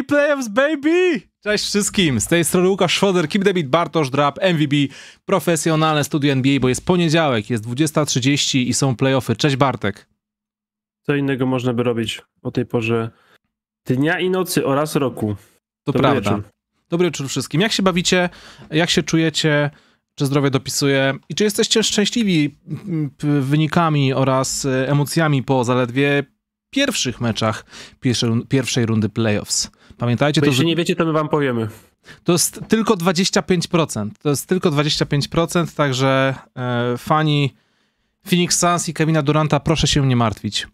NBA Playoffs, baby! Cześć wszystkim, z tej strony Łukasz Szwoder, Kip Debit, Bartosz Drab, MVB, profesjonalne studio NBA, bo jest poniedziałek, jest 20.30 i są playoffy. Cześć Bartek. Co innego można by robić o tej porze dnia i nocy oraz roku. To Dobry prawda. Wieczór. Dobry wieczór wszystkim. Jak się bawicie? Jak się czujecie? Czy zdrowie dopisuje? I czy jesteście szczęśliwi wynikami oraz emocjami po zaledwie pierwszych meczach pierwszej rundy playoffs? Pamiętajcie Bo to. Jeśli nie wiecie, to my wam powiemy. To jest tylko 25%. To jest tylko 25%, także e, fani Phoenix Suns i Kevina Duranta proszę się nie martwić.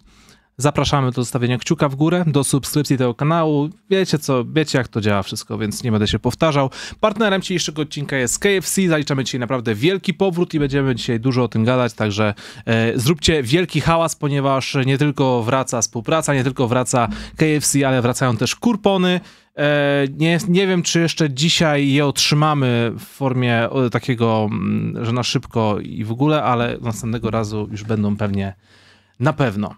Zapraszamy do zostawienia kciuka w górę, do subskrypcji tego kanału. Wiecie co, wiecie jak to działa wszystko, więc nie będę się powtarzał. Partnerem dzisiejszego odcinka jest KFC. Zaliczamy dzisiaj naprawdę wielki powrót i będziemy dzisiaj dużo o tym gadać, także e, zróbcie wielki hałas, ponieważ nie tylko wraca współpraca, nie tylko wraca KFC, ale wracają też kurpony. E, nie, nie wiem, czy jeszcze dzisiaj je otrzymamy w formie takiego, mm, że na szybko i w ogóle, ale następnego razu już będą pewnie na pewno.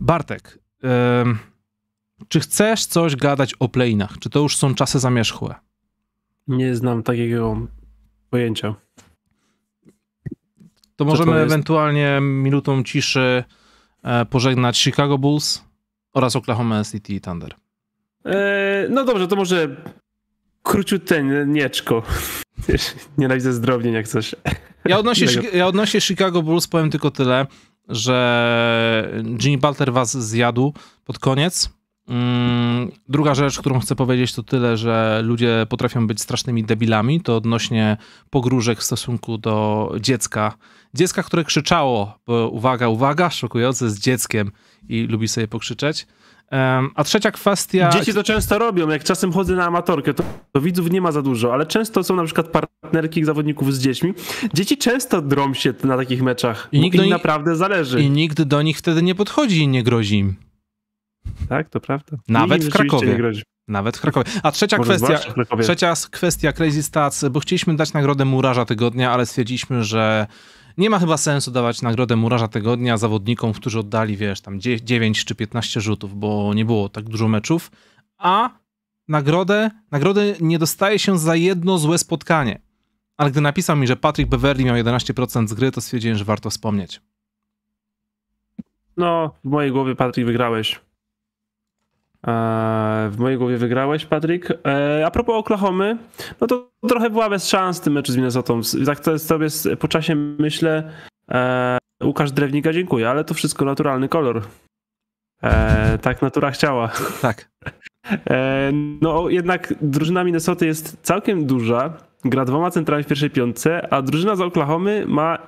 Bartek, yy, czy chcesz coś gadać o pleinach? Czy to już są czasy zamierzchłe? Nie znam takiego pojęcia. To Co możemy to ewentualnie minutą ciszy e, pożegnać Chicago Bulls oraz Oklahoma City Thunder. E, no dobrze, to może króciuteńczko. Nienawidzę zdrownie jak coś. Ja odnośnie, ja odnośnie Chicago Bulls powiem tylko tyle że Jimmy Butler was zjadł pod koniec. Mm, druga rzecz, którą chcę powiedzieć, to tyle, że ludzie potrafią być strasznymi debilami. To odnośnie pogróżek w stosunku do dziecka. Dziecka, które krzyczało, bo uwaga, uwaga, szokujące z dzieckiem i lubi sobie pokrzyczeć a trzecia kwestia. Dzieci to często robią. Jak czasem chodzę na amatorkę, to, to, widzów nie ma za dużo, ale często są na przykład partnerki zawodników z dziećmi. Dzieci często drą się na takich meczach. I nikt im nich, naprawdę zależy. I nikt do nich wtedy nie podchodzi i nie grozi im. Tak, to prawda. Nawet w Krakowie. Nawet w Krakowie. A trzecia Może kwestia, trzecia kwestia Crazy Stats, bo chcieliśmy dać nagrodę murarza tygodnia, ale stwierdziliśmy, że nie ma chyba sensu dawać nagrodę murarza tygodnia zawodnikom, którzy oddali, wiesz, tam 9 czy 15 rzutów, bo nie było tak dużo meczów, a nagrodę, nagrody nie dostaje się za jedno złe spotkanie. Ale gdy napisał mi, że Patrick Beverly miał 11% z gry, to stwierdziłem, że warto wspomnieć. No, w mojej głowie Patrick wygrałeś. E, w mojej głowie wygrałeś, Patryk. E, a propos Oklahomy, no to trochę była bez szans w tym meczu z Minnesotą. Tak to sobie po czasie myślę, e, Łukasz Drewnika dziękuję, ale to wszystko naturalny kolor. Tak natura chciała. Tak. No jednak drużyna Minnesota jest całkiem duża, gra dwoma centrami w pierwszej piątce, a drużyna z Oklahomy ma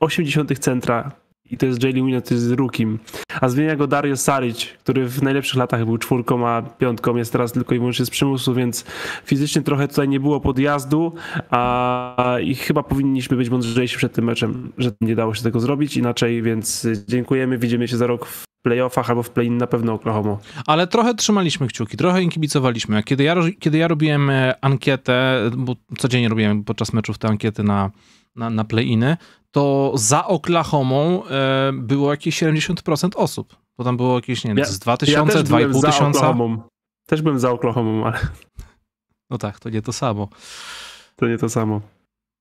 80 centra i to jest Jalen Wino, to jest Rukim. A zmienia go Dario Saric, który w najlepszych latach był czwórką, a piątką jest teraz tylko i wyłącznie z przymusu, więc fizycznie trochę tutaj nie było podjazdu a, i chyba powinniśmy być mądrzejsi przed tym meczem, że nie dało się tego zrobić inaczej, więc dziękujemy, widzimy się za rok w playoffach albo w play na pewno Oklahoma. Ale trochę trzymaliśmy kciuki, trochę inkibicowaliśmy. Kiedy ja, kiedy ja robiłem e, ankietę, bo codziennie robiłem podczas meczów te ankiety na, na, na play-iny, to za Oklahomą e, było jakieś 70% osób. Bo tam było jakieś, nie wiem, ja, z 2000, ja 2,5 tysiąca. Oklahomą. Też byłem za Oklahomą, ale... No tak, to nie to samo. To nie to samo.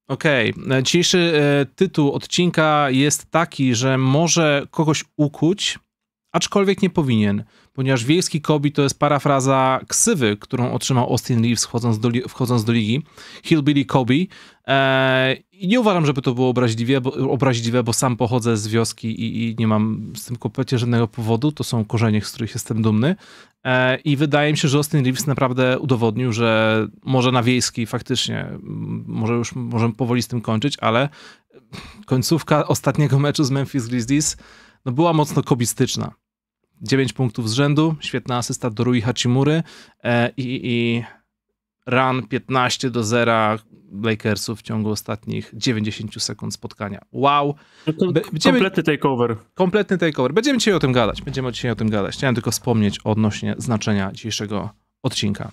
Okej, okay. E, dzisiejszy e, tytuł odcinka jest taki, że może kogoś ukuć, aczkolwiek nie powinien ponieważ Wiejski Kobi to jest parafraza ksywy, którą otrzymał Austin Reeves wchodząc do, wchodząc do ligi, Hillbilly Kobi. Eee, I nie uważam, żeby to było obraźliwe bo, obraźliwe, bo sam pochodzę z wioski i, i nie mam z tym kompletnie żadnego powodu. To są korzenie, z których jestem dumny. Eee, I wydaje mi się, że Austin Reeves naprawdę udowodnił, że może na Wiejski faktycznie, mm, może już możemy powoli z tym kończyć, ale końcówka ostatniego meczu z Memphis Grizzlies no była mocno kobistyczna. 9 punktów z rzędu, świetna asysta do Rui Hachimury e, i, i run 15 do 0 Lakersów w ciągu ostatnich 90 sekund spotkania. Wow. Będziemy, kompletny takeover. Kompletny takeover. Będziemy dzisiaj o tym gadać. Będziemy dzisiaj o tym gadać. Chciałem tylko wspomnieć odnośnie znaczenia dzisiejszego odcinka.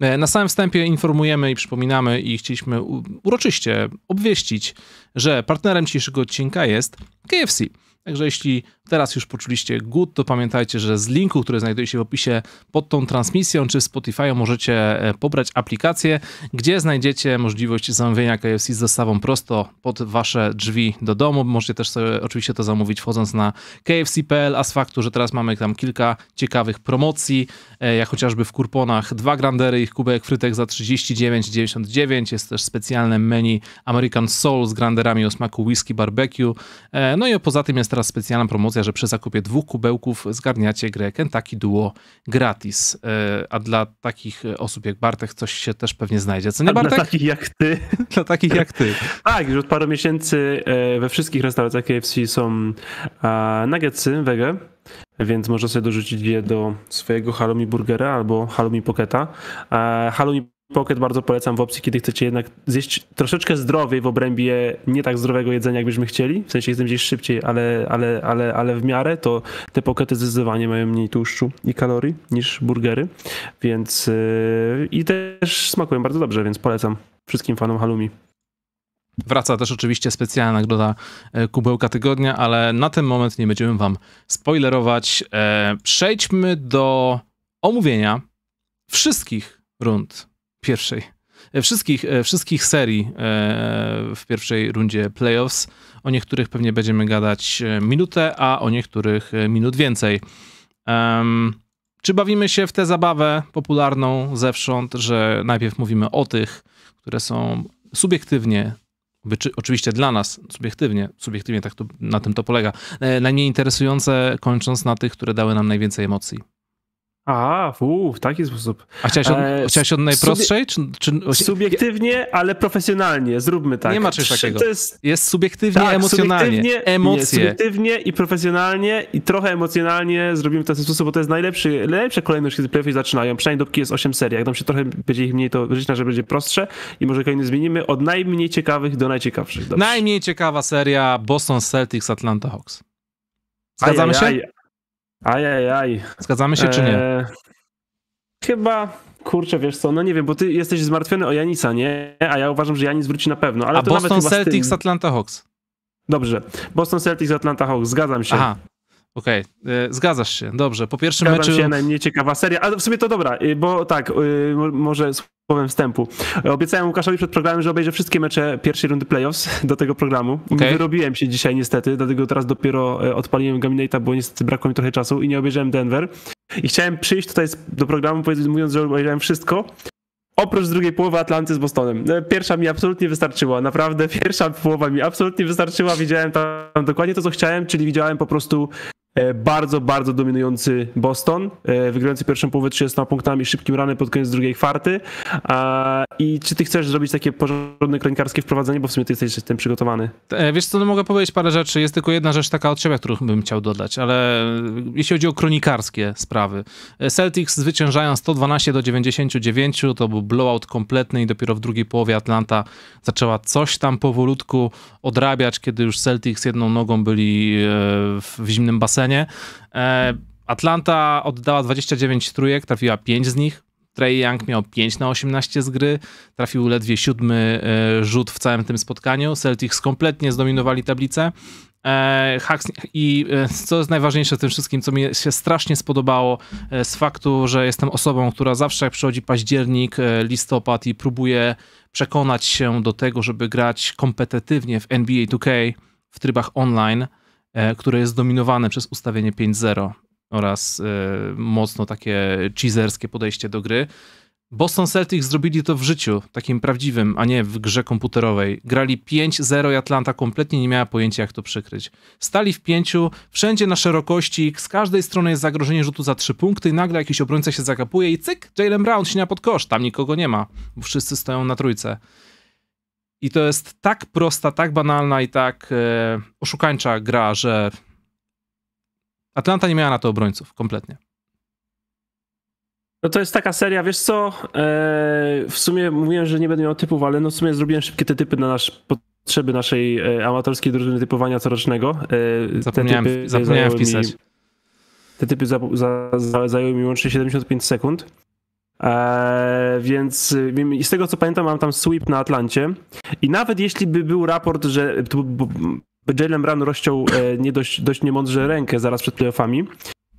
E, na samym wstępie informujemy i przypominamy i chcieliśmy uroczyście obwieścić, że partnerem dzisiejszego odcinka jest KFC. Także jeśli teraz już poczuliście gut, to pamiętajcie, że z linku, który znajduje się w opisie pod tą transmisją czy w Spotify możecie e, pobrać aplikację, gdzie znajdziecie możliwość zamówienia KFC z dostawą prosto pod wasze drzwi do domu. Możecie też sobie oczywiście to zamówić wchodząc na kfc.pl, a z faktu, że teraz mamy tam kilka ciekawych promocji, e, jak chociażby w kurponach dwa grandery i kubek frytek za 39,99. Jest też specjalne menu American Soul z granderami o smaku whisky barbecue. E, no i poza tym jest teraz specjalna promocja, że przy zakupie dwóch kubełków zgarniacie grę Kentucky Duo gratis. E, a dla takich e, osób jak Bartek coś się też pewnie znajdzie. Co nie, Bartek? Dla takich jak ty. dla takich jak ty. tak, już od paru miesięcy e, we wszystkich restauracjach KFC są nuggetsy wege, więc można sobie dorzucić je do swojego halloumi burgera albo halloumi pocketa. Halloumi Pocket bardzo polecam w opcji, kiedy chcecie jednak zjeść troszeczkę zdrowiej w obrębie nie tak zdrowego jedzenia, jakbyśmy chcieli, w sensie jestem gdzieś szybciej, ale, ale, ale, ale w miarę, to te pokety zdecydowanie mają mniej tłuszczu i kalorii niż burgery, więc yy, i też smakują bardzo dobrze, więc polecam wszystkim fanom halumi. Wraca też oczywiście specjalna nagroda e, Kubełka Tygodnia, ale na ten moment nie będziemy wam spoilerować. E, przejdźmy do omówienia wszystkich rund pierwszej, e, wszystkich, e, wszystkich serii e, w pierwszej rundzie playoffs. O niektórych pewnie będziemy gadać minutę, a o niektórych minut więcej. czy bawimy się w tę zabawę popularną zewsząd, że najpierw mówimy o tych, które są subiektywnie oczywiście dla nas, subiektywnie, subiektywnie tak to, na tym to polega, najmniej interesujące, kończąc na tych, które dały nam najwięcej emocji. A, uu, w taki sposób. A chciałeś od, e, chciałeś od najprostszej? Subie czy, czy... Subiektywnie, ale profesjonalnie, zróbmy tak. Nie ma czegoś takiego. Jest... jest... subiektywnie, tak, emocjonalnie. Subiektywnie, Emocje. Nie, subiektywnie i profesjonalnie i trochę emocjonalnie zrobimy w ten sposób, bo to jest najlepszy, najlepsza kolejność, kiedy playoffy zaczynają. Przynajmniej dopóki jest 8 serii. Jak nam się trochę będzie ich mniej, to życzę, że będzie prostsze i może kolejny zmienimy od najmniej ciekawych do najciekawszych. Dobrze. Najmniej ciekawa seria Boston Celtics Atlanta Hawks. Zgadzamy aj, aj, się? Ajajaj. Zgadzamy się czy nie? Eee, chyba, kurczę, wiesz co, no nie wiem, bo ty jesteś zmartwiony o Janisa, nie? A ja uważam, że Janis wróci na pewno. Ale A to Boston nawet Celtics, Atlanta Hawks. Dobrze. Boston Celtics, Atlanta Hawks, zgadzam się. Aha. Okej, okay. E, zgadzasz się, dobrze. Po pierwszym Zgadzam meczu... się, najmniej ciekawa seria, ale w sumie to dobra, y, bo tak, y, może słowem wstępu. Obiecałem Łukaszowi przed programem, że obejrzę wszystkie mecze pierwszej rundy playoffs do tego programu. Okay. Wyrobiłem się dzisiaj niestety, dlatego teraz dopiero e, odpaliłem Gaminata, bo niestety brakło mi trochę czasu i nie obejrzałem Denver. I chciałem przyjść tutaj do programu mówiąc, że obejrzałem wszystko, Oprócz drugiej połowy Atlanty z Bostonem. E, pierwsza mi absolutnie wystarczyła, naprawdę pierwsza połowa mi absolutnie wystarczyła. Widziałem tam dokładnie to, co chciałem, czyli widziałem po prostu E, bardzo, bardzo dominujący Boston, e, wygrający pierwszą połowę 30 punktami, szybkim ranem pod koniec drugiej kwarty. I czy ty chcesz zrobić takie porządne kronikarskie wprowadzenie, bo w sumie ty jesteś tym przygotowany? E, wiesz co, no mogę powiedzieć parę rzeczy. Jest tylko jedna rzecz taka od siebie którą bym chciał dodać, ale jeśli chodzi o kronikarskie sprawy. Celtics zwyciężają 112 do 99, to był blowout kompletny i dopiero w drugiej połowie Atlanta zaczęła coś tam powolutku odrabiać, kiedy już Celtics jedną nogą byli w zimnym basenie E, Atlanta oddała 29 trójek, trafiła 5 z nich. Trey Young miał 5 na 18 z gry, trafił ledwie siódmy e, rzut w całym tym spotkaniu. Celtics kompletnie zdominowali tablicę. E, I co jest najważniejsze w tym wszystkim, co mi się strasznie spodobało z faktu, że jestem osobą, która zawsze jak przychodzi październik, listopad i próbuje przekonać się do tego, żeby grać kompetytywnie w NBA 2K w trybach online – E, które jest zdominowane przez ustawienie 5-0 oraz e, mocno takie cheeserskie podejście do gry. Boston Celtics zrobili to w życiu, takim prawdziwym, a nie w grze komputerowej. Grali 5-0 i Atlanta kompletnie nie miała pojęcia, jak to przykryć. Stali w pięciu, wszędzie na szerokości, z każdej strony jest zagrożenie rzutu za trzy punkty i nagle jakiś obrońca się zakapuje i cyk, Jalen Brown śnia pod kosz, tam nikogo nie ma, bo wszyscy stoją na trójce. I to jest tak prosta, tak banalna i tak e, oszukańcza gra, że Atlanta nie miała na to obrońców kompletnie. No to jest taka seria, wiesz co, e, w sumie mówiłem, że nie będę miał typów, ale no w sumie zrobiłem szybkie te typy na nasz, potrzeby naszej e, amatorskiej drużyny typowania corocznego. E, zapomniałem zapomniałem wpisać. Mi, te typy za, za, za, zajęły mi łącznie 75 sekund. E, więc y, z tego co pamiętam, mam tam sweep na Atlancie. I nawet jeśli by był raport, że Jalen Brown rozciął e, nie dość, dość niemądrze rękę zaraz przed playoffami,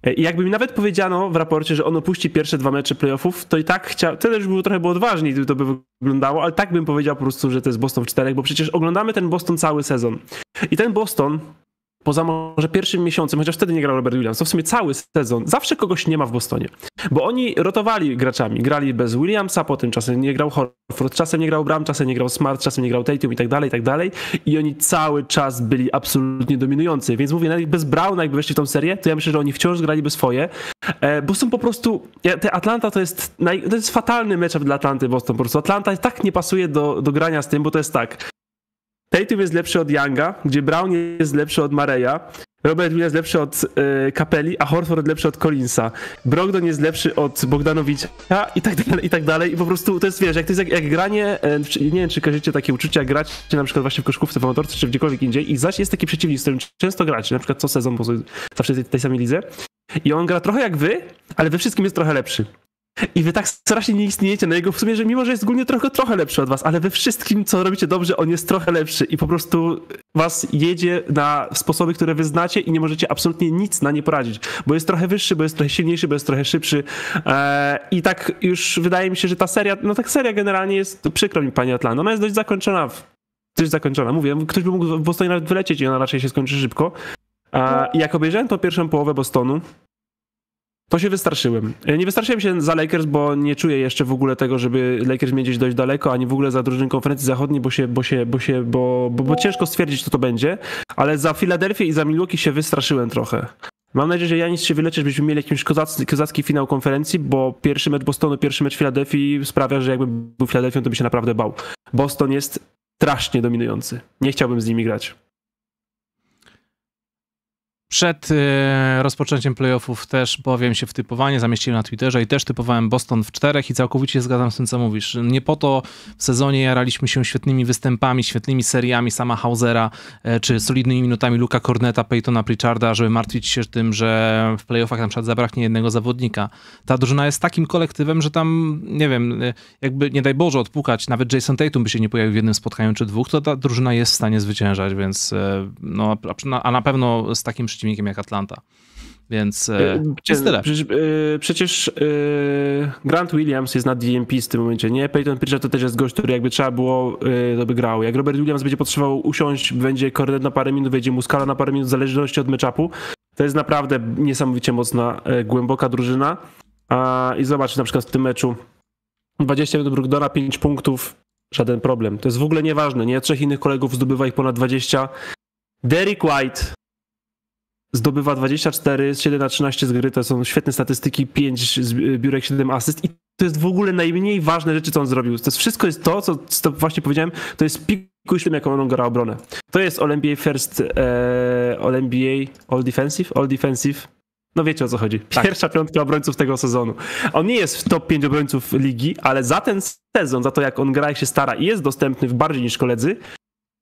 e, i jakby mi nawet powiedziano w raporcie, że on opuści pierwsze dwa mecze playoffów, to i tak chciał, to też było trochę było odważniej, gdyby to by wyglądało, ale tak bym powiedział po prostu, że to jest Boston w czterech, bo przecież oglądamy ten Boston cały sezon. I ten Boston poza może pierwszym miesiącem, chociaż wtedy nie grał Robert Williams, to w sumie cały sezon, zawsze kogoś nie ma w Bostonie. Bo oni rotowali graczami, grali bez Williamsa, potem czasem nie grał Horford, czasem nie grał Bram, czasem nie grał Smart, czasem nie grał Tatum i tak dalej, i tak dalej. I oni cały czas byli absolutnie dominujący. Więc mówię, nawet bez Browna, jakby weszli w tą serię, to ja myślę, że oni wciąż graliby swoje, e, bo są po prostu, te Atlanta to jest, to jest fatalny mecz dla Atlanty Boston, po prostu Atlanta tak nie pasuje do, do grania z tym, bo to jest tak, Tatum jest lepszy od Younga, gdzie Brown jest lepszy od Mareya, Robert Williams lepszy od y, a Horford lepszy od Collinsa. Brogdon jest lepszy od Bogdanowicza i tak dalej, i tak dalej. I po prostu to jest, wiesz, jak to jest jak, jak granie, e, nie wiem, czy każecie takie uczucia, jak gracie na przykład właśnie w koszkówce, w amatorce, czy gdziekolwiek indziej i zaś jest taki przeciwnik, z którym często gracie, na przykład co sezon, bo zawsze tej, tej samej lidze. I on gra trochę jak wy, ale we wszystkim jest trochę lepszy. I wy tak strasznie nie istniejecie na no jego w sumie, że mimo, że jest ogólnie trochę, trochę lepszy od was, ale we wszystkim, co robicie dobrze, on jest trochę lepszy i po prostu was jedzie na sposoby, które wy znacie i nie możecie absolutnie nic na nie poradzić, bo jest trochę wyższy, bo jest trochę silniejszy, bo jest trochę szybszy eee, i tak już wydaje mi się, że ta seria, no tak seria generalnie jest, przykro mi pani Atlanta, ona jest dość zakończona w zakończona. Mówię, ktoś by mógł w Bostonie nawet wylecieć i ona raczej się skończy szybko. E, jak obejrzałem tą pierwszą połowę Bostonu, to się wystraszyłem. E, nie wystraszyłem się za Lakers, bo nie czuję jeszcze w ogóle tego, żeby Lakers mieć gdzieś dość daleko, ani w ogóle za drużyną konferencji zachodniej, bo się, bo się, bo się, bo, bo, bo ciężko stwierdzić, co to będzie, ale za Filadelfię i za Milwaukee się wystraszyłem trochę. Mam nadzieję, że nic się wyleczy, żebyśmy mieli jakiś kozacki, kozacki finał konferencji, bo pierwszy mecz Bostonu, pierwszy mecz Filadelfii sprawia, że jakby był Filadelfią, to by się naprawdę bał. Boston jest strasznie dominujący. Nie chciałbym z nimi grać. Przed e, rozpoczęciem playoffów też powiem się w typowanie, zamieściłem na Twitterze i też typowałem Boston w czterech i całkowicie zgadzam z tym, co mówisz. Nie po to w sezonie jaraliśmy się świetnymi występami, świetnymi seriami sama Hausera, e, czy solidnymi minutami Luka Corneta, Peytona Pritcharda, żeby martwić się tym, że w playoffach na przykład zabraknie jednego zawodnika. Ta drużyna jest takim kolektywem, że tam, nie wiem, e, jakby nie daj Boże odpukać, nawet Jason Tatum by się nie pojawił w jednym spotkaniu czy dwóch, to ta drużyna jest w stanie zwyciężać, więc no, a na, a na pewno z takim przeciwnikiem jak Atlanta. Więc e, e, jest tyle. Przecież, e, przecież Grant Williams jest na DMP z tym momencie, nie? Peyton Pritchard to też jest gość, który jakby trzeba było, to by grał. Jak Robert Williams będzie potrzebował usiąść, będzie Cornet na parę minut, będzie Muscala na parę minut, w zależności od meczapu. To jest naprawdę niesamowicie mocna, głęboka drużyna. A I zobacz na przykład w tym meczu 20 do Brugdona, 5 punktów, żaden problem. To jest w ogóle nieważne, nie? Trzech innych kolegów zdobywa ich ponad 20. Derek White Zdobywa 24 z 7 na 13 z gry, to są świetne statystyki, 5 z e, biurek, 7 asyst i to jest w ogóle najmniej ważne rzeczy, co on zrobił. To jest wszystko jest to, co, co właśnie powiedziałem, to jest pikuś tym, jaką on gra obronę. To jest All NBA First, e, All NBA, All Defensive, All Defensive, no wiecie o co chodzi. Tak. Pierwsza tak. piątka obrońców tego sezonu. On nie jest w top 5 obrońców ligi, ale za ten sezon, za to jak on gra i się stara i jest dostępny bardziej niż koledzy,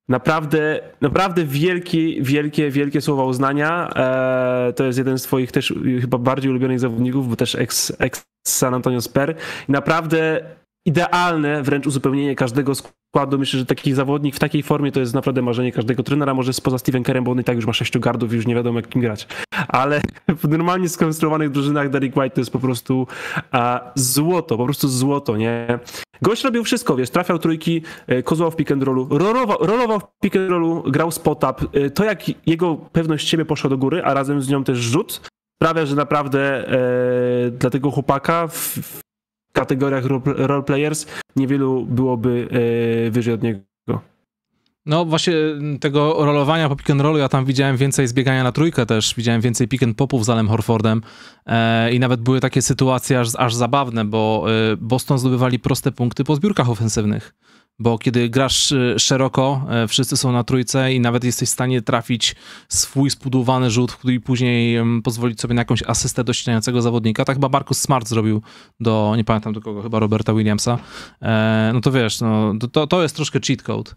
Naprawdę, naprawdę wielkie, wielkie, wielkie słowa uznania. E, to jest jeden z twoich też chyba bardziej ulubionych zawodników, bo też ex, ex San Antonio Sper. I naprawdę idealne wręcz uzupełnienie każdego składu. Myślę, że taki zawodnik w takiej formie to jest naprawdę marzenie każdego trenera, może spoza Steven Kerem, bo on i tak już ma sześciu gardów i już nie wiadomo jak kim grać ale w normalnie skonstruowanych drużynach Derek White to jest po prostu a, złoto, po prostu złoto, nie? Gość robił wszystko, wiesz, trafiał trójki, e, kozłał w pick and rollu, rolował, rolował w pick and rollu, grał spot up. E, to jak jego pewność siebie poszła do góry, a razem z nią też rzut, sprawia, że naprawdę e, dla tego chłopaka w, w kategoriach roleplayers niewielu byłoby e, wyżej od niego. No właśnie tego rolowania po pick and rollu ja tam widziałem więcej zbiegania na trójkę też, widziałem więcej pick and popów z Alem Horfordem e, i nawet były takie sytuacje aż, aż zabawne, bo e, Boston zdobywali proste punkty po zbiórkach ofensywnych, bo kiedy grasz e, szeroko, e, wszyscy są na trójce i nawet jesteś w stanie trafić swój spudowany rzut, który później pozwolić sobie na jakąś asystę do ścigającego zawodnika, tak chyba Marcus Smart zrobił do, nie pamiętam do kogo, chyba Roberta Williamsa, no to wiesz, no, to, to jest troszkę cheat code.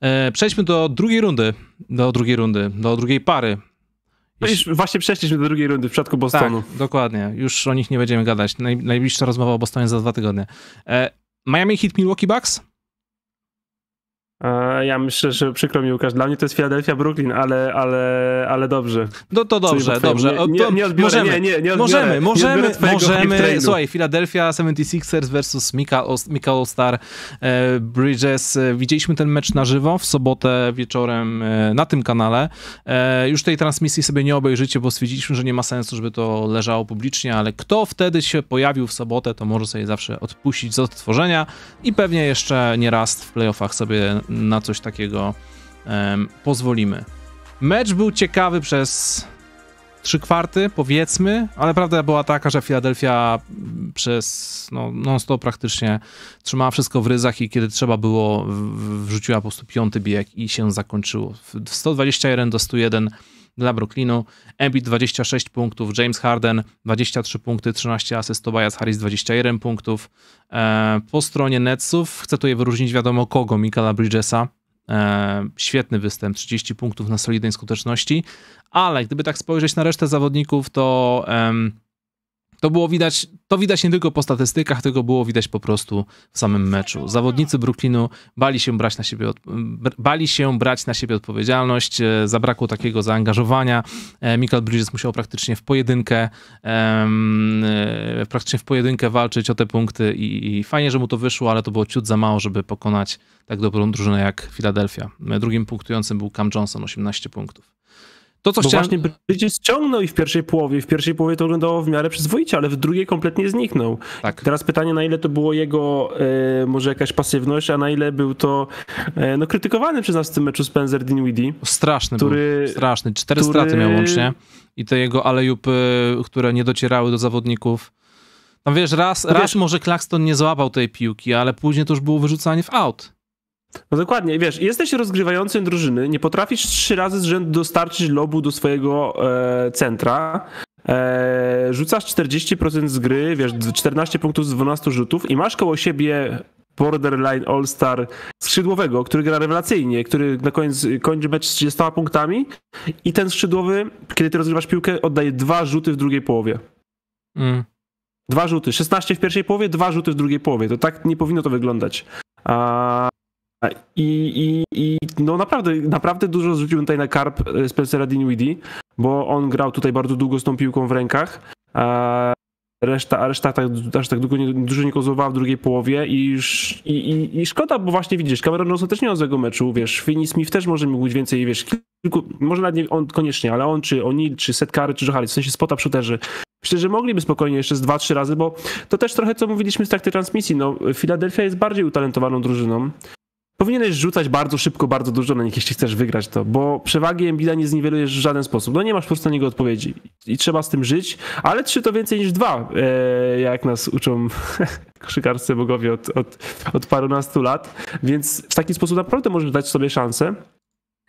E, przejdźmy do drugiej rundy. Do drugiej rundy, do drugiej pary. No już właśnie przeszliśmy do drugiej rundy w przypadku Bostonu. Tak, dokładnie. Już o nich nie będziemy gadać. Najbliższa rozmowa o Bostonie za dwa tygodnie. E, Miami Heat Milwaukee Bucks? Ja myślę, że przykro mi Łukasz, dla mnie to jest Philadelphia Brooklyn, ale, ale, ale dobrze. No to dobrze, dobrze. Nie, nie, nie odbiorę, możemy, nie, nie, nie odbiorę, możemy, możemy, możemy. Słuchaj, Philadelphia 76ers versus Mika Star e, Bridges. E, widzieliśmy ten mecz na żywo w sobotę wieczorem e, na tym kanale. Już tej transmisji sobie nie obejrzycie, bo stwierdziliśmy, że nie ma sensu, żeby to leżało publicznie, ale kto wtedy się pojawił w sobotę, to może sobie zawsze odpuścić z odtworzenia i pewnie jeszcze nie raz w playoffach sobie na coś takiego pozwolimy. Mecz był ciekawy przez trzy kwarty, powiedzmy, ale prawda była taka, że Philadelphia przez no, non-stop praktycznie trzymała wszystko w ryzach i kiedy trzeba było, wrzuciła po prostu piąty bieg i się zakończyło. W 121 do 101 dla Brooklynu. Embiid 26 punktów, James Harden 23 punkty, 13 asyst, Tobias Harris 21 punktów. E, po stronie Netsów chcę tutaj wyróżnić wiadomo kogo, Michaela Bridgesa. E, świetny występ, 30 punktów na solidnej skuteczności, ale gdyby tak spojrzeć na resztę zawodników, to to było widać, to widać nie tylko po statystykach, tylko było widać po prostu w samym meczu. Zawodnicy Brooklynu bali się brać na siebie, bali się brać na siebie odpowiedzialność, e, zabrakło takiego zaangażowania. E, Michael Bridges musiał praktycznie w pojedynkę e, praktycznie w pojedynkę walczyć o te punkty i, i fajnie, że mu to wyszło, ale to było ciut za mało, żeby pokonać tak dobrą drużynę jak Filadelfia. Drugim punktującym był Cam Johnson, 18 punktów. To, co Bo chciałem... właśnie Bridges ściągnął i w pierwszej połowie, w pierwszej połowie to wyglądało w miarę przyzwoicie, ale w drugiej kompletnie zniknął. Tak. Teraz pytanie, na ile to było jego e, może jakaś pasywność, a na ile był to e, no, krytykowany przez nas w tym meczu Spencer Dinwiddie. Straszny który, był, straszny. Cztery który... straty miał łącznie i te jego alejupy, e, które nie docierały do zawodników. Tam wiesz, raz, wiesz, raz może Claxton nie złapał tej piłki, ale później to już było wyrzucanie w aut. No dokładnie, wiesz, jesteś rozgrywającym drużyny, nie potrafisz trzy razy z rzędu dostarczyć lobu do swojego e, centra, e, rzucasz 40% z gry, wiesz, 14 punktów z 12 rzutów i masz koło siebie borderline all-star skrzydłowego, który gra rewelacyjnie, który na koniec kończy mecz z 30 punktami i ten skrzydłowy, kiedy ty rozgrywasz piłkę, oddaje dwa rzuty w drugiej połowie. Mm. Dwa rzuty, 16 w pierwszej połowie, dwa rzuty w drugiej połowie. To tak nie powinno to wyglądać. A i, i, i no naprawdę, naprawdę dużo zrzuciłem tutaj na karp e, Spencera Dinwiddie, bo on grał tutaj bardzo długo z tą piłką w rękach, a reszta, a reszta tak, aż tak długo nie, dużo nie kozłowała w drugiej połowie i, już i, i, i, szkoda, bo właśnie widzisz, Cameron Johnson też nie miał złego meczu, wiesz, Finney Smith też może być więcej, wiesz, kilku, może nawet nie on koniecznie, ale on, czy O'Neill, czy Setkary, czy Johari, w sensie spota shooterzy, Myślę, że mogliby spokojnie jeszcze z 2-3 razy, bo to też trochę co mówiliśmy z trakcie transmisji. No, Philadelphia jest bardziej utalentowaną drużyną powinieneś rzucać bardzo szybko, bardzo dużo na nich, jeśli chcesz wygrać to, bo przewagi Embida nie zniwelujesz w żaden sposób. No nie masz po prostu na niego odpowiedzi i trzeba z tym żyć, ale trzy to więcej niż dwa, e, jak nas uczą koszykarscy bogowie od, od, od parunastu lat, więc w taki sposób naprawdę możesz dać sobie szansę.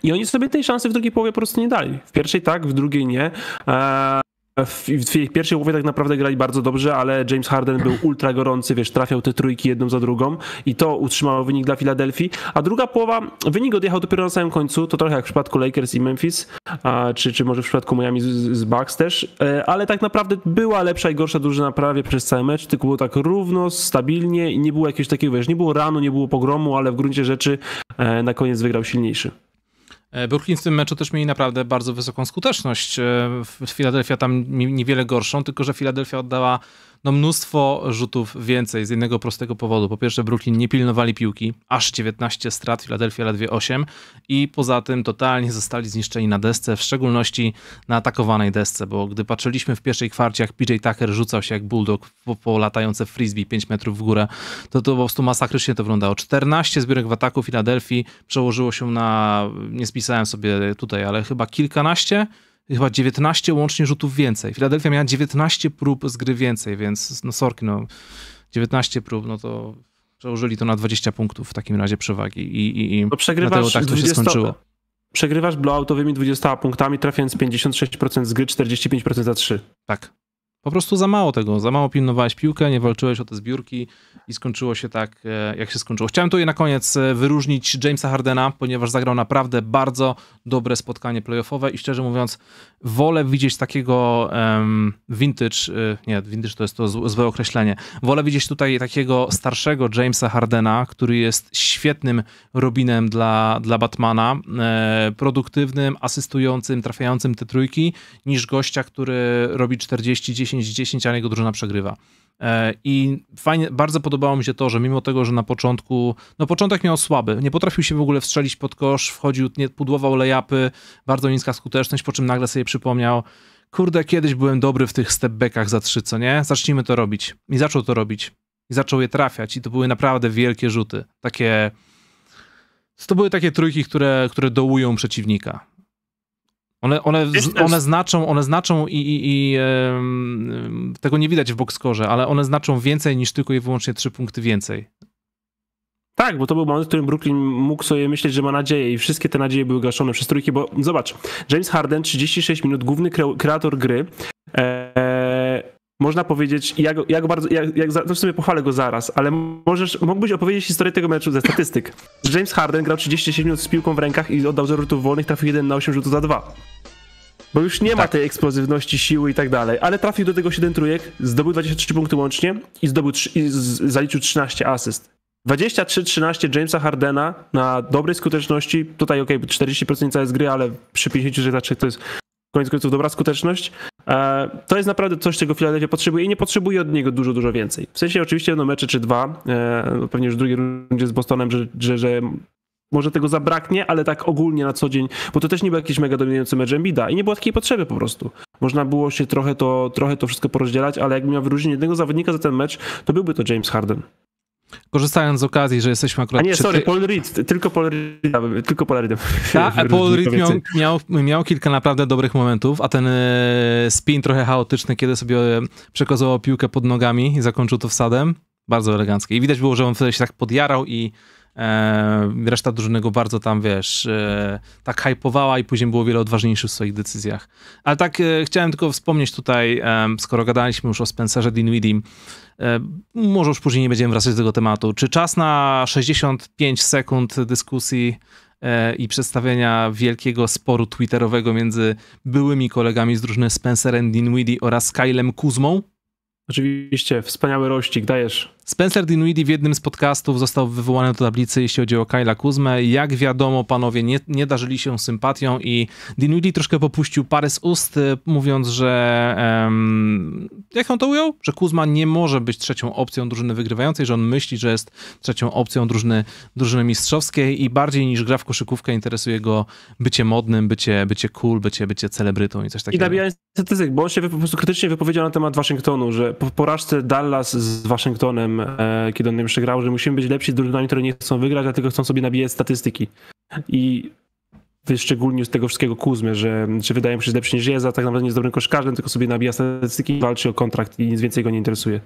I oni sobie tej szansy w drugiej połowie po prostu nie dali. W pierwszej tak, w drugiej nie. E, w, pierwszej połowie tak naprawdę grali bardzo dobrze, ale James Harden był ultra gorący, wiesz, trafiał te trójki jedną za drugą i to utrzymało wynik dla Filadelfii. A druga połowa, wynik odjechał dopiero na samym końcu, to trochę jak w przypadku Lakers i Memphis, a, czy, czy może w przypadku Miami z, z Bucks też, e, ale tak naprawdę była lepsza i gorsza drużyna prawie przez cały mecz, tylko było tak równo, stabilnie i nie było jakiegoś takiego, wiesz, nie było ranu, nie było pogromu, ale w gruncie rzeczy e, na koniec wygrał silniejszy. E, Brooklyn w tym meczu też mieli naprawdę bardzo wysoką skuteczność. E, Philadelphia tam niewiele gorszą, tylko że Philadelphia oddała no mnóstwo rzutów więcej z jednego prostego powodu. Po pierwsze, Brooklyn nie pilnowali piłki, aż 19 strat, Philadelphia ledwie 8 i poza tym totalnie zostali zniszczeni na desce, w szczególności na atakowanej desce, bo gdy patrzyliśmy w pierwszej kwarcie, jak PJ Tucker rzucał się jak bulldog po, po latające frisbee 5 metrów w górę, to to po prostu masakrycznie to wyglądało. 14 zbiórek w ataku Filadelfii przełożyło się na, nie spisałem sobie tutaj, ale chyba kilkanaście chyba 19 łącznie rzutów więcej. Filadelfia miała 19 prób z gry więcej, więc no sorki, no 19 prób, no to przełożyli to na 20 punktów w takim razie przewagi i, i, i no przegrywasz tak to 20... się skończyło. Przegrywasz blowoutowymi 20 punktami, trafiając 56% z gry, 45% za 3. Tak. Po prostu za mało tego, za mało pilnowałeś piłkę, nie walczyłeś o te zbiórki i skończyło się tak, e, jak się skończyło. Chciałem tu je na koniec e, wyróżnić Jamesa Hardena, ponieważ zagrał naprawdę bardzo dobre spotkanie playoffowe i szczerze mówiąc, wolę widzieć takiego um, vintage, e, nie, vintage to jest to złe określenie, wolę widzieć tutaj takiego starszego Jamesa Hardena, który jest świetnym Robinem dla, dla Batmana, produktywnym, asystującym, trafiającym te trójki, niż gościa, który robi 40 10-10, ale jego drużyna przegrywa. E, I fajnie, bardzo podobało mi się to, że mimo tego, że na początku, no początek miał słaby, nie potrafił się w ogóle wstrzelić pod kosz, wchodził, nie pudłował lejapy, bardzo niska skuteczność, po czym nagle sobie przypomniał, kurde, kiedyś byłem dobry w tych stepbackach za trzy, co nie? Zacznijmy to robić. I zaczął to robić. I zaczął je trafiać i to były naprawdę wielkie rzuty. Takie... To były takie trójki, które, które dołują przeciwnika. One, one, one, znaczą, one znaczą i, i, i tego nie widać w boxkorze, ale one znaczą więcej niż tylko i wyłącznie trzy punkty więcej. Tak, bo to był moment, w którym Brooklyn mógł sobie myśleć, że ma nadzieję i wszystkie te nadzieje były gaszone przez trójki, bo zobacz, James Harden 36 minut, główny kreator gry, e można powiedzieć, jak, jak bardzo, jak, jak, to w sumie pochwalę go zaraz, ale możesz, mógłbyś opowiedzieć historię tego meczu ze statystyk. James Harden grał 37 minut z piłką w rękach i oddał 0 rzutów wolnych, trafił 1 na 8 rzutów za 2. Bo już nie tak. ma tej eksplozywności, siły i tak dalej, ale trafił do tego 7 trójek, zdobył 23 punkty łącznie i zdobył 3, i zaliczył 13 asyst. 23-13 Jamesa Hardena na dobrej skuteczności. Tutaj ok, 40% z gry, ale przy 53 tak, to jest koniec końców dobra skuteczność. E, to jest naprawdę coś, czego Philadelphia potrzebuje i nie potrzebuje od niego dużo, dużo więcej. W sensie oczywiście jedno mecze czy dwa, e, no pewnie już w drugiej rundzie z Bostonem, że, że, że może tego zabraknie, ale tak ogólnie na co dzień, bo to też nie był jakiś mega dominujący mecz Embida i nie było takiej potrzeby po prostu. Można było się trochę to, trochę to wszystko porozdzielać, ale jakbym miał wyróżnić jednego zawodnika za ten mecz, to byłby to James Harden. Korzystając z okazji, że jesteśmy akurat... A nie, sorry, Paul Reed, tylko Paul Reed, tylko Paul Reed. Tak, Paul Reed miał, miał, miał, kilka naprawdę dobrych momentów, a ten e, spin trochę chaotyczny, kiedy sobie przekazał piłkę pod nogami i zakończył to wsadem, bardzo elegancki. I widać było, że on wtedy się tak podjarał i e, reszta drużyny go bardzo tam, wiesz, e, tak hypowała i później było wiele odważniejszych w swoich decyzjach. Ale tak e, chciałem tylko wspomnieć tutaj, skoro gadaliśmy już o Spencerze Dinwiddie, E, może już później nie będziemy wracać do tego tematu. Czy czas na 65 sekund dyskusji e, i przedstawienia wielkiego sporu twitterowego między byłymi kolegami z drużyny Spencerem Dinwiddie oraz Kylem Kuzmą? Oczywiście, wspaniały rościk, dajesz. Spencer Dinwiddie w jednym z podcastów został wywołany do tablicy, jeśli chodzi o Kyla Kuzmę. Jak wiadomo, panowie nie, nie darzyli się sympatią i Dinwiddie troszkę popuścił parę z ust, y, mówiąc, że jak on to ujął? Że Kuzma nie może być trzecią opcją drużyny wygrywającej, że on myśli, że jest trzecią opcją drużyny, drużyny mistrzowskiej i bardziej niż gra w koszykówkę interesuje go bycie modnym, bycie, bycie cool, bycie, bycie celebrytą i coś takiego. I nabijanie statystyk, bo on się po prostu krytycznie wypowiedział na temat Waszyngtonu, że po porażce Dallas z Waszyngtonem e, kiedy on najwyższy grał, że musimy być lepsi z drużynami, które nie chcą wygrać, a tylko chcą sobie nabijać statystyki. I szczególnie z tego wszystkiego Kuzmy, że, że wydaje mi się, że lepszy niż jest, a tak naprawdę nie jest dobrym koszkarzem, tylko sobie nabija statystyki, walczy o kontrakt i nic więcej go nie interesuje.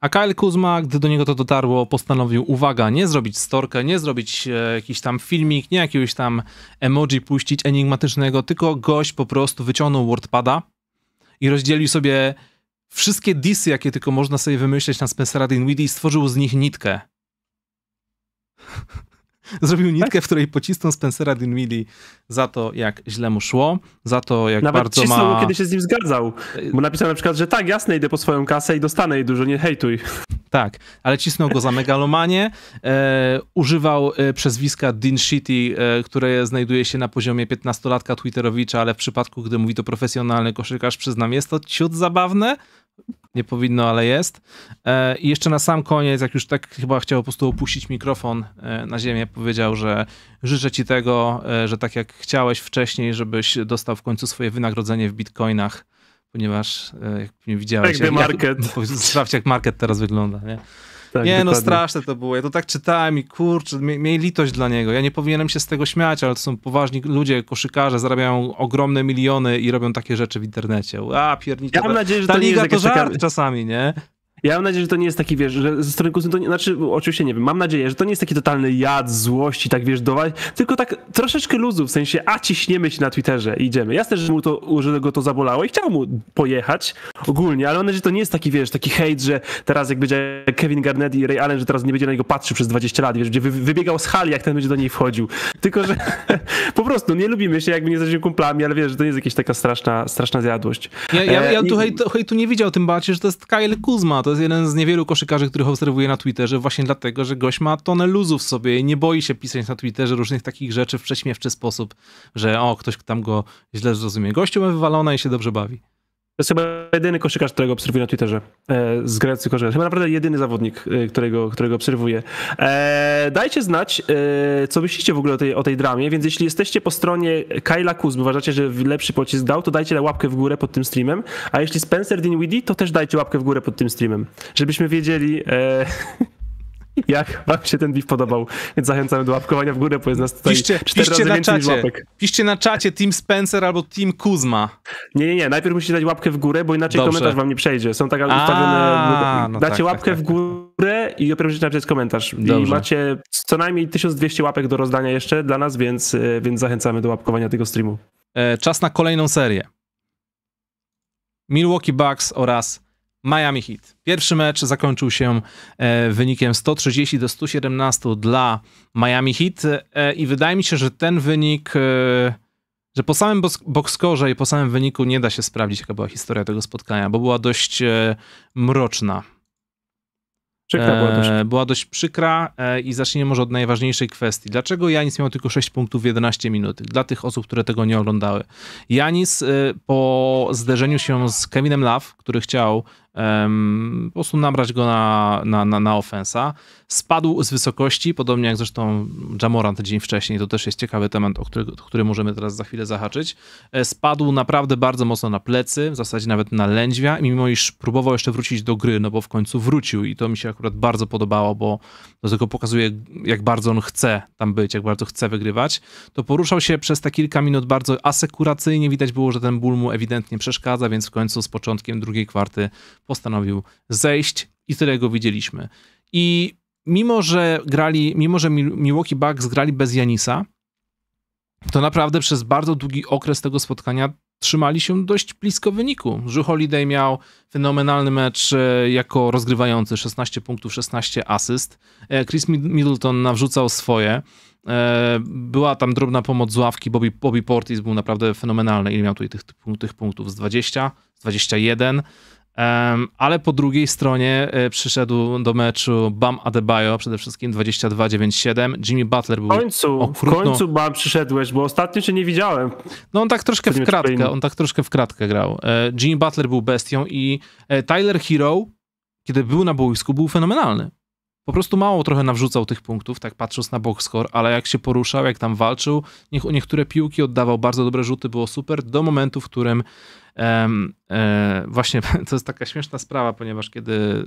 A Kyle Kuzma, gdy do niego to dotarło, postanowił, uwaga, nie zrobić storkę, nie zrobić e, jakiś tam filmik, nie jakiegoś tam emoji puścić enigmatycznego, tylko gość po prostu wyciągnął WordPada i rozdzielił sobie wszystkie disy, jakie tylko można sobie wymyśleć na Spencera Dinwiddie, stworzył z nich nitkę. Zrobił nitkę, w której pocisnął Spencera Dinwiddie za to, jak źle mu szło, za to, jak Nawet bardzo ma... Nawet kiedy się z nim zgadzał, y- bo napisał na przykład, że tak, jasne, idę po swoją kasę i dostanę jej dużo, nie hejtuj. Tak, ale cisnął go za megalomanie, e, używał e, przezwiska Dean Shitty, e, które znajduje się na poziomie 15-latka Twitterowicza, ale w przypadku, gdy mówi to profesjonalny koszykarz, przyznam, jest to ciut zabawne, nie powinno, ale jest. E, I jeszcze na sam koniec, jak już tak chyba chciał po prostu opuścić mikrofon e, na ziemię, powiedział, że życzę ci tego, e, że tak jak chciałeś wcześniej, żebyś dostał w końcu swoje wynagrodzenie w bitcoinach, ponieważ jak nie widziałeś, jak, market. Jak, sprawdź jak market teraz wygląda. Nie? Tak, nie, no, dokładnie. no straszne to było. Ja to tak czytałem i kurczę, miej litość dla niego. Ja nie powinienem się z tego śmiać, ale to są poważni ludzie, koszykarze, zarabiają ogromne miliony i robią takie rzeczy w internecie. A, piernicze. Ja mam nadzieję, że ta to liga nie jest to żart czasami, nie? Ja mam nadzieję, że to nie jest taki, wiesz, że ze strony Kuzyn to nie, znaczy, oczywiście nie wiem, mam nadzieję, że to nie jest taki totalny jad, złości, tak wiesz, dowaj, tylko tak troszeczkę luzu, w sensie, a ciśniemy się na Twitterze idziemy. Ja też, że mu to, że go to zabolało i chciał mu pojechać ogólnie, ale mam nadzieję, że to nie jest taki, wiesz, taki hejt, że teraz jak będzie Kevin Garnett i Ray Allen, że teraz nie będzie na niego patrzył przez 20 lat, wiesz, będzie wy, wybiegał z hali, jak ten będzie do niej wchodził. Tylko, że po prostu nie lubimy się, jakby nie jesteśmy kumplami, ale wiesz, że to nie jest jakaś taka straszna, straszna zjadłość. Ja, ja, ja e, tu hejtu, hejtu nie widział, tym bardziej, że to jest Kyle Kuzma, to to jest jeden z niewielu koszykarzy, których obserwuję na Twitterze właśnie dlatego, że gość ma tonę luzów w sobie i nie boi się pisać na Twitterze różnych takich rzeczy w prześmiewczy sposób, że o, ktoś tam go źle zrozumie. Gościu ma wywalona i się dobrze bawi jest chyba jedyny koszykarz, którego obserwuję na Twitterze e, z Grecji koszykarz. Chyba naprawdę jedyny zawodnik, e, którego, którego obserwuję. E, dajcie znać, co myślicie w ogóle o tej, o tej dramie, więc jeśli jesteście po stronie Kyla Kuzm, uważacie, że lepszy pocisk dał, to dajcie łapkę w górę pod tym streamem, a jeśli Spencer Dinwiddie, to też dajcie łapkę w górę pod tym streamem, żebyśmy wiedzieli... jak wam się ten beef podobał. Więc zachęcamy do łapkowania w górę, bo jest nas tutaj piszcie, cztery piszcie razy więcej czacie. niż łapek. Piszcie na czacie Team Spencer albo Team Kuzma. Nie, nie, nie. Najpierw musicie dać łapkę w górę, bo inaczej Dobrze. komentarz wam nie przejdzie. Są tak ustawione... No tak, tak, Dacie tak, łapkę w górę i dopiero musicie napisać komentarz. I macie co najmniej 1200 łapek do rozdania jeszcze dla nas, więc, e, więc zachęcamy do łapkowania tego streamu. E, czas na kolejną serię. Milwaukee Bucks oraz Miami Heat. Pierwszy mecz zakończył się e, wynikiem 130 do 117 dla Miami Heat e, i wydaje mi się, że ten wynik, e, że po samym bokskorze i po samym wyniku nie da się sprawdzić, jaka była historia tego spotkania, bo była dość mroczna. Przykra była dość. Była dość przykra i zacznijmy może od najważniejszej kwestii. Dlaczego Janis miał tylko 6 punktów w 11 minut? Dla tych osób, które tego nie oglądały. Janis po zderzeniu się z Kevinem Love, który chciał po prostu nabrać go na, na, na, na ofensa. Spadł z wysokości, podobnie jak zresztą Jamoran tydzień wcześniej, to też jest ciekawy temat, o który, który możemy teraz za chwilę zahaczyć. E, spadł naprawdę bardzo mocno na plecy, w zasadzie nawet na lędźwia, mimo iż próbował jeszcze wrócić do gry, no bo w końcu wrócił i to mi się akurat bardzo podobało, bo to tylko pokazuje, jak bardzo on chce tam być, jak bardzo chce wygrywać. To poruszał się przez te kilka minut bardzo asekuracyjnie, widać było, że ten ból mu ewidentnie przeszkadza, więc w końcu z początkiem drugiej kwarty postanowił zejść i tyle go widzieliśmy. I mimo, że grali, mimo, że Milwaukee Bucks grali bez Janisa, to naprawdę przez bardzo długi okres tego spotkania trzymali się dość blisko wyniku. Drew Holiday miał fenomenalny mecz e, jako rozgrywający, 16 punktów, 16 asyst. E, Chris Middleton nawrzucał swoje. E, była tam drobna pomoc z ławki, Bobby, Bobby Portis był naprawdę fenomenalny, ile miał tutaj tych, tych punktów, z 20, z 21 ale po drugiej stronie e, przyszedł do meczu Bam Adebayo, przede wszystkim 22-9-7. Jimmy Butler był w końcu, okrutno... W końcu Bam przyszedłeś, bo ostatnio się nie widziałem. No on tak troszkę w kratkę, on tak troszkę w kratkę grał. E, Jimmy Butler był bestią i e, Tyler Hero, kiedy był na boisku, był fenomenalny po prostu mało trochę nawrzucał tych punktów, tak patrząc na score, ale jak się poruszał, jak tam walczył, niech, niektóre piłki oddawał, bardzo dobre rzuty, było super, do momentu, w którym em, e, właśnie to jest taka śmieszna sprawa, ponieważ kiedy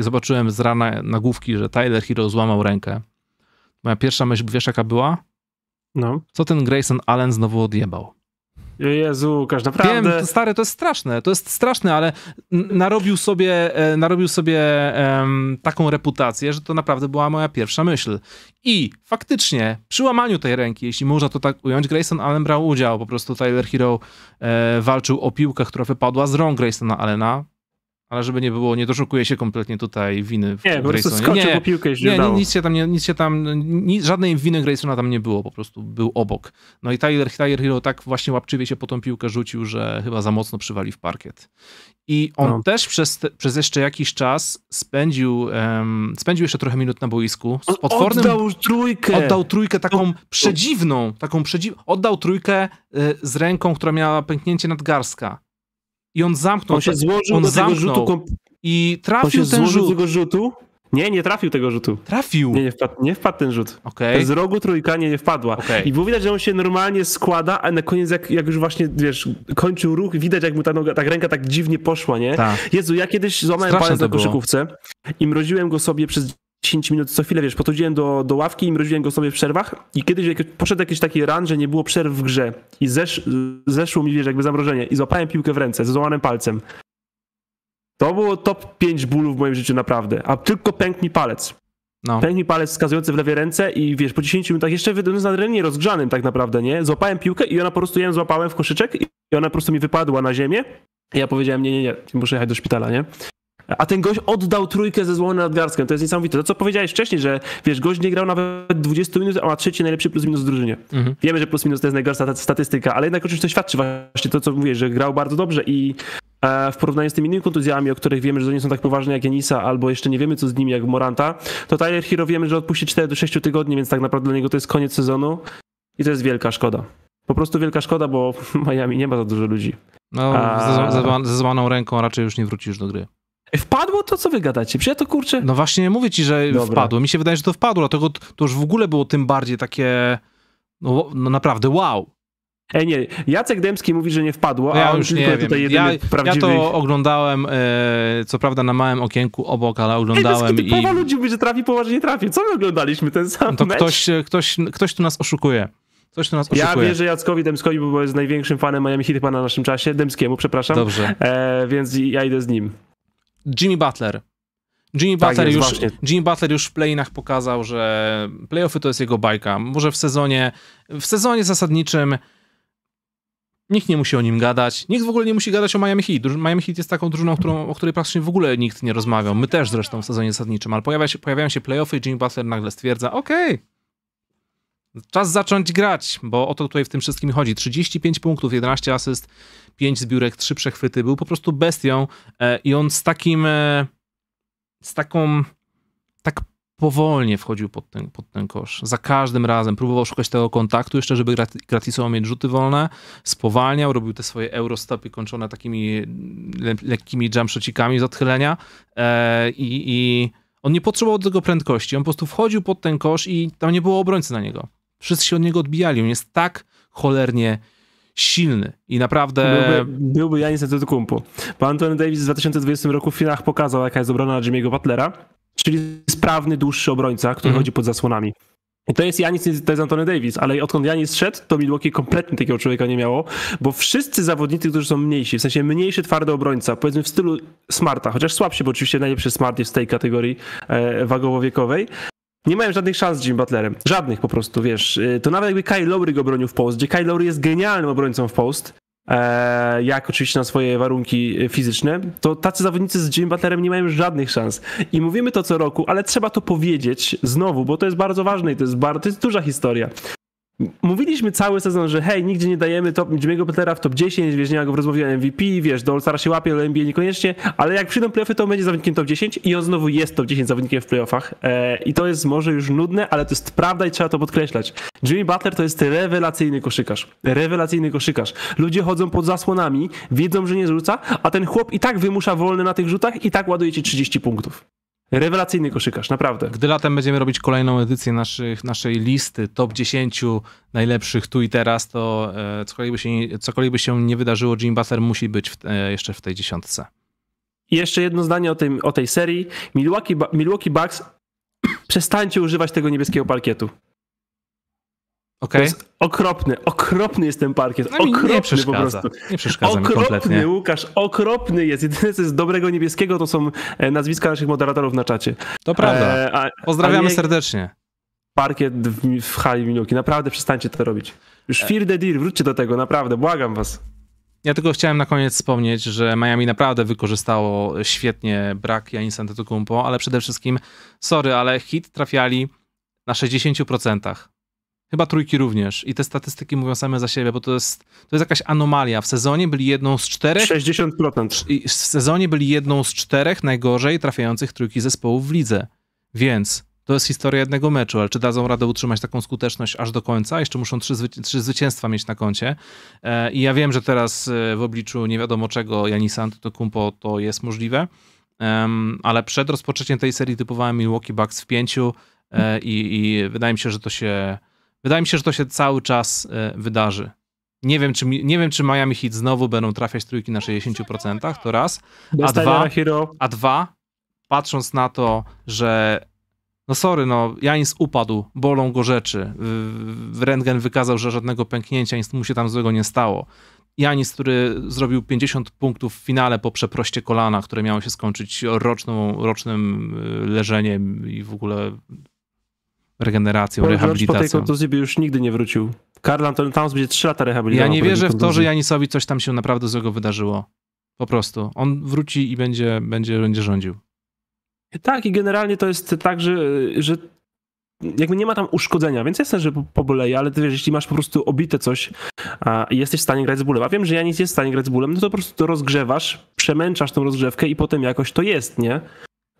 zobaczyłem z rana nagłówki, że Tyler Hero złamał rękę, moja pierwsza myśl, wiesz jaka była? No. Co ten Grayson Allen znowu odjebał? Jezu, Łukasz, naprawdę. Wiem, stary, to jest straszne, to jest straszne, ale narobił sobie, e, narobił sobie um, taką reputację, że to naprawdę była moja pierwsza myśl. I faktycznie, przy łamaniu tej ręki, jeśli można to tak ująć, Grayson Allen brał udział. Po prostu Tyler Hero e, walczył o piłkę, która wypadła z rąk Graysona Allena. Ale żeby nie było, nie doszukuje się kompletnie tutaj winy w Nie, po prostu skoczył nie, po piłkę i nie, nie, nic się tam, nie, nic się tam nic, żadnej winy Graysona tam nie było, po prostu był obok. No i Tyler, Tyler Hero tak właśnie łapczywie się po tą piłkę rzucił, że chyba za mocno przywali w parkiet. I on no. też przez, przez jeszcze jakiś czas spędził, um, spędził jeszcze trochę minut na boisku. Z potwornym, oddał trójkę. Oddał trójkę taką no. przedziwną, taką przedziw, oddał trójkę y, z ręką, która miała pęknięcie nadgarstka i on zamknął on się. Złożył on tego rzutu komp- i trafił on się ten rzut. tego rzutu. Nie, nie trafił tego rzutu. Trafił. Nie, nie wpadł, nie wpadł ten rzut. Okay. Z rogu trójka nie, nie wpadła. Okay. I było widać, że on się normalnie składa, a na koniec jak, jak już właśnie, wiesz, kończył ruch, widać jak mu ta, noga, ta ręka tak dziwnie poszła, nie? Ta. Jezu, ja kiedyś złamałem palec na koszykówce i mroziłem go sobie przez 10 minut co chwilę, wiesz, podchodziłem do, do ławki i mroziłem go sobie w przerwach i kiedyś jak poszedł jakiś taki run, że nie było przerw w grze i zesz, zeszło mi, wiesz, jakby zamrożenie i złapałem piłkę w ręce ze złamanym palcem. To było top 5 bólów w moim życiu naprawdę, a tylko pękł mi palec. No. Pękł mi palec wskazujący w lewej ręce i wiesz, po 10 minutach jeszcze wydany na adrenalinie rozgrzanym tak naprawdę, nie? Złapałem piłkę i ona po prostu, ją złapałem w koszyczek i ona po prostu mi wypadła na ziemię. I ja powiedziałem, nie, nie, nie, muszę jechać do szpitala, nie? a ten gość oddał trójkę ze złomem nadgarstkiem. To jest niesamowite. To, co powiedziałeś wcześniej, że wiesz, gość nie grał nawet 20 minut, a ma trzeci najlepszy plus minus w drużynie. Mhm. Wiemy, że plus minus to jest najgorsza statystyka, ale jednak oczywiście to świadczy właśnie to, co mówisz, że grał bardzo dobrze i e, w porównaniu z tymi innymi kontuzjami, o których wiemy, że to nie są tak poważne jak Janisa, albo jeszcze nie wiemy co z nimi jak Moranta, to Tyler Hero wiemy, że odpuści 4 do 6 tygodni, więc tak naprawdę dla niego to jest koniec sezonu i to jest wielka szkoda. Po prostu wielka szkoda, bo w Miami nie ma za dużo ludzi. No, A... ze, złamaną ręką raczej już nie wrócisz do gry. Wpadło to, co wy gadacie? Przecież ja to kurczę... No właśnie mówię ci, że Dobra. wpadło. Mi się wydaje, że to wpadło, dlatego to już w ogóle było tym bardziej takie... No, no naprawdę wow. Ej, nie, Jacek Dębski mówi, że nie wpadło, no ja a już nie wiem. tutaj jedyny ja, prawdziwy... ja to oglądałem, e, co prawda na małym okienku obok, ale oglądałem Ej, i... Połowa ludzi mówi, że trafi, poważnie trafi. Co my oglądaliśmy, ten sam no to mecz? Ktoś, e, ktoś, ktoś tu nas oszukuje. Ktoś tu nas oszukuje. Ja wierzę Jackowi Dębskowi, bo jest największym fanem Miami Heat na naszym czasie. Dębskiemu, przepraszam. Dobrze. E, więc ja idę z nim. Jimmy Butler. Jimmy tak Butler, tak, już, Jimmy Butler już w playinach pokazał, że playoffy to jest jego bajka. Może w sezonie, w sezonie zasadniczym nikt nie musi o nim gadać. Nikt w ogóle nie musi gadać o Miami Heat. Miami Heat jest taką drużyną, którą, o której praktycznie w ogóle nikt nie rozmawiał. My też zresztą w sezonie zasadniczym, ale pojawia się, pojawiają się playoffy i Jimmy Butler nagle stwierdza, okej, okay, Czas zacząć grać, bo o to tutaj w tym wszystkim chodzi. 35 punktów, 11 asyst, 5 zbiórek, 3 przechwyty. Był po prostu bestią e, i on z takim, e, z taką, tak powolnie wchodził pod ten, pod ten kosz. Za każdym razem próbował szukać tego kontaktu, jeszcze żeby gratisowo mieć rzuty wolne, spowalniał, robił te swoje eurostopy kończone takimi le, lekkimi jumpshocikami z odchylenia e, i, i on nie potrzebował do tego prędkości, on po prostu wchodził pod ten kosz i tam nie było obrońcy na niego. Wszyscy się od niego odbijali. On jest tak cholernie silny i naprawdę... Byłby, byłby Janis Antetokounmpo. Pan Anthony Davis w 2020 roku w finałach pokazał, jaka jest obrona Jimmy'ego Butlera, czyli sprawny, dłuższy obrońca, który mhm. chodzi pod zasłonami. I to jest Janis, to jest Anthony Davis, ale odkąd Janis szedł, to Milwaukee kompletnie takiego człowieka nie miało, bo wszyscy zawodnicy, którzy są mniejsi, w sensie mniejszy, twardy obrońca, powiedzmy w stylu Smarta, chociaż słabszy, bo oczywiście najlepszy Smart jest w tej kategorii e, wagowo-wiekowej, nie mają żadnych szans z Jim Butlerem. Żadnych po prostu, wiesz. Y, to nawet jakby Kyle Lowry go bronił w post, gdzie Kyle Lowry jest genialnym obrońcą w post, e, jak oczywiście na swoje warunki fizyczne, to tacy zawodnicy z Jim Butlerem nie mają żadnych szans. I mówimy to co roku, ale trzeba to powiedzieć znowu, bo to jest bardzo ważne i to jest, bardzo, to jest duża historia. Mówiliśmy cały sezon, że hej, nigdzie nie dajemy top Jimmy'ego Butlera w top 10, wiesz, nie ma go w rozmowie MVP, wiesz, do All-Stara się łapie, ale NBA niekoniecznie, ale jak przyjdą playoffy, to on będzie zawodnikiem top 10 i on znowu jest top 10 zawodnikiem w playoffach eee, i to jest może już nudne, ale to jest prawda i trzeba to podkreślać. Jimmy Butler to jest rewelacyjny koszykarz, rewelacyjny koszykarz. Ludzie chodzą pod zasłonami, wiedzą, że nie zrzuca, a ten chłop i tak wymusza wolne na tych rzutach i tak ładuje ci 30 punktów. Rewelacyjny koszykarz, naprawdę. Gdy latem będziemy robić kolejną edycję naszych, naszej listy top 10 najlepszych tu i teraz, to e, cokolwiek, by się, cokolwiek by się nie wydarzyło, Jim Butler musi być w, e, jeszcze w tej dziesiątce. I jeszcze jedno zdanie o, tym, o tej serii. Milwaukee, Milwaukee Bucks, przestańcie używać tego niebieskiego parkietu. Okay. jest okropny, okropny jest ten parkiet. no okropny nie przeszkadza, po prostu. Nie przeszkadza okropny, mi Łukasz, okropny jest. Jedyne co jest dobrego niebieskiego to są e, nazwiska naszych moderatorów na czacie. To prawda. E, a, Pozdrawiamy a serdecznie parkiet w, w hali Naprawdę przestańcie to robić. Już e. fear the deer, wróćcie do tego, naprawdę, błagam was. Ja tylko chciałem na koniec wspomnieć, że Miami naprawdę wykorzystało świetnie brak Janisa Antetokounmpo, ale przede wszystkim, sorry, ale hit trafiali na 60%. Chyba trójki również. I te statystyki mówią same za siebie, bo to jest, to jest jakaś anomalia. W sezonie byli jedną z czterech. 60%. I w sezonie byli jedną z czterech najgorzej trafiających trójki zespołów w lidze. Więc to jest historia jednego meczu, ale czy dadzą radę utrzymać taką skuteczność aż do końca? Jeszcze muszą trzy, trzy zwycięstwa mieć na koncie. E, I ja wiem, że teraz e, w obliczu nie wiadomo czego Janis Antetokumpo to jest możliwe, ale przed rozpoczęciem tej serii typowałem Milwaukee Bucks w pięciu e, i, i wydaje mi się, że to się Wydaje mi się, że to się cały czas e, wydarzy. Nie wiem, czy, nie wiem, czy Miami Heat znowu będą trafiać trójki na 60%, to raz. A dwa, a dwa, patrząc na to, że no sorry, no Janis upadł, bolą go rzeczy. Rentgen wykazał, że żadnego pęknięcia, nic mu się tam złego nie stało. Janis, który zrobił 50 punktów w finale po przeproście kolana, które miało się skończyć roczną, rocznym e, leżeniem i w ogóle regeneracją, Bo rehabilitacją. Po tej kontuzji by już nigdy nie wrócił. Karl Antony Towns będzie trzy lata rehabilitacji. Ja nie wierzę w to, że Janisowi coś tam się naprawdę złego wydarzyło. Po prostu. On wróci i będzie, będzie, będzie rządził. Tak, i generalnie to jest tak, że, że jakby nie ma tam uszkodzenia, więc jestem, że poboleje, ale ty wiesz, jeśli masz po prostu obite coś a, i jesteś w stanie grać z bólem, a wiem, że ja nic jest w stanie grać z bólem, no to po prostu to rozgrzewasz, przemęczasz tą rozgrzewkę i potem jakoś to jest, nie?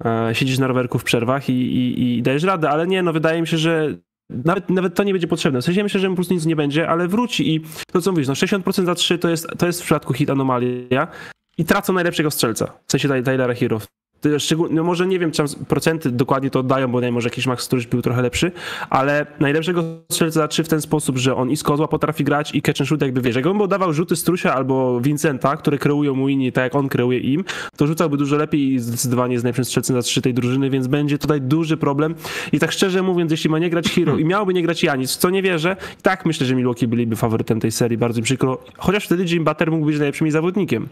E, siedzisz na rowerku w przerwach i, i, i dajesz radę, ale nie, no wydaje mi się, że nawet, nawet to nie będzie potrzebne. W sensie myślę, że po prostu nic nie będzie, ale wróci i to co mówisz, no 60% za 3 to jest, to jest w przypadku hit anomalia i tracą najlepszego strzelca, w sensie Tylera Hero no może nie wiem, czy procenty dokładnie to oddają, bo nie, może jakiś Max Struś był trochę lepszy, ale najlepszego strzelca czy w ten sposób, że on i z kozła potrafi grać i catch and shoot jakby wiesz, jakby dawał rzuty Strusia albo Vincenta, które kreują mu inni tak jak on kreuje im, to rzucałby dużo lepiej i zdecydowanie jest najlepszym strzelcem na trzy tej drużyny, więc będzie tutaj duży problem i tak szczerze mówiąc, jeśli ma nie grać Hero i miałby nie grać Janis, w co nie wierzę, i tak myślę, że Milwaukee byliby faworytem tej serii, bardzo mi przykro, chociaż wtedy Jim Butter mógł być najlepszym jej zawodnikiem,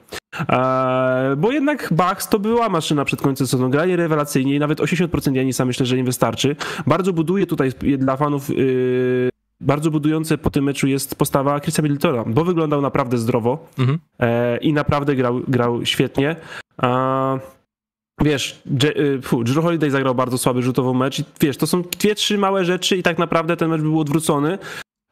Eee, bo jednak Bucks to była maszyna przed końcem sezonu, grali rewelacyjnie i nawet 80% Janisa myślę, że nie wystarczy. Bardzo buduje tutaj dla fanów... Yy bardzo budujące po tym meczu jest postawa Chrisa Middletona, bo wyglądał naprawdę zdrowo mhm. Eee, i naprawdę grał, grał świetnie. A, wiesz, y, Drew Holiday zagrał bardzo słaby rzutową mecz i wiesz, to są dwie, trzy małe rzeczy i tak naprawdę ten mecz był odwrócony.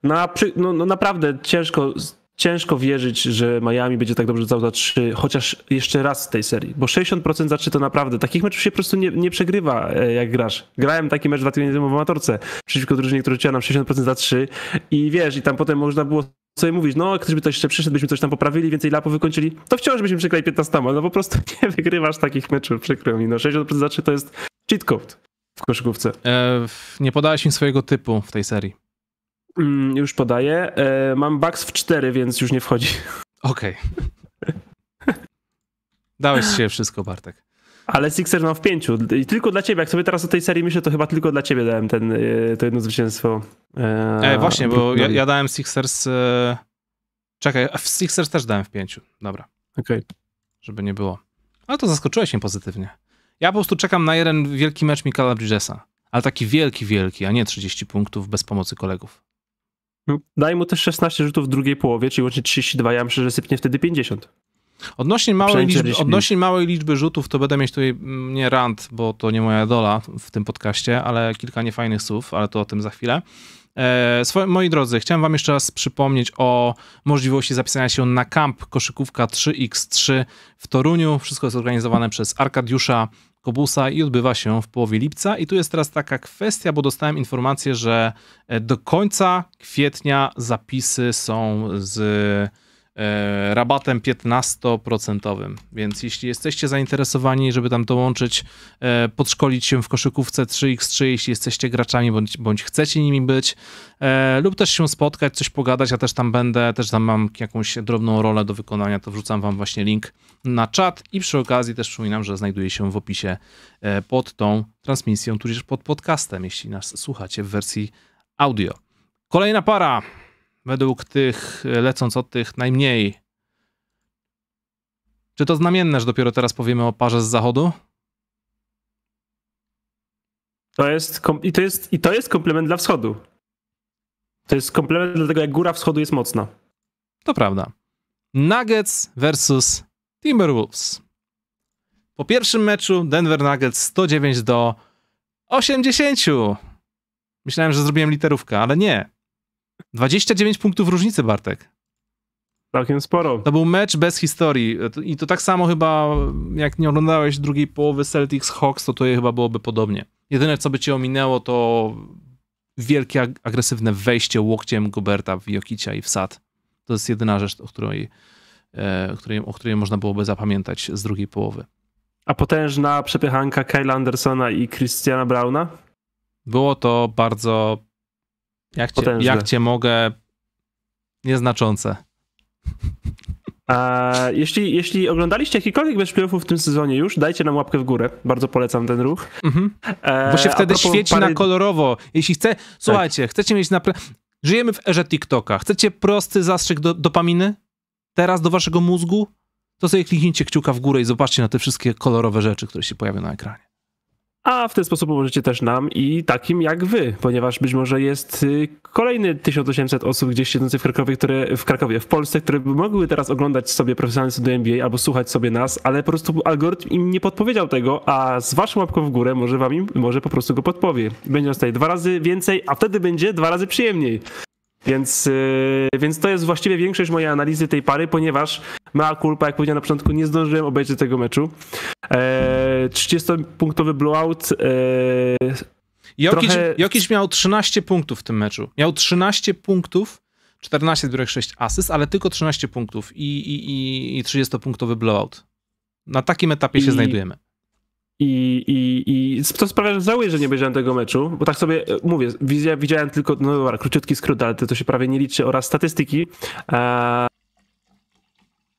Na, no, no naprawdę ciężko Ciężko wierzyć, że Miami będzie tak dobrze rzucało za trzy, chociaż jeszcze raz w tej serii, bo 60% za trzy to naprawdę. Takich meczów się po prostu nie, nie przegrywa, e, jak grasz. Grałem taki mecz dwa tygodnie temu w Amatorce przeciwko drużynie, która rzuciła nam 60% za trzy i wiesz, i tam potem można było sobie mówić, no ktoś by to jeszcze przyszedł, byśmy coś tam poprawili, więcej lapów wykończyli, to wciąż byśmy przegrali 15, no po prostu nie wygrywasz takich meczów, przykro mi. No 60% za trzy to jest cheat code w koszykówce. E, nie podałeś mi swojego typu w tej serii. Mm, już podaję. E, mam Bugs w 4, więc już nie wchodzi. Okej. Okay. Dałeś się wszystko, Bartek. Ale Sixer mam w 5. I tylko dla ciebie. Jak sobie teraz o tej serii myślę, to chyba tylko dla ciebie dałem ten, e, to jedno zwycięstwo. E, e właśnie, bo ja, ja dałem Sixers. E... Czekaj, w Sixers też dałem w 5. Dobra. Okej. Okay. Żeby nie było. Ale to zaskoczyłeś mnie pozytywnie. Ja po prostu czekam na jeden wielki mecz Michaela Bridgesa. Ale taki wielki, wielki, a nie 30 punktów bez pomocy kolegów. No, daj mu też 16 rzutów w drugiej połowie, czyli łącznie 32. Ja myślę, że sypnie wtedy 50. Odnośnie małej, liczby, odnośnie małej liczby rzutów, to będę mieć tutaj mm, nie rant, bo to nie moja dola w tym podcaście, ale kilka niefajnych słów, ale to o tym za chwilę. E, moi drodzy, chciałem wam jeszcze raz przypomnieć o możliwości zapisania się na kamp koszykówka 3x3 w Toruniu. Wszystko jest organizowane przez Arkadiusza Kobusa i odbywa się w połowie lipca. I tu jest teraz taka kwestia, bo dostałem informację, że e, do końca kwietnia zapisy są z E, rabatem 15%. Więc jeśli jesteście zainteresowani, żeby tam dołączyć, e, podszkolić się w koszykówce 3x3, jeśli jesteście graczami bądź, bądź chcecie nimi być, e, lub też się spotkać, coś pogadać, ja też tam będę, też tam mam jakąś drobną rolę do wykonania, to wrzucam wam właśnie link na czat i przy okazji też przypominam, że znajduje się w opisie pod tą transmisją, tudzież pod podcastem, jeśli nas słuchacie w wersji audio. Kolejna para według tych, e, lecąc od tych najmniej. Czy to znamienne, że dopiero teraz powiemy o parze z zachodu? To jest, i, to jest, I to jest komplement dla wschodu. To jest komplement dla tego, jak góra wschodu jest mocna. To prawda. Nuggets versus Timberwolves. Po pierwszym meczu Denver Nuggets 109 do 80. Myślałem, że zrobiłem literówkę, ale nie. 29 punktów różnicy, Bartek. Całkiem sporo. To był mecz bez historii. I to tak samo chyba, jak nie oglądałeś drugiej połowy Celtics Hawks, to tutaj chyba byłoby podobnie. Jedyne, co by cię ominęło, to wielkie, agresywne wejście łokciem Goberta w Jokicia i w Sad. To jest jedyna rzecz, o której, e, której, o której można byłoby zapamiętać z drugiej połowy. A potężna przepychanka Kyle Andersona i Christiana Brauna? Było to bardzo jak cię, jak cię mogę? Nieznaczące. A jeśli, jeśli oglądaliście jakikolwiek mecz playoffów w tym sezonie już, dajcie nam łapkę w górę. Bardzo polecam ten ruch. Mhm. E, Bo się wtedy świeci pary... na kolorowo. Jeśli chce, słuchajcie, tak. chcecie mieć na... Żyjemy w erze TikToka. Chcecie prosty zastrzyk do, dopaminy? Teraz do waszego mózgu? To sobie kliknijcie kciuka w górę i zobaczcie na te wszystkie kolorowe rzeczy, które się pojawią na ekranie. A w ten sposób pomożecie też nam i takim jak wy, ponieważ być może jest y, kolejny 1800 osób gdzieś siedzących w Krakowie, które, w Krakowie, w Polsce, które mogły teraz oglądać sobie profesjonalny studia MBA albo słuchać sobie nas, ale po prostu algorytm im nie podpowiedział tego, a z waszą łapką w górę może wam im, może po prostu go podpowie. Będzie nas tutaj dwa razy więcej, a wtedy będzie dwa razy przyjemniej. Więc, y, więc to jest właściwie większość mojej analizy tej pary, ponieważ mea culpa, jak powiedziałem na początku, nie zdążyłem obejrzeć tego meczu. E, 30-punktowy blowout. E, Jokic, trochę... Jokic miał 13 punktów w tym meczu. Miał 13 punktów 14 zbiórek, 6 asyst, ale tylko 13 punktów i, i, i, i 30-punktowy blowout. Na takim etapie I, się znajdujemy. I, i, i to sprawia, że żałuję, że nie obejrzałem tego meczu, bo tak sobie e, mówię, widziałem tylko, no dobra, króciutki skrót, ale to się prawie nie liczy, oraz statystyki. E,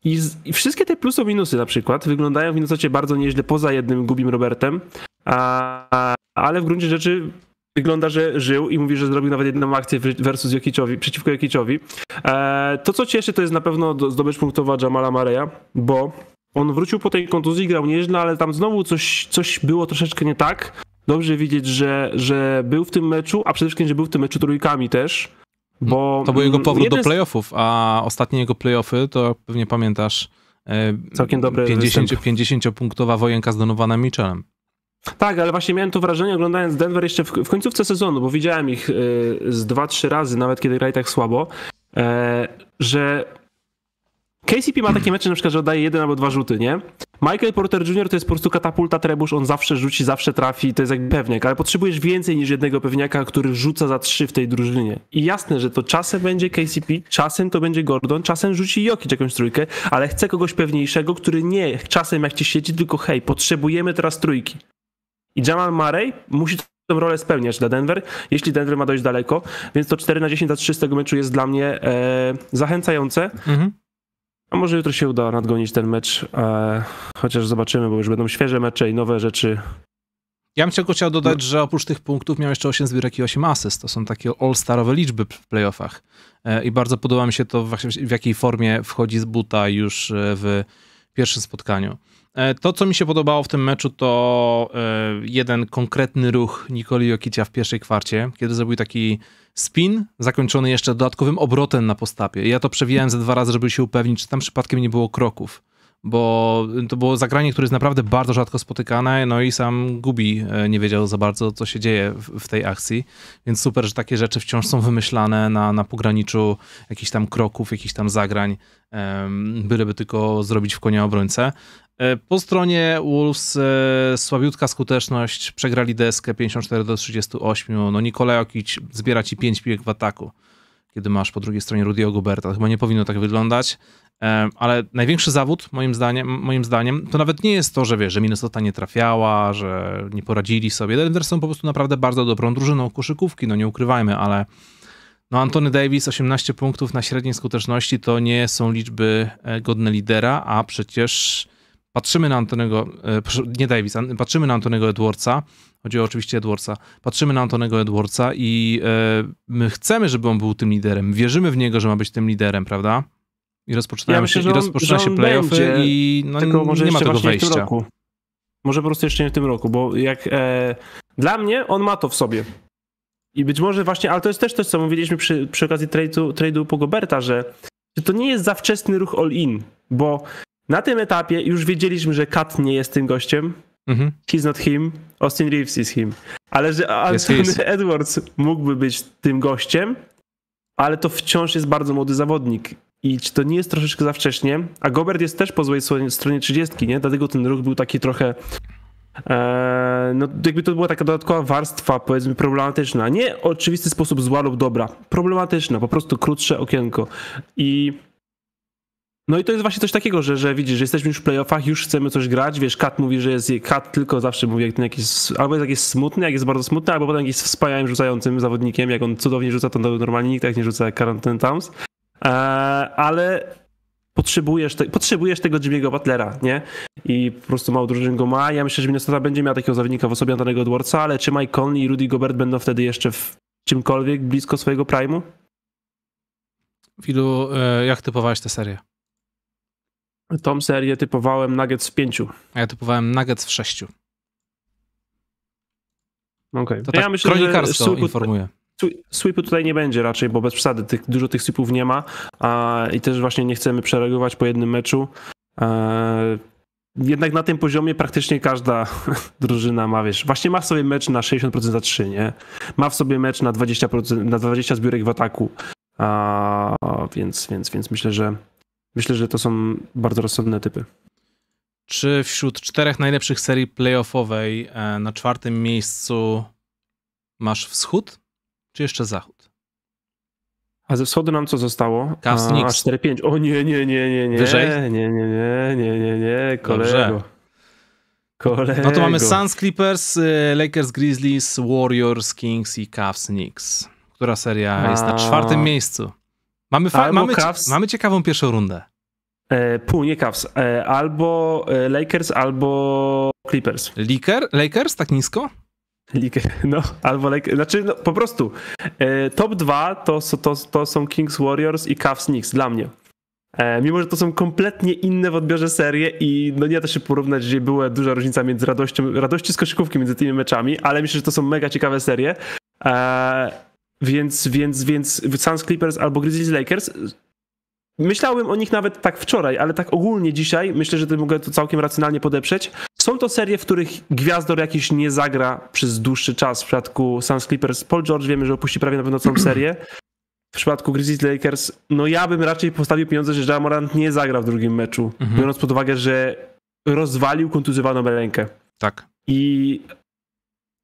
I, z, I, wszystkie te plusy minusy na przykład wyglądają w Minnesocie bardzo nieźle poza jednym gubim Robertem, a, a, ale w gruncie rzeczy wygląda, że żył i mówi, że zrobił nawet jedną akcję versus Jokiczowi, przeciwko Jokiczowi. E, to co cieszy to jest na pewno zdobycz punktowa Jamala Mareya, bo on wrócił po tej kontuzji, grał nieźle, ale tam znowu coś, coś było troszeczkę nie tak. Dobrze widzieć, że, że był w tym meczu, a przede wszystkim, że był w tym meczu trójkami też. Bo to był jego mm, powrót do playoffów, a ostatnie jego playoffy, to pewnie pamiętasz, e, całkiem dobre. 50, 50-punktowa wojenka z Donowanem Mitchellem. Tak, ale właśnie miałem to wrażenie oglądając Denver jeszcze w, w końcówce sezonu, bo widziałem ich y, z 2-3 razy, nawet kiedy grali tak słabo, y, że KCP ma takie mecze na przykład, że oddaje jeden albo dwa rzuty, nie? Michael Porter Jr. to jest po prostu katapulta trebusz, on zawsze rzuci, zawsze trafi, to jest jak pewniak, ale potrzebujesz więcej niż jednego pewniaka, który rzuca za trzy w tej drużynie. I jasne, że to czasem będzie KCP, czasem to będzie Gordon, czasem rzuci Jokic jakąś trójkę, ale chcę kogoś pewniejszego, który nie czasem jak ci siedzi, tylko hej, potrzebujemy teraz trójki. I Jamal Murray musi tę rolę spełniać dla Denver, jeśli Denver ma dojść daleko, więc to 4 na 10 za 3 z tego meczu jest dla mnie e, zachęcające. Mhm. A może jutro się uda nadgonić ten mecz, e, chociaż zobaczymy, bo już będą świeże mecze i nowe rzeczy. Ja bym tylko chciał dodać, no. że oprócz tych punktów miał jeszcze 8 zbiórek i 8 asyst. To są takie all-starowe liczby w playoffach. E, I bardzo podoba mi się to, w jakiej formie wchodzi z buta już e, w pierwszym spotkaniu. E, to, co mi się podobało w tym meczu, to jeden konkretny ruch Nikoli Jokicia w pierwszej kwarcie, kiedy zrobił taki spin zakończony jeszcze dodatkowym obrotem na postapie. Ja to przewijałem ze dwa razy, żeby się upewnić, czy tam przypadkiem nie było kroków bo to było zagranie, które jest naprawdę bardzo rzadko spotykane, no i sam Gubi e, nie wiedział za bardzo, co się dzieje w, w, tej akcji, więc super, że takie rzeczy wciąż są wymyślane na, na pograniczu jakichś tam kroków, jakichś tam zagrań, byleby tylko zrobić w konia obrońcę. E, po stronie Wolves e, słabiutka skuteczność, przegrali deskę 54 do 38, no Nikolaj zbiera ci 5 piłek w ataku kiedy masz po drugiej stronie Rudiego Guberta. To chyba nie powinno tak wyglądać, ale największy zawód, moim zdaniem, moim zdaniem, to nawet nie jest to, że wiesz, że Minnesota nie trafiała, że nie poradzili sobie. Denver są po prostu naprawdę bardzo dobrą drużyną koszykówki, no nie ukrywajmy, ale no Antony Davis 18 punktów na średniej skuteczności to nie są liczby e, godne lidera, a przecież Patrzymy na Antonego, e, nie Davisa, patrzymy na Antonego Edwardsa, chodzi oczywiście Edwardsa, patrzymy na Antonego Edwardsa i e, my chcemy, żeby on był tym liderem, wierzymy w niego, że ma być tym liderem, prawda? I rozpoczynają ja myślę, się, rozpoczyna się playoffy i no, tylko może nie ma tego wejścia. Może po prostu jeszcze nie w tym roku, bo jak e, dla mnie on ma to w sobie. I być może właśnie, ale to jest też to, co mówiliśmy przy, przy okazji trade'u, trade'u po Goberta, że, że to nie jest za wczesny ruch all-in, bo na tym etapie już wiedzieliśmy, że Kat nie jest tym gościem. Mhm. He's not him. Austin Reeves is him. Ale że Anthony yes, Edwards mógłby być tym gościem, ale to wciąż jest bardzo młody zawodnik. I czy to nie jest troszeczkę za wcześnie? A Gobert jest też po złej stronie 30, nie? Dlatego ten ruch był taki trochę. Eee, no, jakby to była taka dodatkowa warstwa, powiedzmy, problematyczna. Nie oczywisty sposób zła lub dobra. Problematyczna, po prostu krótsze okienko. I no i to jest właśnie coś takiego, że, że widzisz, że jesteśmy już w playoffach, już chcemy coś grać, wiesz, Kat mówi, że jest, Kat tylko zawsze mówi, jak ten jakiś, albo jest jakiś smutny, jak jest bardzo smutny, albo potem jakiś wspaniałym rzucającym zawodnikiem, jak on cudownie rzuca, to normalnie nikt tak nie rzuca jak Carlton Towns, e, ale potrzebujesz, te, potrzebujesz tego Jimmy'ego Butlera, nie? I po prostu mało drużyn go ma, ja myślę, że Minnesota będzie miała takiego zawodnika w osobie danego dworca, ale czy Mike Conley i Rudy Gobert będą wtedy jeszcze w czymkolwiek blisko swojego prime'u? Wilu, e, jak typowałeś tę serię? tą serię typowałem Nuggets w pięciu. A ja typowałem Nuggets w sześciu. Okej. Okay. To tak ja myślę, kronikarsko że informuję. Sweepu tutaj nie będzie raczej, bo bez przesady tych, dużo tych sweepów nie ma a, i też właśnie nie chcemy przereagować po jednym meczu. A, e, jednak na tym poziomie praktycznie każda drużyna ma, wiesz, właśnie ma w sobie mecz na 60% za 3, nie? Ma w sobie mecz na 20%, na 20 zbiórek w ataku. A, więc, więc, więc myślę, że Myślę, że to są bardzo rozsądne typy. Czy wśród czterech najlepszych serii playoffowej e, na czwartym miejscu masz wschód, czy jeszcze zachód? A ze wschodu nam co zostało? Cavs A, 4-5. O nie, nie, nie, nie, nie. Wyżej? Nie, nie, nie, nie, nie, nie, kolego. Kolego. No to mamy Suns, Clippers, e, Lakers, Grizzlies, Warriors, Kings i Cavs, Knicks. Która seria A... jest na czwartym miejscu? Mamy, mamy, Cavs, mamy ciekawą pierwszą rundę. E, pół, nie Cavs. E, albo e, Lakers, albo Clippers. Laker? Lakers tak nisko? No, albo Lakers. Znaczy, no, po prostu. E, top 2 to, to, to są Kings Warriors i Cavs Knicks dla mnie. E, mimo, że to są kompletnie inne w odbiorze serie i no nie da się porównać, że była duża różnica między radością, radości z koszykówki między tymi meczami, ale myślę, że to są mega ciekawe serie. E, więc, więc, więc Suns Clippers albo Grizzlies Lakers Myślałem o nich nawet tak wczoraj, ale tak ogólnie dzisiaj, myślę, że to mogę to całkiem racjonalnie podeprzeć. Są to serie, w których gwiazdor jakiś nie zagra przez dłuższy czas. W przypadku Suns Clippers, Paul George wiemy, że opuści prawie na pewno całą serię. W przypadku Grizzlies Lakers, no ja bym raczej postawił pieniądze, że Jamorant nie zagra w drugim meczu, mhm. biorąc pod uwagę, że rozwalił kontuzjowaną rękę. Tak. I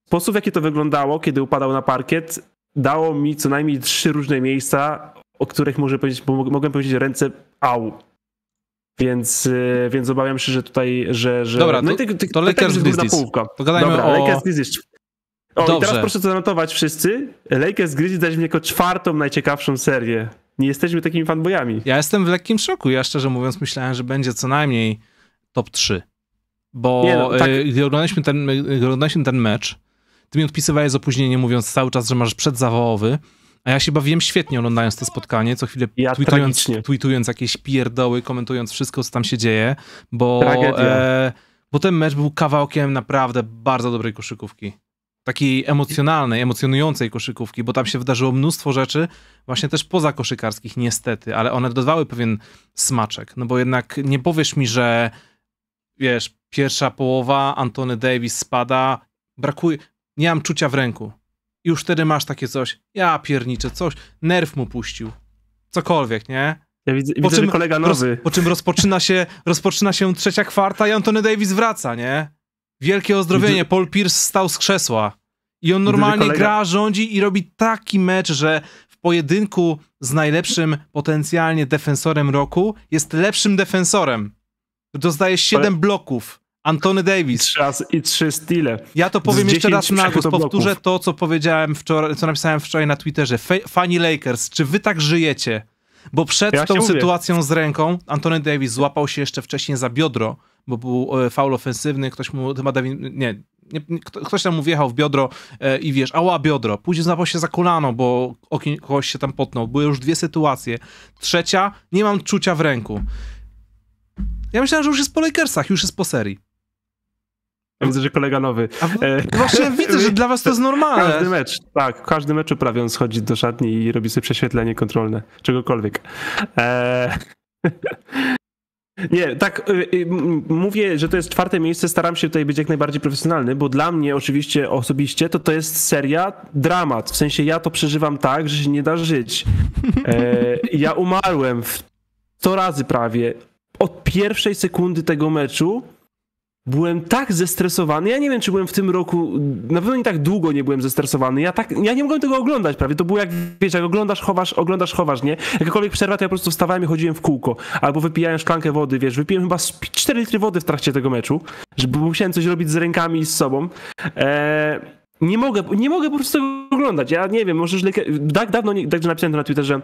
sposób, w jaki to wyglądało, kiedy upadał na parkiet, dało mi co najmniej trzy różne miejsca, o których może powiedzieć, mogłem powiedzieć ręce au. Więc, y, więc obawiam się, że tutaj, że... że... Dobra, no to, i ty, ty, to Lakers Grizzlies. Dobra, o... Lakers Grizzlies. O, Dobrze. i teraz proszę zanotować wszyscy. Lakers Grizzlies dać mi jako czwartą najciekawszą serię. Nie jesteśmy takimi fanboyami. Ja jestem w lekkim szoku. Ja szczerze mówiąc myślałem, że będzie co najmniej top 3. Bo nie, no, tak. gdy, oglądaliśmy ten, gdy oglądaliśmy ten mecz, ty mi odpisywałeś z opóźnieniem, mówiąc cały czas, że masz przedzawołowy, a ja się bawiłem świetnie oglądając to spotkanie, co chwilę ja tweetując, tweetując jakieś pierdoły, komentując wszystko, co tam się dzieje, bo, e, bo ten mecz był kawałkiem naprawdę bardzo dobrej koszykówki takiej emocjonalnej, emocjonującej koszykówki, bo tam się wydarzyło mnóstwo rzeczy, właśnie też poza koszykarskich, niestety, ale one dodawały pewien smaczek. No bo jednak nie powiesz mi, że wiesz, pierwsza połowa, Antony Davis spada, brakuje nie mam czucia w ręku. I już wtedy masz takie coś, ja pierniczę, coś, nerw mu puścił. Cokolwiek, nie? Ja widzę, po widzę czym, kolega nowy. Roz, po czym rozpoczyna się, rozpoczyna się trzecia kwarta i Antony Davis wraca, nie? Wielkie ozdrowienie, widzę... Paul Pierce stał z krzesła. I on normalnie widzę, kolega... gra, rządzi i robi taki mecz, że w pojedynku z najlepszym potencjalnie defensorem roku jest lepszym defensorem. Dostaje 7 Ale... bloków Antony Davis. I trzy, raz, I trzy style. Ja to powiem Z jeszcze raz na głos. Powtórzę to, co powiedziałem wczoraj, co napisałem wczoraj na Twitterze. Fani Lakers, czy wy tak żyjecie? Bo przed ja tą sytuacją mówię. z ręką Antony Davis złapał się jeszcze wcześniej za biodro, bo był e, faul ofensywny, ktoś mu, chyba Devin, nie, nie, ktoś tam mu wjechał w biodro e, i wiesz, ała biodro. Później złapał się za kolano, bo okien, kogoś się tam potnął. Były już dwie sytuacje. Trzecia, nie mam czucia w ręku. Ja myślałem, że już jest po Lakersach, już jest po serii. Widzę, że kolega nowy. A e, właśnie widzę, że dla was to jest normalne. Każdy mecz, tak. Każdy mecz prawie on schodzi do szatni i robi sobie prześwietlenie kontrolne, czegokolwiek. Eee... Nie, tak, y, y, mówię, że to jest czwarte miejsce, staram się tutaj być jak najbardziej profesjonalny, bo dla mnie oczywiście osobiście to to jest seria dramat, w sensie ja to przeżywam tak, że się nie da żyć. Eee, ja umarłem w 100 razy prawie od pierwszej sekundy tego meczu, byłem tak zestresowany. Ja nie wiem, czy byłem w tym roku, na pewno nie tak długo nie byłem zestresowany. Ja, tak, ja nie mogłem tego oglądać prawie. To było jak, wiesz, jak oglądasz, chowasz, oglądasz, chowasz, nie? Jakakolwiek przerwa, to ja po prostu wstawałem i chodziłem w kółko. Albo wypijałem szklankę wody, wiesz, wypiłem chyba 4 litry wody w trakcie tego meczu, żeby musiałem coś robić z rękami i z sobą. Eee, nie mogę, nie mogę po prostu tego oglądać. Ja nie wiem, może źle, tak dawno, nie, tak, napisałem to na Twitterze,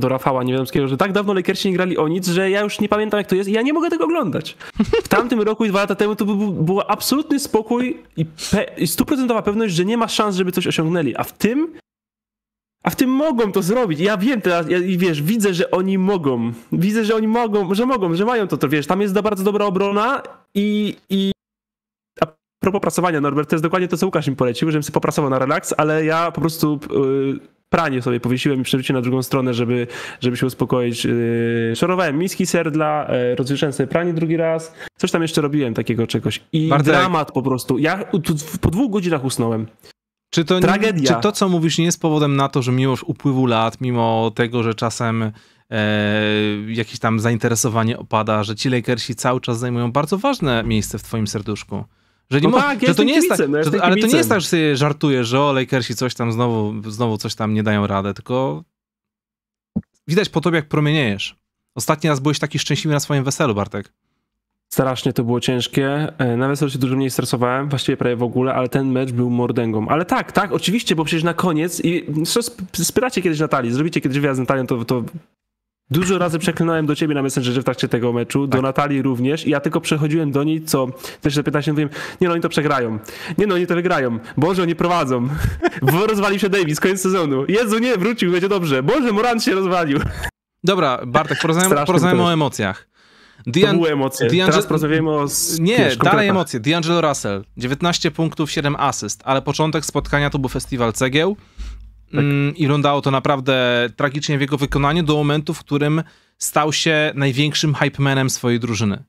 do Rafała Niewiadomskiego, że tak dawno Lakersi nie grali o nic, że ja już nie pamiętam jak to jest i ja nie mogę tego oglądać. W tamtym roku i dwa lata temu to był, był absolutny spokój i, pe- i stuprocentowa pewność, że nie ma szans, żeby coś osiągnęli, a w tym a w tym mogą to zrobić. Ja wiem teraz, ja, wiesz, widzę, że oni mogą. Widzę, że oni mogą, że mogą, że mają to, to wiesz, tam jest bardzo dobra obrona i, i a propos pracowania, Norbert, to jest dokładnie to, co Łukasz mi polecił, żebym sobie popracował na relaks, ale ja po prostu yy, pranie sobie powiesiłem i przerzuciłem na drugą stronę, żeby, żeby się uspokoić. Yy, szorowałem miski serdla, dla, yy, rozwieszałem sobie pranie drugi raz. Coś tam jeszcze robiłem takiego czegoś. I Bartek. dramat po prostu. Ja po dwóch godzinach usnąłem. Czy to, Tragedia. czy to, co mówisz, nie jest powodem na to, że mimo upływu lat, mimo tego, że czasem e, jakieś tam zainteresowanie opada, że ci Lakersi cały czas zajmują bardzo ważne miejsce w twoim serduszku? Że, nie no tak, że tak- to nie jest kibicem, tak, że, to, ale to nie jest tak, że sobie żartujesz, że o, Lakersi coś tam znowu, znowu coś tam nie dają radę, tylko widać po tobie, jak promieniejesz. Ostatni raz byłeś taki szczęśliwy na swoim weselu, Bartek. Strasznie to było ciężkie. E, na weselu się dużo mniej stresowałem, właściwie prawie w ogóle, ale ten mecz był mordęgą. Ale tak, tak, oczywiście, bo przecież na koniec i spytacie kiedyś Natalii, zrobicie kiedyś wyjazd z Natalią, to, to Dużo razy przeklinałem do ciebie na Messengerze w trakcie tego meczu, tak. do Natalii również i ja tylko przechodziłem do niej, co też zapytałem się, mówiłem, nie no oni to przegrają, nie no oni to wygrają, Boże oni prowadzą, bo rozwalił się Davis, koniec sezonu, Jezu nie, wrócił, będzie dobrze, Boże Morant się rozwalił. Dobra, Bartek, porozmawiamy, o emocjach. Dian... były emocje. D'Angel... Teraz porozmawiamy o... Nie, wiesz, dalej emocje. D'Angelo Russell. 19 punktów, 7 asyst, ale początek spotkania to był festiwal cegieł. Tak. Mm, I wyglądało to naprawdę tragicznie w jego wykonaniu do momentu, w którym stał się największym manem swojej drużyny.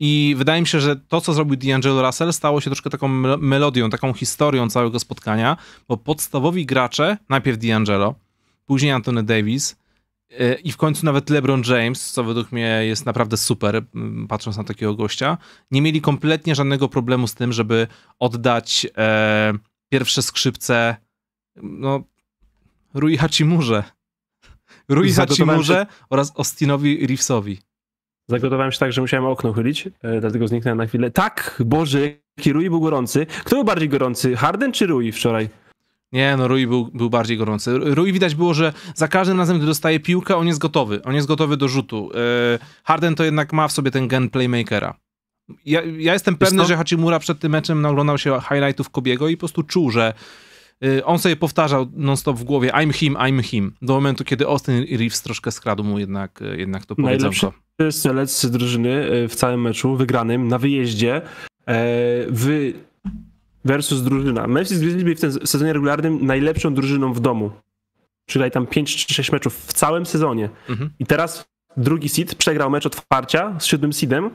I wydaje mi się, że to, co zrobił D'Angelo Russell, stało się troszkę taką melodią, taką historią całego spotkania, bo podstawowi gracze, najpierw D'Angelo, później Anthony Davis y, i w końcu nawet LeBron James, co według mnie jest naprawdę super, patrząc na takiego gościa, nie mieli kompletnie żadnego problemu z tym, żeby oddać e, pierwsze skrzypce no, Rui Hachimurze. Rui Hachimurze się... oraz Austinowi Reevesowi. Zagotowałem się tak, że musiałem okno chylić, e, dlatego zniknąłem na chwilę. Tak, Boże, jaki Rui był gorący. Kto był bardziej gorący, Harden czy Rui wczoraj? Nie, no Rui był, był bardziej gorący. Rui widać było, że za każdym razem, gdy dostaje piłkę, on jest gotowy. On jest gotowy do rzutu. E, Harden to jednak ma w sobie ten gen playmakera. Ja, ja jestem pewny, że Hachimura przed tym meczem naglądał się highlightów Kobiego i po prostu czuł, że Y, on sobie powtarzał non-stop w głowie I'm him, I'm him, do momentu, kiedy Austin Reeves troszkę skradł mu jednak, y, jednak to powiedzonko. Najlepszy strzelec drużyny y, w całym meczu, wygranym, na wyjeździe, e, w versus drużyna. Memphis Grizzlies byli w tym sezonie regularnym najlepszą drużyną w domu. Przygrali tam 5 czy 6 meczów w całym sezonie. Mhm. I teraz drugi seed przegrał mecz otwarcia z siódmym seedem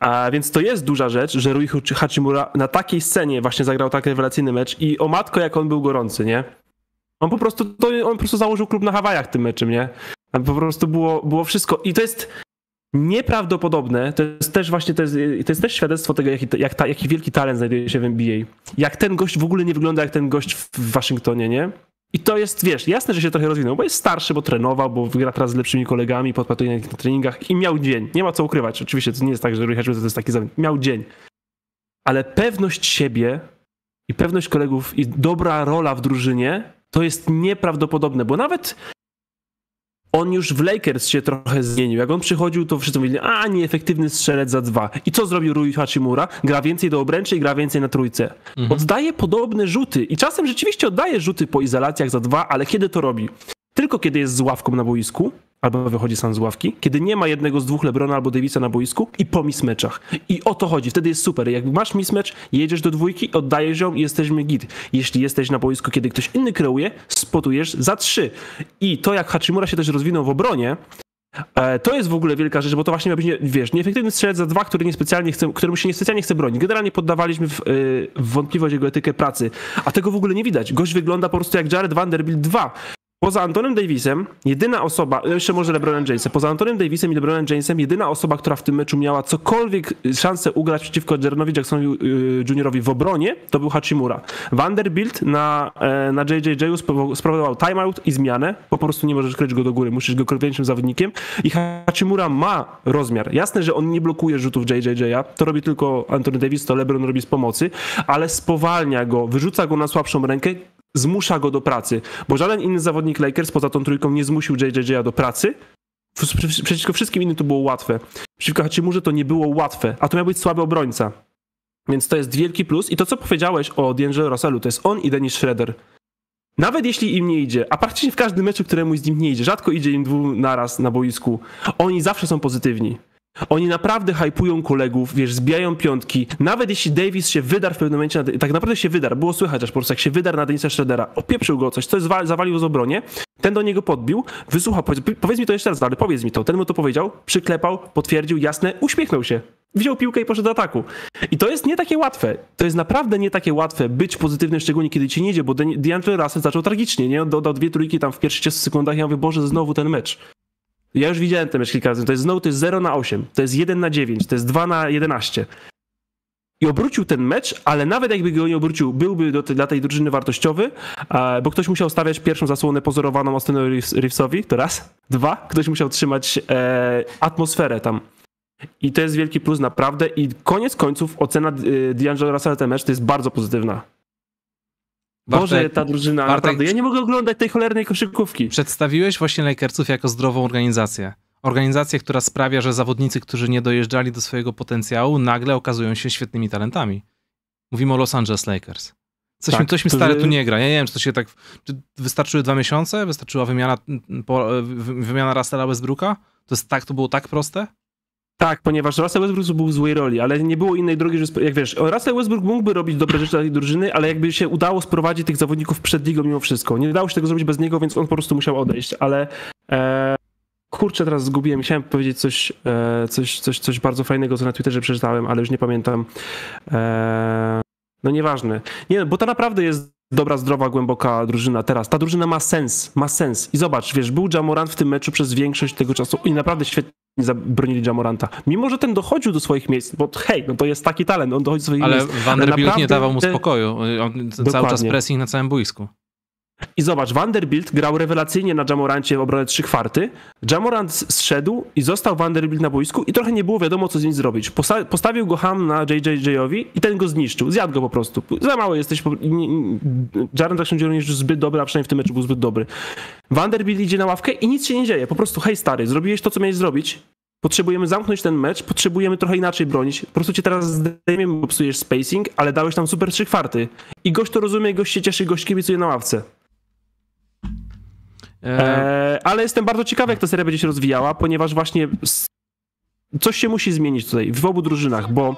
a więc to jest duża rzecz, że Rui Hachimura na takiej scenie właśnie zagrał tak rewelacyjny mecz i o matko jak on był gorący, nie? On po prostu, to, on po prostu założył klub na Hawajach tym meczem, nie? po prostu było, było wszystko i to jest nieprawdopodobne, to jest też właśnie, to jest, to jest też świadectwo tego, jaki, jak ta, jaki wielki talent znajduje się w NBA. Jak ten gość w ogóle nie wygląda jak ten gość w Waszyngtonie, nie? I to jest, wiesz, jasne, że się trochę rozwinął, bo jest starszy, bo trenował, bo wygrał teraz z lepszymi kolegami, podpatruje na treningach i miał dzień. Nie ma co ukrywać. Oczywiście to nie jest tak, że Richard Wilson to jest taki zawodnik. Miał dzień. Ale pewność siebie i pewność kolegów i dobra rola w drużynie to jest nieprawdopodobne, bo nawet on już w Lakers się trochę zmienił. Jak on przychodził, to wszyscy mówili, a nieefektywny strzelec za dwa. I co zrobił Rui Hachimura? Gra więcej do obręczy i gra więcej na trójce. Mhm. Oddaje podobne rzuty i czasem rzeczywiście oddaje rzuty po izolacjach za dwa, ale kiedy to robi? Tylko kiedy jest z ławką na boisku, albo wychodzi sam z ławki, kiedy nie ma jednego z dwóch Lebrona albo Davisa na boisku i po mismeczach. I o to chodzi, wtedy jest super. Jak masz mismecz, jedziesz do dwójki, oddajesz ją i jesteśmy git. Jeśli jesteś na boisku, kiedy ktoś inny kreuje, spotujesz za trzy. I to, jak Hachimura się też rozwinął w obronie, e, to jest w ogóle wielka rzecz, bo to właśnie miał być, wiesz, nieefektywny strzelec za dwa, który niespecjalnie chce, któremu się niespecjalnie chce bronić. Generalnie poddawaliśmy w, e, w wątpliwość jego etykę pracy, a tego w ogóle nie widać. Gość wygląda po prostu jak Jared Vanderbilt 2. Poza Antonem Davisem, jedyna osoba, jeszcze może LeBronem Jamesem, poza Antonem Davisem i LeBronem Jamesem, jedyna osoba, która w tym meczu miała cokolwiek y, szansę ugrać przeciwko Jernowi Jacksonowi yy, Juniorowi w obronie, to był Hachimura. Vanderbilt na, e, na JJJ sprawował timeout i zmianę, po prostu nie możesz kryć go do góry, musisz go kolejniejszym zawodnikiem i Hachimura ma rozmiar. Jasne, że on nie blokuje rzutów JJJ-a, to robi tylko Anthony Davis, to LeBron robi z pomocy, ale spowalnia go, wyrzuca go na słabszą rękę, zmusza go do pracy, bo żaden inny zawodnik Lakers poza tą trójką nie zmusił JJJ'a do pracy. Przeciwko wszystkim innym to było łatwe. Przeciwko Hachimurze to nie było łatwe, a to miał być słaby obrońca. Więc to jest wielki plus. I to, co powiedziałeś o D'Angelo Russellu, to jest on i Dennis Schroeder. Nawet jeśli im nie idzie, a praktycznie w każdym meczu, któremu z nim nie idzie, rzadko idzie im dwóch naraz na boisku, oni zawsze są pozytywni. Oni naprawdę hypują kolegów, wiesz, zbijają piątki. Nawet jeśli Davis się wydarł w pewnym momencie, tak naprawdę się wydarł, było słychać aż po prostu, jak się wydarł na Denisa Schroedera, opieprzył go coś, coś zawalił z obronie, ten do niego podbił, wysłuchał, powiedz, powiedz mi to jeszcze raz, ale powiedz mi to. Ten mu to powiedział, przyklepał, potwierdził, jasne, uśmiechnął się. Wziął piłkę i poszedł do ataku. I to jest nie takie łatwe. To jest naprawdę nie takie łatwe być pozytywnym, szczególnie kiedy ci nie idzie, bo D'Angelo Russell zaczął tragicznie, nie? Dodał dwie trójki tam w pierwszych 10 sekundach i ja mówię, Boże, znowu ten mecz. Ja już widziałem ten mecz kilka razy. To jest znowu to jest 0 na 8, to jest 1 na 9, to jest 2 na 11. I obrócił ten mecz, ale nawet jakby go nie obrócił, byłby do te, dla tej drużyny wartościowy, bo ktoś musiał stawiać pierwszą zasłonę pozorowaną Austinowi Riffsowi. Reevesowi, to raz. Dwa, ktoś musiał trzymać e, atmosferę tam. I to jest wielki plus naprawdę i koniec końców ocena e, D'Angelo Russell ten mecz to jest bardzo pozytywna. Boże, ta drużyna, Bartek, naprawdę. Ja nie mogę oglądać tej cholernej koszykówki. Przedstawiłeś właśnie Lakersów jako zdrową organizację. Organizację, która sprawia, że zawodnicy, którzy nie dojeżdżali do swojego potencjału, nagle okazują się świetnymi talentami. Mówimy o Los Angeles Lakers. Coś, tak, mi, coś mi stare tu nie gra. Ja nie wiem, czy to się tak. Czy wystarczyły dwa miesiące? Wystarczyła wymiana, wymiana wymiana bez bruka. To jest tak, to było tak proste? Tak, ponieważ Russell Westbrook był w złej roli, ale nie było innej drogi, że jak wiesz, Russell Westbrook mógłby robić dobre rzeczy dla tej drużyny, ale jakby się udało sprowadzić tych zawodników przed ligą mimo wszystko. Nie dało się tego zrobić bez niego, więc on po prostu musiał odejść, ale e, kurczę, teraz zgubiłem, chciałem powiedzieć coś, e, coś, coś, coś bardzo fajnego, co na Twitterze przeczytałem, ale już nie pamiętam. E, no nieważne. Nie, bo to naprawdę jest dobra, zdrowa, głęboka drużyna teraz. Ta drużyna ma sens, ma sens. I zobacz, wiesz, był Jamoran w tym meczu przez większość tego czasu i naprawdę świetnie zabronili Jamoranta. Mimo, że ten dochodził do swoich miejsc, bo hej, no to jest taki talent, on dochodzi do swoich Ale miejsc. Ale Vanderbilt nie dawał mu spokoju, on cały czas presji na całym boisku. I zobacz, Vanderbilt grał rewelacyjnie na Jamorancie w obronę 3 kwarty. Jamorant zszedł i został Vanderbilt na boisku i trochę nie było wiadomo, co z nim zrobić. Posta postawił go Ham na JJJ-owi i ten go zniszczył. Zjadł go po prostu. Za mało jesteś. Po... Jaren się Jr. jest zbyt dobry, a przynajmniej w tym meczu był zbyt dobry. Vanderbilt idzie na ławkę i nic się nie dzieje. Po prostu, hej stary, zrobiłeś to, co miałeś zrobić. Potrzebujemy zamknąć ten mecz, potrzebujemy trochę inaczej bronić. Po prostu cię teraz zdejmiemy, bo psujesz spacing, ale dałeś tam super 3 kwarty. I gość to rozumie, gość się cieszy, gość kibicuje na ławce. E, ale jestem bardzo ciekawy, jak ta seria będzie się rozwijała, ponieważ właśnie coś się musi zmienić tutaj w obu drużynach, bo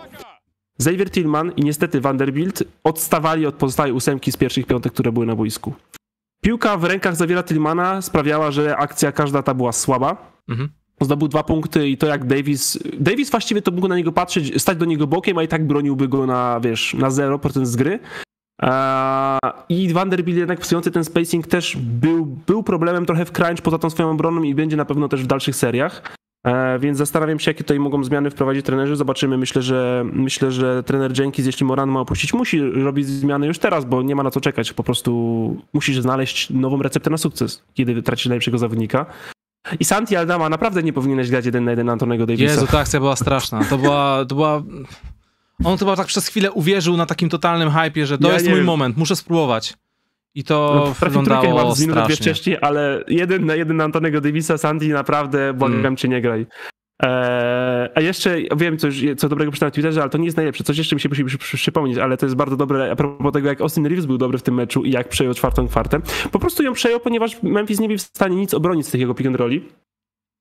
Xavier Tillman i niestety Vanderbilt odstawali od pozostałej ósemki z pierwszych piątek, które były na boisku. Piłka w rękach Xaviera Tillmana sprawiała, że akcja każda ta była słaba. Mhm. Zdobył dwa punkty i to jak Davis. Davis właściwie to mógł na niego patrzeć, stać do niego bokiem, a i tak broniłby go na, wiesz, na 0% z gry. I Vanderbilt jednak psujący ten spacing też był, był problemem trochę w crunch poza tą swoją obroną i będzie na pewno też w dalszych seriach. E, więc zastanawiam się, jakie tutaj mogą zmiany wprowadzić trenerzy. Zobaczymy. Myślę, że myślę, że trener Jenkins, jeśli Moran ma opuścić, musi robić zmiany już teraz, bo nie ma na co czekać. Po prostu musisz znaleźć nową receptę na sukces, kiedy tracisz najlepszego zawodnika. I Santi Aldama naprawdę nie powinieneś grać jeden na jeden Antonego Davisa. Jezu, ta akcja była straszna. To była, to była on chyba tak przez chwilę uwierzył na takim totalnym hypie, że to ja jest mój wiem. moment, muszę spróbować. I to no, wyglądało chyba z minutę dwie wcześniej, ale jeden na jeden na Antonego Davisa, Sandy, naprawdę błagam hmm. cię, nie graj. Eee, a jeszcze wiem coś, co dobrego przy na Twitterze, ale to nie jest najlepsze. Coś jeszcze mi się musi przypomnieć, ale to jest bardzo dobre a propos tego, jak Austin Reeves był dobry w tym meczu i jak przejął czwartą kwartę. Po prostu ją przejął, ponieważ Memphis nie był w stanie nic obronić z tych jego pick and roli.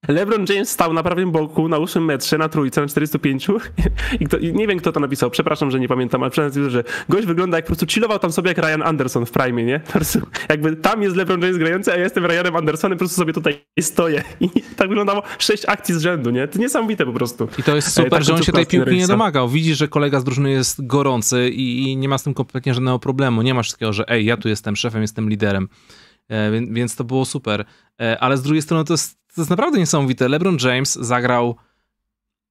LeBron James stał na prawym boku na 8 metrze, na trójce, na 405 i, kto, i nie wiem kto to napisał, przepraszam, że nie pamiętam, ale przynajmniej że gość wygląda jak po prostu chillował tam sobie jak Ryan Anderson w prime, nie? Po prostu jakby tam jest LeBron James grający, a ja jestem Ryanem Andersonem, po prostu sobie tutaj stoję i tak wyglądało 6 akcji z rzędu, nie? To niesamowite po prostu. I to jest super, e, tak że on się tej piłki nie domagał. Widzisz, że kolega z drużyny jest gorący i, i nie ma z tym kompletnie żadnego problemu. Nie masz takiego, że ej, ja tu jestem szefem, jestem liderem. E, więc to było super. E, ale z drugiej strony to jest to jest naprawdę niesamowite. LeBron James zagrał,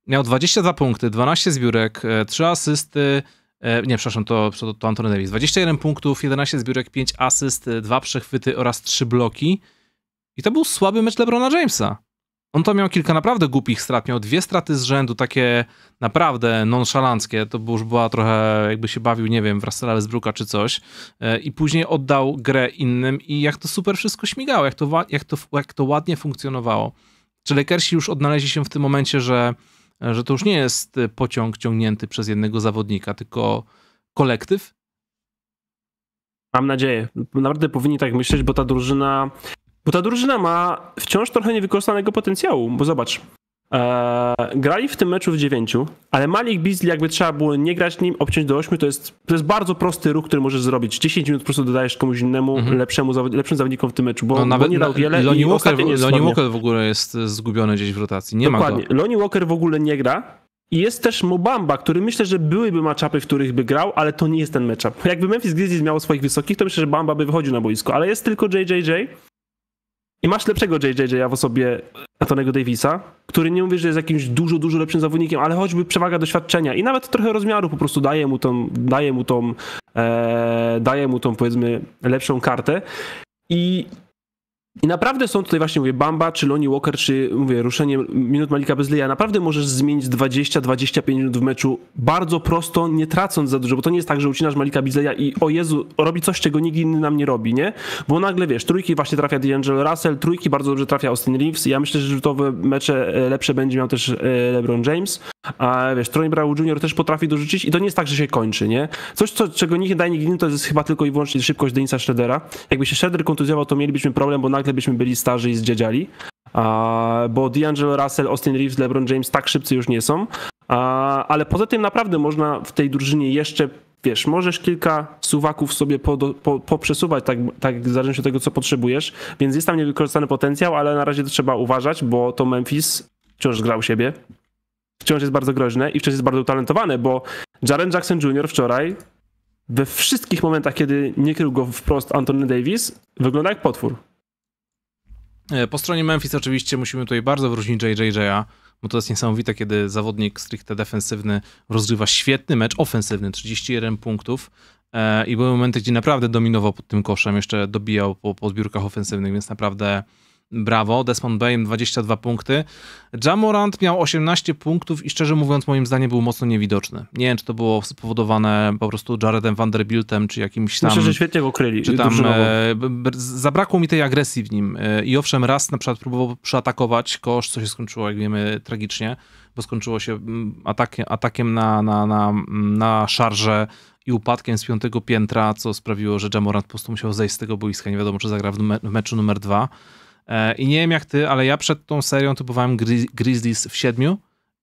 miał 22 punkty, 12 zbiórek, 3 e, asysty, e, nie, przepraszam, to, to, to Davis. 21 punktów, 11 zbiórek, 5 asyst, 2 przechwyty oraz 3 bloki. I to był słaby mecz LeBrona Jamesa. On to miał kilka naprawdę głupich strat. Miał dwie straty z rzędu, takie naprawdę nonszalanckie. To już była trochę, jakby się bawił, nie wiem, w z Bruka czy coś. E, I później oddał grę innym i jak to super wszystko śmigało, jak to, jak to, jak to ładnie funkcjonowało. Czy Lakersi już odnaleźli się w tym momencie, że, że to już nie jest e, pociąg ciągnięty przez jednego zawodnika, tylko kolektyw? Mam nadzieję. Naprawdę powinni tak myśleć, bo ta drużyna bo ta drużyna ma wciąż trochę niewykorzystanego potencjału, bo zobacz, Eee, grali w tym meczu w 9, ale Malik Beasley jakby trzeba było nie grać nim, obciąć do 8, to jest, to jest bardzo prosty ruch, który możesz zrobić. 10 minut po prostu dodajesz komuś innemu, mm -hmm. lepszemu, lepszym zawodnikom w tym meczu, bo, no, nawet, bo nie dał wiele Lonnie i Walker, Lonnie Walker w ogóle jest e, zgubiony gdzieś w rotacji, nie Dokładnie. ma go. Lonnie Walker w ogóle nie gra, i jest też Mobamba, który myślę, że byłyby matchupy, w których by grał, ale to nie jest ten matchup. Jakby Memphis Grizzlies miało swoich wysokich, to myślę, że Bamba by wychodził na boisko, ale jest tylko JJJ, i masz lepszego JJJ w osobie Antonego Davisa, który nie mówi, że jest jakimś dużo, dużo lepszym zawodnikiem, ale choćby przewaga doświadczenia i nawet trochę rozmiaru po prostu daje mu tą, daje mu tą, e, daje mu tą powiedzmy lepszą kartę. I i naprawdę są tutaj właśnie, mówię, Bamba, czy Lonnie Walker, czy mówię, ruszenie minut Malika Bezleja. Naprawdę możesz zmienić 20-25 minut w meczu bardzo prosto, nie tracąc za dużo, bo to nie jest tak, że ucinasz Malika Bezleja i o Jezu, robi coś, czego nikt inny nam nie robi, nie? Bo nagle, wiesz, trójki właśnie trafia D'Angelo Russell, trójki bardzo dobrze trafia Austin Reeves. Ja myślę, że rzutowe mecze e, lepsze będzie miał też e, LeBron James. A wiesz, Troy Brown Jr. też potrafi dorzucić i to nie jest tak, że się kończy, nie? Coś, co, czego nikt nie daje nikt inny, no to jest chyba tylko i wyłącznie szybkość Denisa Schredera. Jakby się Schroeder kontuzjował, to mielibyśmy problem, bo nagle gdybyśmy tak, byli starzy i zdziedziali. bo D'Angelo Russell, Austin Reeves, LeBron James tak szybcy już nie są. ale poza tym naprawdę można w tej drużynie jeszcze wiesz, możesz kilka suwaków sobie poprzesuwać, po, tak, tak zależności od tego, co potrzebujesz, więc jest tam niewykorzystany potencjał, ale na razie to trzeba uważać, bo to Memphis wciąż grał siebie, wciąż jest bardzo groźne i wciąż jest bardzo utalentowane, bo Jaren Jackson Jr. wczoraj we wszystkich momentach, kiedy nie krył go wprost Anthony Davis, wygląda jak potwór. E, po stronie Memphis oczywiście musimy tutaj bardzo wyróżnić JJJ'a, bo to jest niesamowite, kiedy zawodnik stricte defensywny rozgrywa świetny mecz ofensywny, 31 punktów e, i były momenty, gdzie naprawdę dominował pod tym koszem, jeszcze dobijał po, po zbiórkach ofensywnych, więc naprawdę brawo, Desmond Bain 22 punkty. Jamorant miał 18 punktów i szczerze mówiąc moim zdaniem był mocno niewidoczny. Nie wiem, czy to było spowodowane po prostu Jaredem Vanderbiltem, czy jakimś tam... Myślę, że świetnie go kryli. Czy tam, e, zabrakło mi tej agresji w nim. E, I owszem, raz na przykład próbował przeatakować kosz, co się skończyło, jak wiemy, tragicznie, bo skończyło się atakiem, atakiem na, na, na, na szarże i upadkiem z piątego piętra, co sprawiło, że Jamorant po prostu musiał zejść z tego boiska. Nie wiadomo, czy zagra w, me w meczu numer dwa. E, I nie wiem jak ty, ale ja przed tą serią typowałem Gri Grizzlies w siedmiu,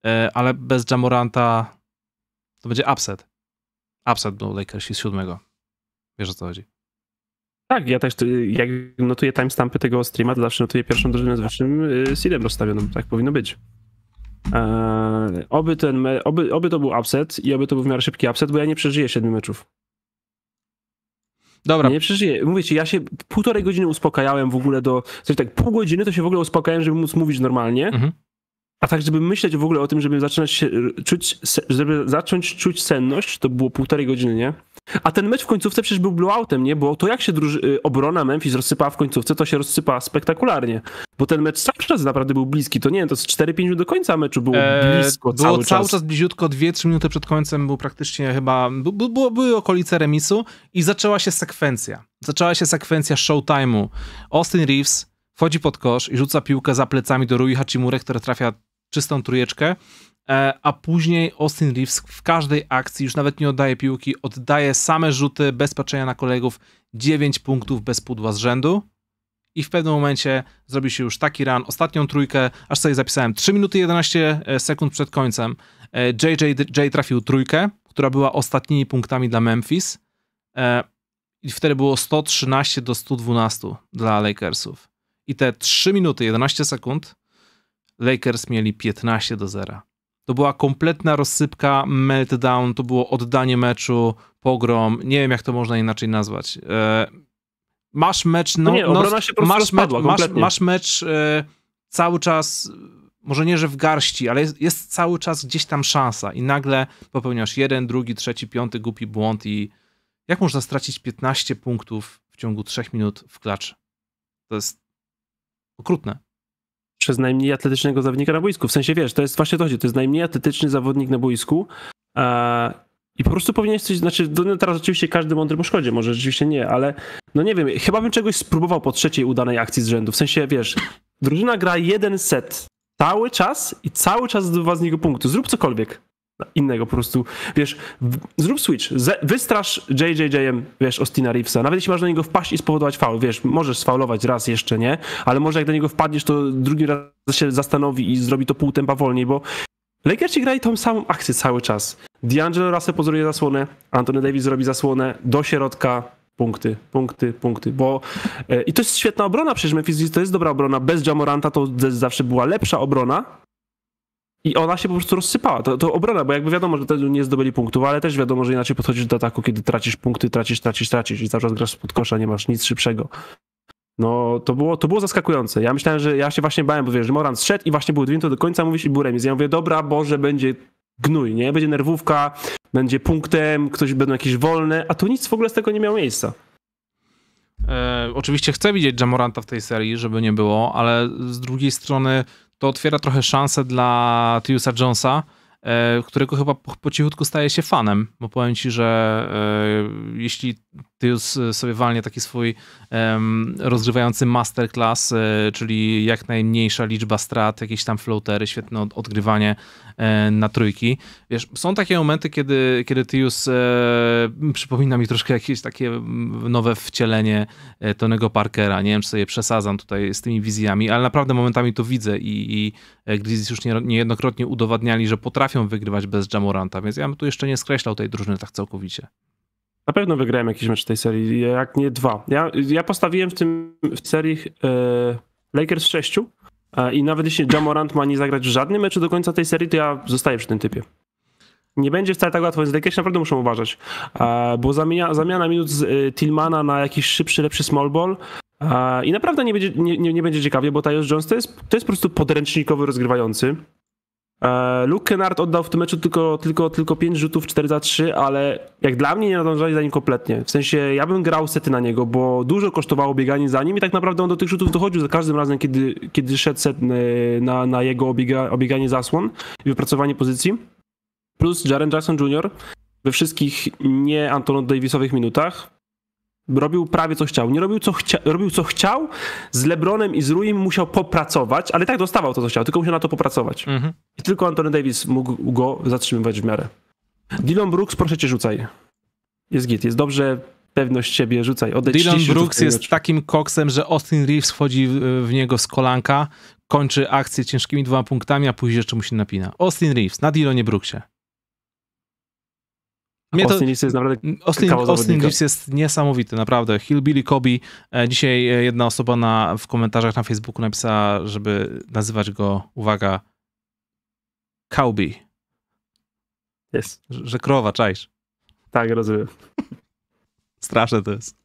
e, ale bez Jamoranta to będzie upset. Upset był Lakersi z siódmego. Wiesz o co chodzi. Tak, ja też jak notuję timestampy tego streama, to zawsze notuję pierwszą drużynę z waszym y, seedem rozstawionym. Tak powinno być. Eee, oby, ten, oby, oby to był upset i oby to był w miarę szybki upset, bo ja nie przeżyję siedmiu meczów. Dobra. Nie, przecież nie, mówię ci, ja się półtorej godziny uspokajałem w ogóle do, w tak pół godziny to się w ogóle uspokajałem, żeby móc mówić normalnie, mhm. a tak żeby myśleć w ogóle o tym, żeby zaczynać się e, czuć, żeby zacząć czuć senność, to było półtorej godziny, nie? A ten mecz w końcówce przecież był blowoutem, nie? Bo to jak się druży- y, obrona Memphis rozsypała w końcówce, to się rozsypała spektakularnie. Bo ten mecz cały czas naprawdę był bliski. To nie wiem, to z 4-5 do końca meczu było e, blisko cały było cały czas. czas bliziutko, 2-3 minuty przed końcem był praktycznie chyba, by, by, były okolice remisu i zaczęła się sekwencja. Zaczęła się sekwencja showtime'u. Austin Reeves wchodzi pod kosz i rzuca piłkę za plecami do Rui Hachimure, która trafia czystą trujeczkę. E, a później Austin Reeves w każdej akcji już nawet nie oddaje piłki, oddaje same rzuty bez patrzenia na kolegów, 9 punktów bez pudła z rzędu. I w pewnym momencie zrobił się już taki run, ostatnią trójkę, aż sobie zapisałem 3 minuty 11 e, sekund przed końcem. JJ, e, JJ trafił trójkę, która była ostatnimi punktami dla Memphis. I wtedy było 113 do 112 dla Lakersów. I te 3 minuty 11 sekund Lakers mieli 15 do 0 to była kompletna rozsypka, meltdown, to było oddanie meczu, pogrom, nie wiem jak to można inaczej nazwać. E, masz mecz, no, no nie, no, się masz, mecz, masz, masz, mecz e, cały czas, może nie, że w garści, ale jest, jest, cały czas gdzieś tam szansa i nagle popełniasz jeden, drugi, trzeci, piąty głupi błąd i jak można stracić 15 punktów w ciągu 3 minut w klacz? To jest okrutne przez najmniej atletycznego zawodnika na boisku. W sensie wiesz, to jest właśnie to, to jest najmniej atletyczny zawodnik na boisku. i po prostu powinieneś coś, znaczy no, no teraz oczywiście każdy mądry po szkodzie, może rzeczywiście nie, ale no nie wiem, chyba bym czegoś spróbował po trzeciej udanej akcji z rzędu. W sensie, wiesz, drużyna gra jeden set cały czas i cały czas zdobywa z niego punktu. Zrób cokolwiek innego po prostu, wiesz, zrób switch, wystrasz JJJ-em, wiesz, Ostina Reevesa, nawet jeśli masz do niego wpaść i spowodować faul, wiesz, możesz sfaulować raz jeszcze, nie, ale może jak do niego wpadniesz, to drugi raz się zastanowi i zrobi to pół tempa wolniej, bo Lakersi grali tą samą akcję cały czas. D'Angelo Russell pozoruje zasłonę, Anthony Davis zrobi zasłonę, do środka, punkty, punkty, punkty, bo e, i to jest świetna obrona, przecież Memphis to jest dobra obrona, bez Jamoranta to zawsze była lepsza obrona, i ona się po prostu rozsypała. To, to obrona, bo jakby wiadomo, że wtedy nie zdobyli punktów, ale też wiadomo, że inaczej podchodzisz do ataku, kiedy tracisz punkty, tracisz, tracisz, tracisz i cały czas grasz pod kosza, nie masz nic szybszego. No, to było, to było zaskakujące. Ja myślałem, że ja się właśnie bałem, bo wiesz, Moran zszedł i właśnie był dwie do końca, mówisz i był remis. Ja mówię, dobra, Boże, będzie gnój, nie? Będzie nerwówka, będzie punktem, ktoś będą jakieś wolne, a tu nic w ogóle z tego nie miało miejsca. E, oczywiście chcę widzieć Jamoranta w tej serii, żeby nie było, ale z drugiej strony to otwiera trochę szansę dla Tiusa Jonesa, e, którego chyba po, po cichutku staje się fanem, bo powiem ci, że e, jeśli Tyus e, sobie walnie taki swój um, rozgrywający masterclass, e, czyli jak najmniejsza liczba strat, jakieś tam floatery, świetne od, odgrywanie e, na trójki. Wiesz, są takie momenty, kiedy, kiedy Tyus e, przypomina mi troszkę jakieś takie nowe wcielenie e, Tonego Parkera. Nie wiem, czy sobie przesadzam tutaj z tymi wizjami, ale naprawdę momentami to widzę i, i e, Grizzlies już nie, niejednokrotnie udowadniali, że potrafią wygrywać bez Jamoranta, więc ja bym tu jeszcze nie skreślał tej drużyny tak całkowicie. Na pewno wygrałem jakiś mecz tej serii, jak nie dwa. Ja, ja postawiłem w tym w serii e, Lakers 6 sześciu, i nawet jeśli Jamorant ma nie zagrać w żadnym meczu do końca tej serii, to ja zostaję przy tym typie. Nie będzie wcale tak łatwo, więc Lakers naprawdę muszą uważać, e, bo zamienia, zamiana minut z e, Tillmana na jakiś szybszy, lepszy small ball i naprawdę nie będzie, nie, nie, nie będzie ciekawie, bo Tyus Jones to jest, to jest po prostu podręcznikowy rozgrywający. E, Luke Kennard oddał w tym meczu tylko, tylko, tylko 5 rzutów, 4 za 3, ale jak dla mnie nie nadążali za nim kompletnie. W sensie ja bym grał sety na niego, bo dużo kosztowało bieganie za nim i tak naprawdę on do tych rzutów dochodził za każdym razem, kiedy, kiedy szedł set e, na, na jego obiega, obieganie zasłon i wypracowanie pozycji. Plus Jaren Jackson Jr. we wszystkich nie Antonio Davisowych minutach Robił prawie co chciał. Nie robił co, chcia robił co chciał, z Lebronem i z Ruim musiał popracować, ale tak dostawał to co chciał, tylko musiał na to popracować. Mhm. I tylko Anthony Davis mógł go zatrzymywać w miarę. Dylan Brooks, proszę cię rzucaj. Jest git, jest dobrze, pewność siebie rzucaj. Odejdź Dylan Brooks jest takim koksem, że Austin Reeves wchodzi w, niego z kolanka, kończy akcję ciężkimi dwoma punktami, a później jeszcze mu się napina. Austin Reeves na Dylonie Brooksie. Mnie Austin Reeves jest naprawdę Austin, Austin Reeves jest niesamowity, naprawdę. Hillbilly Kobe. E, dzisiaj e, jedna osoba na, w komentarzach na Facebooku napisała, żeby nazywać go, uwaga, Kobe. Jest. Że, krowa, czajsz. Tak, rozumiem. Straszne to jest.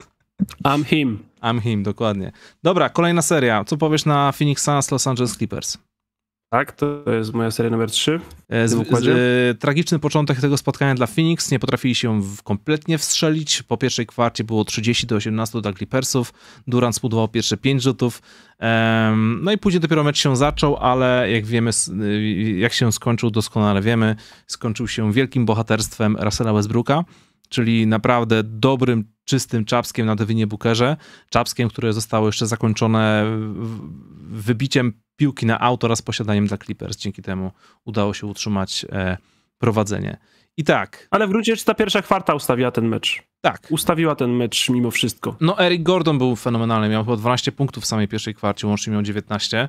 I'm him. I'm him, dokładnie. Dobra, kolejna seria. Co powiesz na Phoenix Suns, Los Angeles Clippers? Tak, to jest moja seria numer 3. E, z, z, e, tragiczny początek tego spotkania dla Phoenix. Nie potrafili się w, kompletnie wstrzelić. Po pierwszej kwarcie było 30 do 18 dla Clippersów. Durant spudował pierwsze 5 rzutów. Um, no i później dopiero mecz się zaczął, ale jak wiemy, y, jak się skończył, doskonale wiemy. Skończył się wielkim bohaterstwem Russella Westbrooka czyli naprawdę dobrym, czystym czapskiem na Devinie Bookerze. Czapskiem, które zostało jeszcze zakończone wybiciem piłki na auto oraz posiadaniem dla Clippers. Dzięki temu udało się utrzymać e, prowadzenie. I tak. Ale w gruncie ta pierwsza kwarta ustawiła ten mecz. Tak. Ustawiła ten mecz mimo wszystko. No, Eric Gordon był fenomenalny. Miał chyba 12 punktów w samej pierwszej kwarcie, łącznie miał 19. Eee,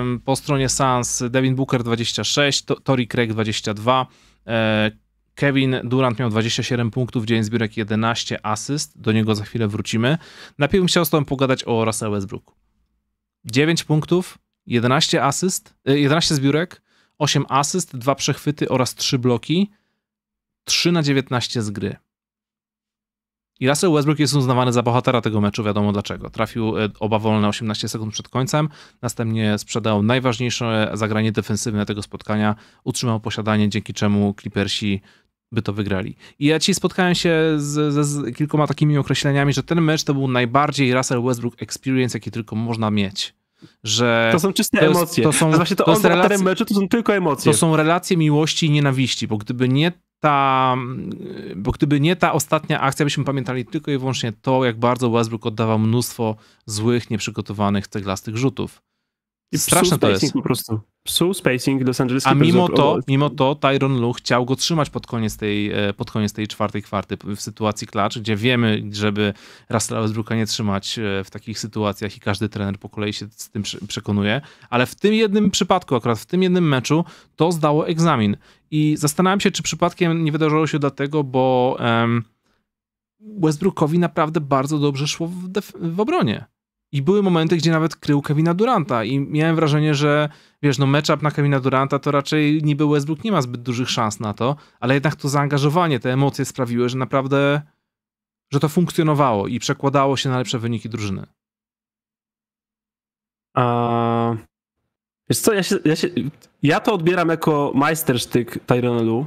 ehm, po stronie Suns Devin Booker 26, to, Tori Craig 22, eee, Kevin Durant miał 27 punktów, 9 zbiórek, 11 asyst. Do niego za chwilę wrócimy. Najpierw bym chciał z tobą pogadać o Russell Westbrooku. 9 punktów, 11 asyst, 11 e, zbiórek, 8 asyst, 2 przechwyty oraz 3 bloki. 3 na 19 z gry. I Russell Westbrook jest uznawany za bohatera tego meczu, wiadomo dlaczego. Trafił e, oba wolne 18 sekund przed końcem, następnie sprzedał najważniejsze zagranie defensywne tego spotkania, utrzymał posiadanie, dzięki czemu Clippersi by to wygrali. I ja ci spotkałem się z, z, z, kilkoma takimi określeniami, że ten mecz to był najbardziej Russell Westbrook experience, jaki tylko można mieć. Że to są czyste to jest, emocje. To są, właśnie to, to on relacje, meczu to są tylko emocje. To są relacje miłości i nienawiści, bo gdyby nie ta, bo gdyby nie ta ostatnia akcja, byśmy pamiętali tylko i wyłącznie to, jak bardzo Westbrook oddawał mnóstwo złych, nieprzygotowanych, ceglastych rzutów. I Straszne to jest. po prostu. Psuł spacing Los Angeles A mimo to, mimo to Tyron Lu chciał go trzymać pod koniec, tej, e, pod koniec tej czwartej kwarty w sytuacji klacz, gdzie wiemy, żeby Russell Westbrooka nie trzymać e, w takich sytuacjach i każdy trener po kolei się z tym przekonuje, ale w tym jednym przypadku, akurat w tym jednym meczu to zdało egzamin i zastanawiam się, czy przypadkiem nie wydarzyło się dlatego, bo um, Westbrookowi naprawdę bardzo dobrze szło w, w obronie i były momenty, gdzie nawet krył Kevina Duranta i miałem wrażenie, że wiesz, no matchup na Kevina Duranta to raczej niby Westbrook nie ma zbyt dużych szans na to, ale jednak to zaangażowanie, te emocje sprawiły, że naprawdę, że to funkcjonowało i przekładało się na lepsze wyniki drużyny. A, wiesz co, ja, się, ja, się, ja to odbieram jako majstersztyk Tyronelu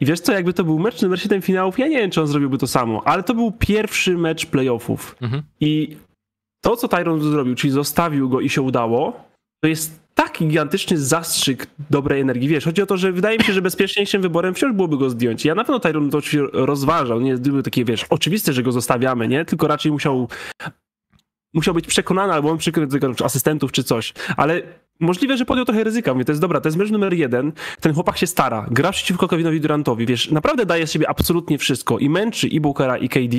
i wiesz co, jakby to był mecz numer 7 finałów, ja nie wiem, czy on zrobiłby to samo, ale to był pierwszy mecz playoffów. Mhm. I to, co Tyron zrobił, czyli zostawił go i się udało, to jest tak gigantyczny zastrzyk dobrej energii. Wiesz, chodzi o to, że wydaje mi się, że bezpieczniejszym wyborem wciąż byłoby go zdjąć. Ja na pewno Tyron to oczywiście rozważał, nie były takie, wiesz, oczywiste, że go zostawiamy, nie? Tylko raczej musiał musiał być przekonany, albo on przykrył asystentów czy coś, ale Możliwe, że podjął trochę ryzyka. Mówię, to jest dobra, to jest mecz numer jeden. Ten chłopak się stara, gra przeciwko Kevinowi Durantowi, wiesz, naprawdę daje z siebie absolutnie wszystko. I męczy, i Bookera, i KD.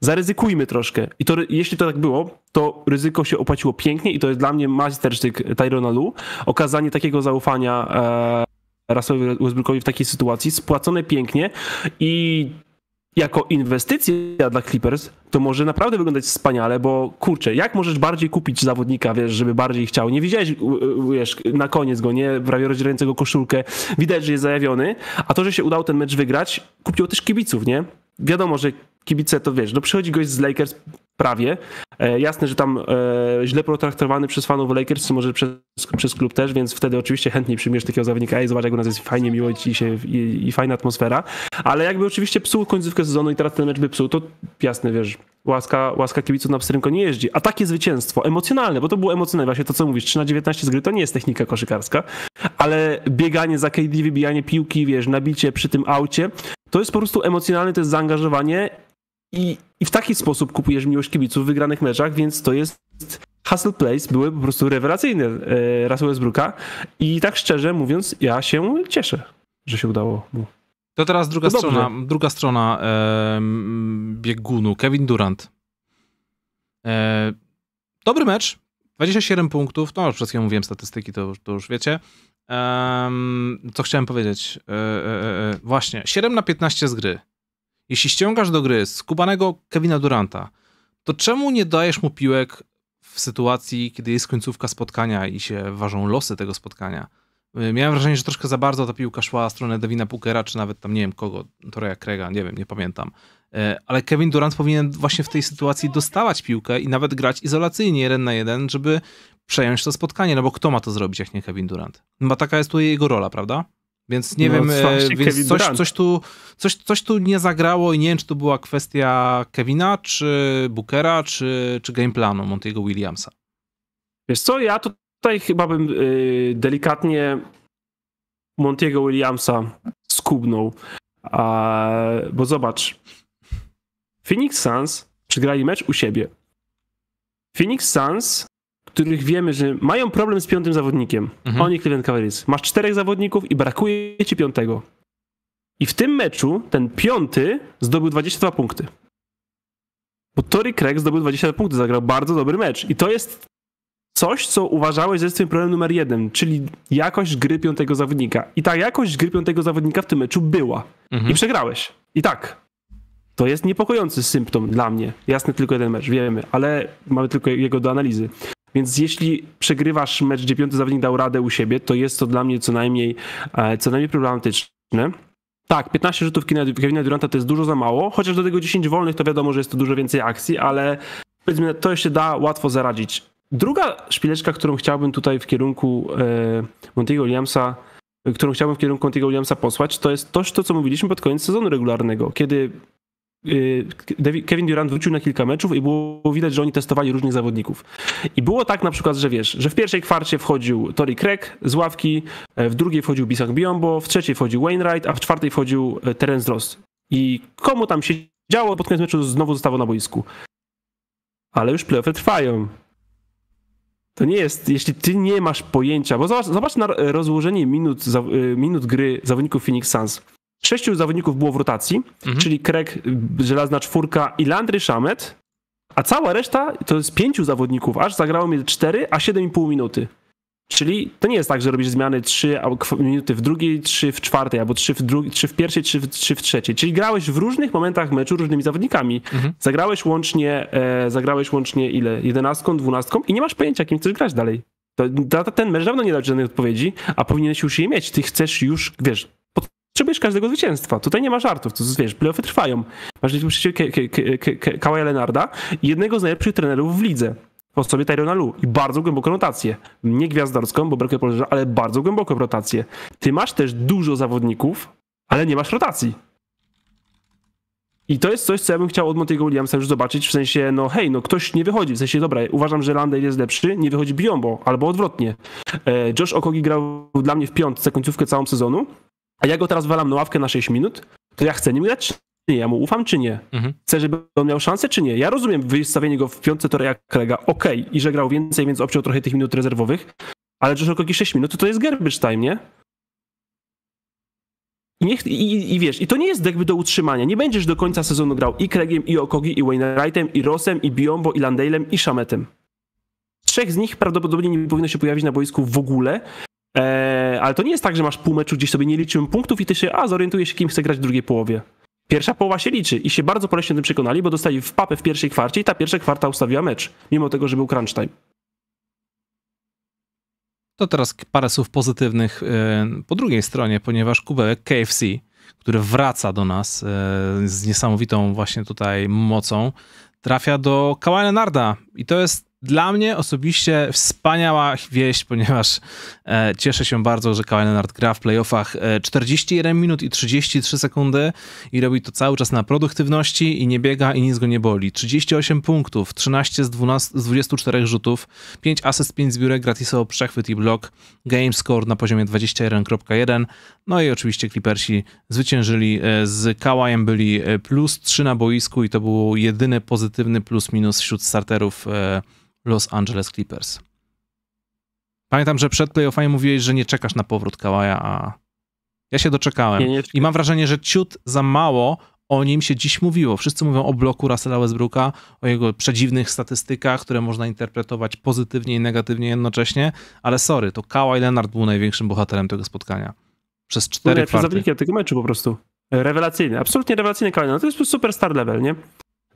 Zaryzykujmy troszkę. I to, jeśli to tak było, to ryzyko się opłaciło pięknie i to jest dla mnie majstersztyk Tyrona Lu. Okazanie takiego zaufania e, Russellowi Westbrookowi w takiej sytuacji, spłacone pięknie i jako inwestycja dla Clippers to może naprawdę wyglądać wspaniale, bo kurczę, jak możesz bardziej kupić zawodnika, wiesz, żeby bardziej chciał. Nie widziałeś, wiesz, na koniec go, nie? Prawie rozdzierającego koszulkę. Widać, że jest zajawiony, a to, że się udało ten mecz wygrać, kupiło też kibiców, nie? Wiadomo, że kibice to wiesz, no przychodzi gość z Lakers prawie. E, jasne, że tam e, źle potraktowany przez fanów Lakers, czy może przez, przez klub też, więc wtedy oczywiście chętnie przyjmiesz takiego zawodnika, ej, zobacz jak u nas jest fajnie, miło ci się i, i, fajna atmosfera, ale jakby oczywiście psuł końcówkę sezonu i teraz ten mecz by psuł, to jasne, wiesz, łaska, łaska kibiców na pstrym nie jeździ. A takie zwycięstwo, emocjonalne, bo to było emocjonalne, właśnie to co mówisz, 3 na 19 z gry to nie jest technika koszykarska, ale bieganie za KD, wybijanie piłki, wiesz, nabicie przy tym aucie, to jest po prostu emocjonalne, to jest zaangażowanie i, I w taki sposób kupujesz miłość kibiców w wygranych meczach, więc to jest Hustle place były po prostu rewelacyjne e, Russell Westbrooka i tak szczerze mówiąc, ja się cieszę, że się udało mu. To teraz druga no strona, dobrze. druga strona e, biegunu, Kevin Durant. E, dobry mecz, 27 punktów, no już wszystkim mówiłem statystyki, to, to już wiecie. E, co chciałem powiedzieć? E, e, e, właśnie, 7 na 15 z gry. Jeśli ściągasz do gry skubanego Kevina Duranta, to czemu nie dajesz mu piłek w sytuacji, kiedy jest końcówka spotkania i się ważą losy tego spotkania? Y, miałem wrażenie, że troszkę za bardzo ta piłka szła w stronę Devina Pukera, czy nawet tam nie wiem kogo, Toreya Krega, nie wiem, nie pamiętam. Y, ale Kevin Durant powinien właśnie w tej sytuacji dostawać piłkę i nawet grać izolacyjnie jeden na jeden, żeby przejąć to spotkanie, no bo kto ma to zrobić, jak nie Kevin Durant? Chyba taka jest tu jego rola, prawda? Więc nie no, wiem, e, więc coś, coś, tu, coś, coś tu nie zagrało i nie wiem, czy to była kwestia Kevina, czy Bookera, czy, czy gameplanu Montiego Williamsa. Wiesz co, ja tutaj chyba bym yy, delikatnie Montiego Williamsa skubnął. A, bo zobacz, Phoenix Suns przegrali mecz u siebie. Phoenix Suns których wiemy, że mają problem z piątym zawodnikiem. Mhm. Oni Cleveland Cavaliers. Masz czterech zawodników i brakuje ci piątego. I w tym meczu ten piąty zdobył 22 punkty. Bo Tory Craig zdobył 22 punkty, zagrał bardzo dobry mecz. I to jest coś, co uważałeś, że jest tym problem numer jeden, czyli jakość gry piątego zawodnika. I ta jakość gry piątego zawodnika w tym meczu była. Mhm. I przegrałeś. I tak. To jest niepokojący symptom dla mnie. Jasne, tylko jeden mecz, wiemy, ale mamy tylko jego do analizy. Więc jeśli przegrywasz mecz, gdzie piąty zawodnik dał radę u siebie, to jest to dla mnie co najmniej, e, co najmniej problematyczne. Tak, 15 rzutów Kevina Duranta to jest dużo za mało, chociaż do tego 10 wolnych to wiadomo, że jest to dużo więcej akcji, ale powiedzmy, to się da łatwo zaradzić. Druga szpileczka, którą chciałbym tutaj w kierunku e, Montiego Williamsa którą chciałbym w kierunku Contiego Williamsa posłać, to jest to, to, co mówiliśmy pod koniec sezonu regularnego, kiedy Yy, Kevin Durant wrócił na kilka meczów i było widać, że oni testowali różnych zawodników. I było tak na przykład, że wiesz, że w pierwszej kwarcie wchodził Tori Craig z ławki, e, w drugiej wchodził Bisang Biombo, w trzeciej wchodził Wainwright, a w czwartej wchodził e, Terence Ross. I komu tam się działo, pod koniec meczu znowu zostało na boisku. Ale już playoffy trwają. To nie jest, jeśli ty nie masz pojęcia, bo zobacz, zobacz na rozłożenie minut, e, minut gry zawodników Phoenix Suns sześciu zawodników było w rotacji, mhm. czyli Craig, Żelazna Czwórka i Landry Szamet, a cała reszta to jest pięciu zawodników, aż zagrało mi cztery a siedem i pół minuty. Czyli to nie jest tak, że robisz zmiany trzy minuty w drugiej, trzy w czwartej, albo trzy w, drugi, w pierwszej, trzy w, w trzeciej. Czyli grałeś w różnych momentach meczu różnymi zawodnikami. Mhm. Zagrałeś łącznie, e, zagrałeś łącznie ile? jedenastką, dwunastką i nie masz pojęcia, kim chcesz grać dalej. To, ten mecz dawno nie dał żadnej odpowiedzi, a powinieneś już je mieć. Ty chcesz już, wiesz, potrzebujesz każdego zwycięstwa. Tutaj nie ma żartów, to wiesz, playoffy trwają. Masz przecież Kawaja Lenarda, jednego z najlepszych trenerów w lidze po sobie Tyrona Lu i bardzo głęboką rotację. Nie gwiazdorską, bo brakuje poleża, ale bardzo głęboką rotację. Ty masz też dużo zawodników, ale nie masz rotacji. I to jest coś, co ja bym chciał od Montego Williamsa już zobaczyć, w sensie, no hej, no ktoś nie wychodzi, w sensie, dobra, uważam, że Landale jest lepszy, nie wychodzi Biombo, albo odwrotnie. E, Josh Okogi grał dla mnie w piątce końcówkę całą sezonu, a ja go teraz walam na ławkę na 6 minut, to ja chcę nim grać, czy nie? Ja mu ufam, czy nie? Mhm. Chcę, żeby on miał szansę, czy nie? Ja rozumiem wystawienie go w piątce to jak kolega, okej, okay. i że grał więcej, więc obciął trochę tych minut rezerwowych, ale że około 6 minut to, to jest garbage time, nie? I, i, I wiesz, i to nie jest jakby do utrzymania. Nie będziesz do końca sezonu grał i Craigiem, i Okogi, i Wainwrightem, i Rossem, i Biombo, i Landalem, i Shametem. Trzech z nich prawdopodobnie nie powinno się pojawić na boisku w ogóle, Eee, ale to nie jest tak, że masz pół meczu, gdzieś sobie nie liczyłem punktów i ty się, a zorientujesz się, kim chce grać w drugiej połowie. Pierwsza połowa się liczy i się bardzo poleśnie tym przekonali, bo dostali w papę w pierwszej kwarcie i ta pierwsza kwarta ustawiła mecz, mimo tego, że był crunch time. To teraz parę słów pozytywnych e, po drugiej stronie, ponieważ kubełek KFC, który wraca do nas e, z niesamowitą właśnie tutaj mocą, trafia do Kawhi Narda i to jest dla mnie osobiście wspaniała wieść, ponieważ e, cieszę się bardzo, że Kawhi Leonard gra w playoffach 41 e, minut i 33 sekundy i robi to cały czas na produktywności i nie biega i nic go nie boli. 38 punktów, 13 z, 12, z 24 rzutów, 5 asyst, 5 zbiórek, gratisowo przechwyt i blok, game score na poziomie 21.1. No i oczywiście Clippersi zwyciężyli e, z Kałajem, byli e, plus 3 na boisku i to był jedyny pozytywny plus minus wśród starterów e, Los Angeles Clippers. Pamiętam, że przed playoffami mówiłeś, że nie czekasz na powrót Kawaja, a ja się doczekałem. I mam wrażenie, że ciut za mało o nim się dziś mówiło. Wszyscy mówią o bloku Russella Westbrooka, o jego przedziwnych statystykach, które można interpretować pozytywnie i negatywnie jednocześnie, ale sorry, to Kawaj Leonard był największym bohaterem tego spotkania. Przez cztery no, Przez zawodnikiem tego meczu po prostu. Rewelacyjny, absolutnie rewelacyjny Kawaj no To jest super star level, nie?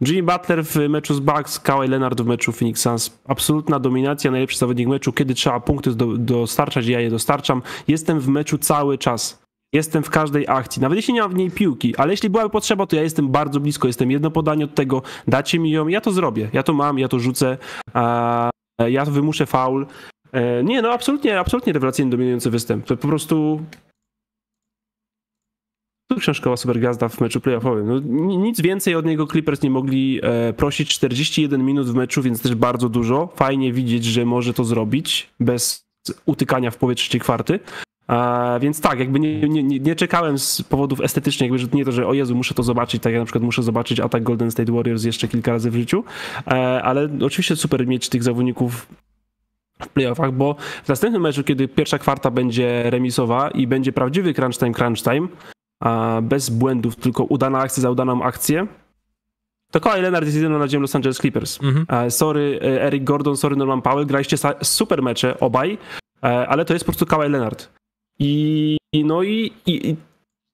Jimmy Butler w meczu z Bucks, Kawhi Leonard w meczu Phoenix Suns. Absolutna dominacja, najlepszy zawodnik meczu, kiedy trzeba punkty dostarczać, ja je dostarczam. Jestem w meczu cały czas. Jestem w każdej akcji, nawet jeśli nie mam w niej piłki, ale jeśli byłaby potrzeba, to ja jestem bardzo blisko, jestem jedno podanie od tego, dacie mi ją, ja to zrobię, ja to mam, ja to rzucę, e, ja wymuszę faul. E, nie, no absolutnie, absolutnie rewelacyjnie dominujący występ. To po prostu Książkowa supergwiazda w meczu playoffowym. No, nic więcej od niego Clippers nie mogli e, prosić. 41 minut w meczu, więc też bardzo dużo. Fajnie widzieć, że może to zrobić bez utykania w powietrze czy kwarty. E, więc tak, jakby nie, nie, nie, czekałem z powodów estetycznych, jakby że nie to, że o Jezu, muszę to zobaczyć, tak jak na przykład muszę zobaczyć atak Golden State Warriors jeszcze kilka razy w życiu, e, ale oczywiście super mieć tych zawodników w playoffach, bo w następnym meczu, kiedy pierwsza kwarta będzie remisowa i będzie prawdziwy crunch time, crunch time, bez błędów, tylko udana akcja za udaną akcję, to Kawhi Leonard jest jedyną nadzieją Los Angeles Clippers. Mhm. E, sorry e, Eric Gordon, sorry Norman Powell, graliście super mecze obaj, e, ale to jest po prostu Kawhi Leonard. I, no i, i, i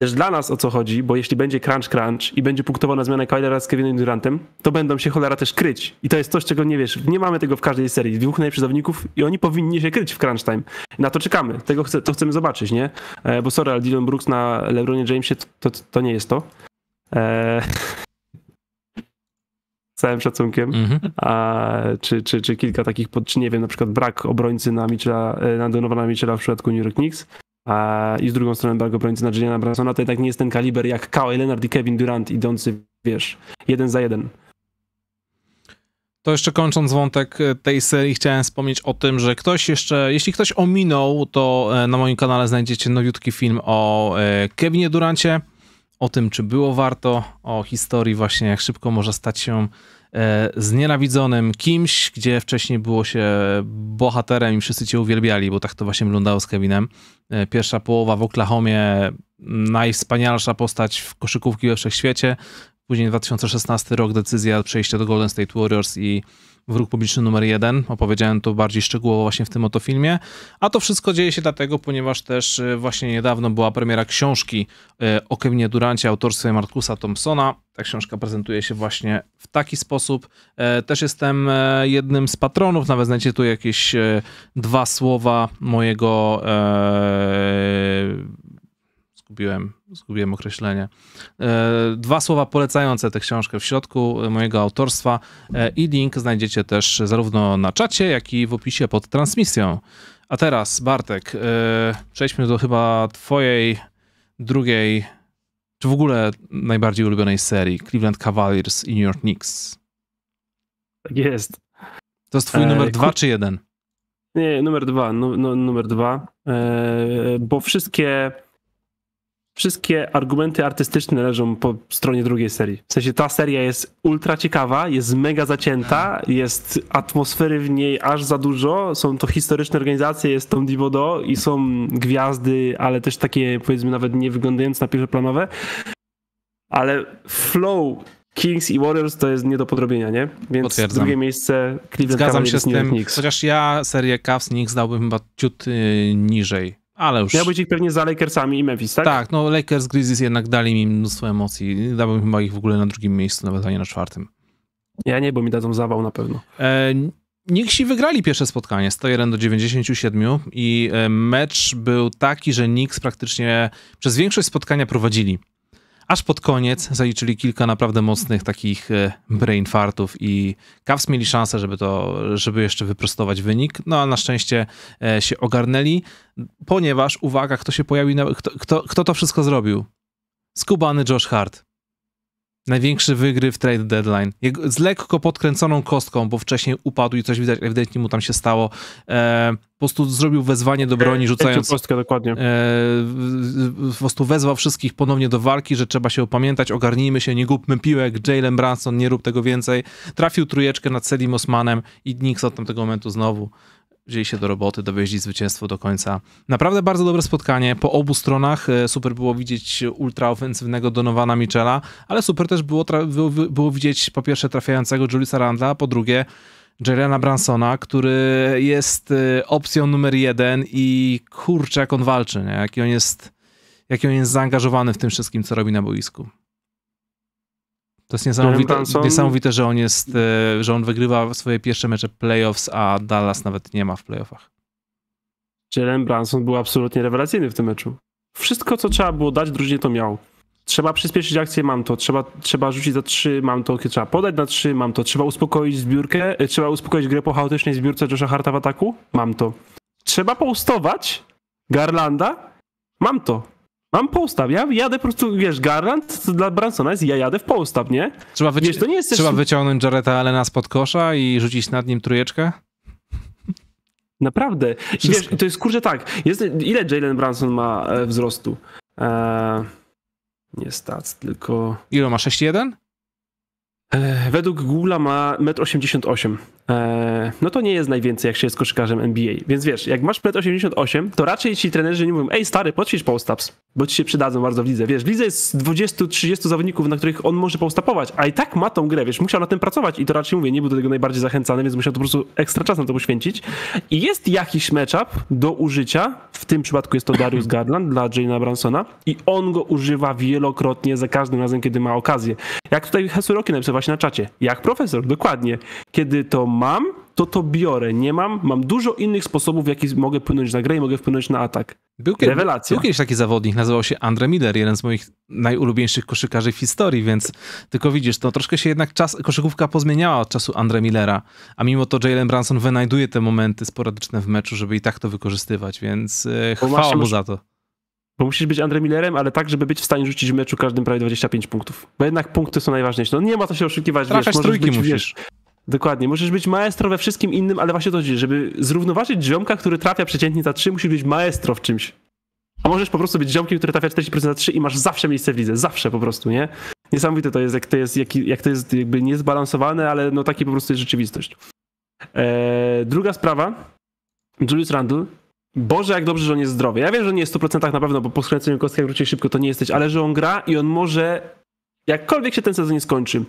też dla nas o co chodzi, bo jeśli będzie crunch crunch i będzie punktowana zmiana Kylera z Kevinem Durantem, to będą się cholera też kryć. I to jest coś, czego nie wiesz. Nie mamy tego w każdej serii. Dwóch najlepszych zawodników i oni powinni się kryć w crunch time. Na to czekamy. Tego chce, to chcemy zobaczyć, nie? E, bo sorry, ale Dylan Brooks na LeBronie Jamesie to, to, to nie jest to. Z e, całym szacunkiem. Mm -hmm. A, czy, czy, czy kilka takich, czy nie wiem, na przykład brak obrońcy na, Michela, e, na Donowana Michela w przypadku New York Knicks a, I z drugą stroną bardzo obrońcy na Juliana Bransona to jednak nie jest ten kaliber jak Kawhi Leonard i Kevin Durant idący, wiesz, jeden za jeden. To jeszcze kończąc wątek e, tej serii, chciałem wspomnieć o tym, że ktoś jeszcze, jeśli ktoś ominął, to e, na moim kanale znajdziecie nowiutki film o e, Kevinie Durancie, o tym, czy było warto, o historii właśnie, jak szybko może stać się E, znienawidzonym kimś, gdzie wcześniej było się bohaterem i wszyscy cię uwielbiali, bo tak to właśnie wyglądało z Kevinem. E, pierwsza połowa w Oklahomie, najwspanialsza postać w koszykówki we wszechświecie. Później 2016 rok, decyzja przejścia do Golden State Warriors i wróg publiczny numer jeden. Opowiedziałem to bardziej szczegółowo właśnie w tym oto filmie. A to wszystko dzieje się dlatego, ponieważ też e, właśnie niedawno była premiera książki e, o Kevinie Durancie autorstwie Markusa Thompsona. Ta książka prezentuje się właśnie w taki sposób. E, też jestem jednym z patronów, nawet znajdziecie tu jakieś dwa słowa mojego zgubiłem, zgubiłem określenie. E, dwa słowa polecające tę książkę w środku mojego autorstwa e, i link znajdziecie też zarówno na czacie, jak i w opisie pod transmisją. A teraz, Bartek, e, przejdźmy do chyba twojej drugiej, czy w ogóle najbardziej ulubionej serii, Cleveland Cavaliers i New York Knicks. Tak jest. To jest twój numer dwa czy jeden? Nie, numer dwa, no, numer dwa, bo wszystkie wszystkie argumenty artystyczne leżą po stronie drugiej serii. W sensie ta seria jest ultra ciekawa, jest mega zacięta, jest atmosfery w niej aż za dużo, są to historyczne organizacje, jest Tom Divodo i są gwiazdy, ale też takie powiedzmy nawet nie wyglądające na pierwszoplanowe. Ale flow Kings i Warriors to jest nie do podrobienia, nie? Więc Potwierdzam. drugie miejsce Cleveland Zgadzam Cavaliers, się z tym, Knicks. chociaż ja serię Cavs Knicks dałbym chyba ciut y, niżej. Ale już. Ja być ich pewnie za Lakersami i Memphis, tak? Tak, no Lakers, Grizzlies jednak dali mi mnóstwo emocji. Dałbym chyba ich w ogóle na drugim miejscu, nawet a nie na czwartym. Ja nie, bo mi dadzą zawał na pewno. E, Nixi wygrali pierwsze spotkanie 101 do 97 i e, mecz był taki, że Nix praktycznie przez większość spotkania prowadzili aż pod koniec zaliczyli kilka naprawdę mocnych takich e, brain fartów i Cavs mieli szansę, żeby to, żeby jeszcze wyprostować wynik, no a na szczęście e, się ogarnęli, ponieważ uwaga, kto się pojawił, kto, kto, kto to wszystko zrobił? Skubany Josh Hart największy wygryw trade deadline. z lekko podkręconą kostką, bo wcześniej upadł i coś widać, ewidentnie mu tam się stało. E, po prostu zrobił wezwanie do broni, rzucając... Kostkę, dokładnie. E, po prostu wezwał wszystkich ponownie do walki, że trzeba się opamiętać, ogarnijmy się, nie głupmy piłek, Jalen Branson, nie rób tego więcej. Trafił trójeczkę nad Selim Osmanem i Knicks od tamtego momentu znowu wzięli się do roboty, dowieźli zwycięstwo do końca. Naprawdę bardzo dobre spotkanie po obu stronach. E, super było widzieć ultraofensywnego Donowana Michela, ale super też było, było widzieć po pierwsze trafiającego Julisa Randla, po drugie Jelena Bransona, który jest e, opcją numer jeden i kurczę jak on walczy, nie? Jaki on jest, jaki on jest zaangażowany w tym wszystkim, co robi na boisku. To jest niesamowite, niesamowite że on jest, e, że on wygrywa swoje pierwsze mecze playoffs, a Dallas nawet nie ma w playoffach. Jalen Branson był absolutnie rewelacyjny w tym meczu. Wszystko, co trzeba było dać drużynie, to miał. Trzeba przyspieszyć akcję, mam to. Trzeba, trzeba rzucić za trzy, mam to. Trzeba podać na trzy, mam to. Trzeba uspokoić zbiórkę, e, trzeba uspokoić grę po chaotycznej zbiórce Josha Harta w ataku, mam to. Trzeba poustować Garlanda, mam to. Mam postaw, ja jadę po prostu, wiesz, Garland dla Bransona jest, ja jadę w postaw, nie? Trzeba, wyci- wiesz, to nie jest trzeba wyciągnąć Jareta Allena spod kosza i rzucić nad nim trujeczkę. Naprawdę. wiesz, to jest kurczę tak, jest, ile Jalen Branson ma e, wzrostu? E, nie stac, tylko... Ile ma, 6,1? E, według Google'a ma 1,88 m. E, no to nie jest najwięcej, jak się jest koszykarzem NBA. Więc wiesz, jak masz plet 88, to raczej ci trenerzy nie mówią, ej stary, podśwież postaps, bo ci się przydadzą bardzo w lidze. Wiesz, w lidze jest 20-30 zawodników, na których on może postapować, a i tak ma tą grę, wiesz, musiał na tym pracować i to raczej mówię, nie był do tego najbardziej zachęcany, więc musiał to po prostu ekstra czas na to poświęcić. I jest jakiś matchup do użycia, w tym przypadku jest to Darius Garland dla Jayna Bransona i on go używa wielokrotnie za każdym razem, kiedy ma okazję. Jak tutaj Hesuroki napisał właśnie na czacie, jak profesor, dokładnie, kiedy to mam, to to biorę. Nie mam, mam dużo innych sposobów, w jaki mogę wpłynąć na grę i mogę wpłynąć na atak. Był, Rewelacja. Był kiedyś taki zawodnik, nazywał się Andre Miller, jeden z moich najulubieńszych koszykarzy w historii, więc tylko widzisz, to troszkę się jednak czas, koszykówka pozmieniała od czasu Andre Millera, a mimo to Jalen Branson wynajduje te momenty sporadyczne w meczu, żeby i tak to wykorzystywać, więc e, chwała mu za to. Bo musisz być Andre Millerem, ale tak, żeby być w stanie rzucić w meczu każdym prawie 25 punktów. Bo jednak punkty są najważniejsze. No nie ma co się oszukiwać, Trafiać wiesz, trójki być, musisz. Wiesz, Dokładnie, Możesz być maestro we wszystkim innym, ale właśnie to chodzi, żeby zrównoważyć ziomka, który trafia przeciętnie za 3, musisz być maestro w czymś. A możesz po prostu być ziomkiem, który trafia 40% za 3 i masz zawsze miejsce w lidze, zawsze po prostu, nie? Niesamowite to jest, jak to jest, jak, jak to jest jakby niezbalansowane, ale no taki po prostu jest rzeczywistość. Eee, druga sprawa, Julius Randle. Boże, jak dobrze, że on jest zdrowy. Ja wiem, że nie jest w 100% na pewno, bo po skręceniu jak wróci szybko, to nie jesteś, ale że on gra i on może jakkolwiek się ten sezon nie skończy,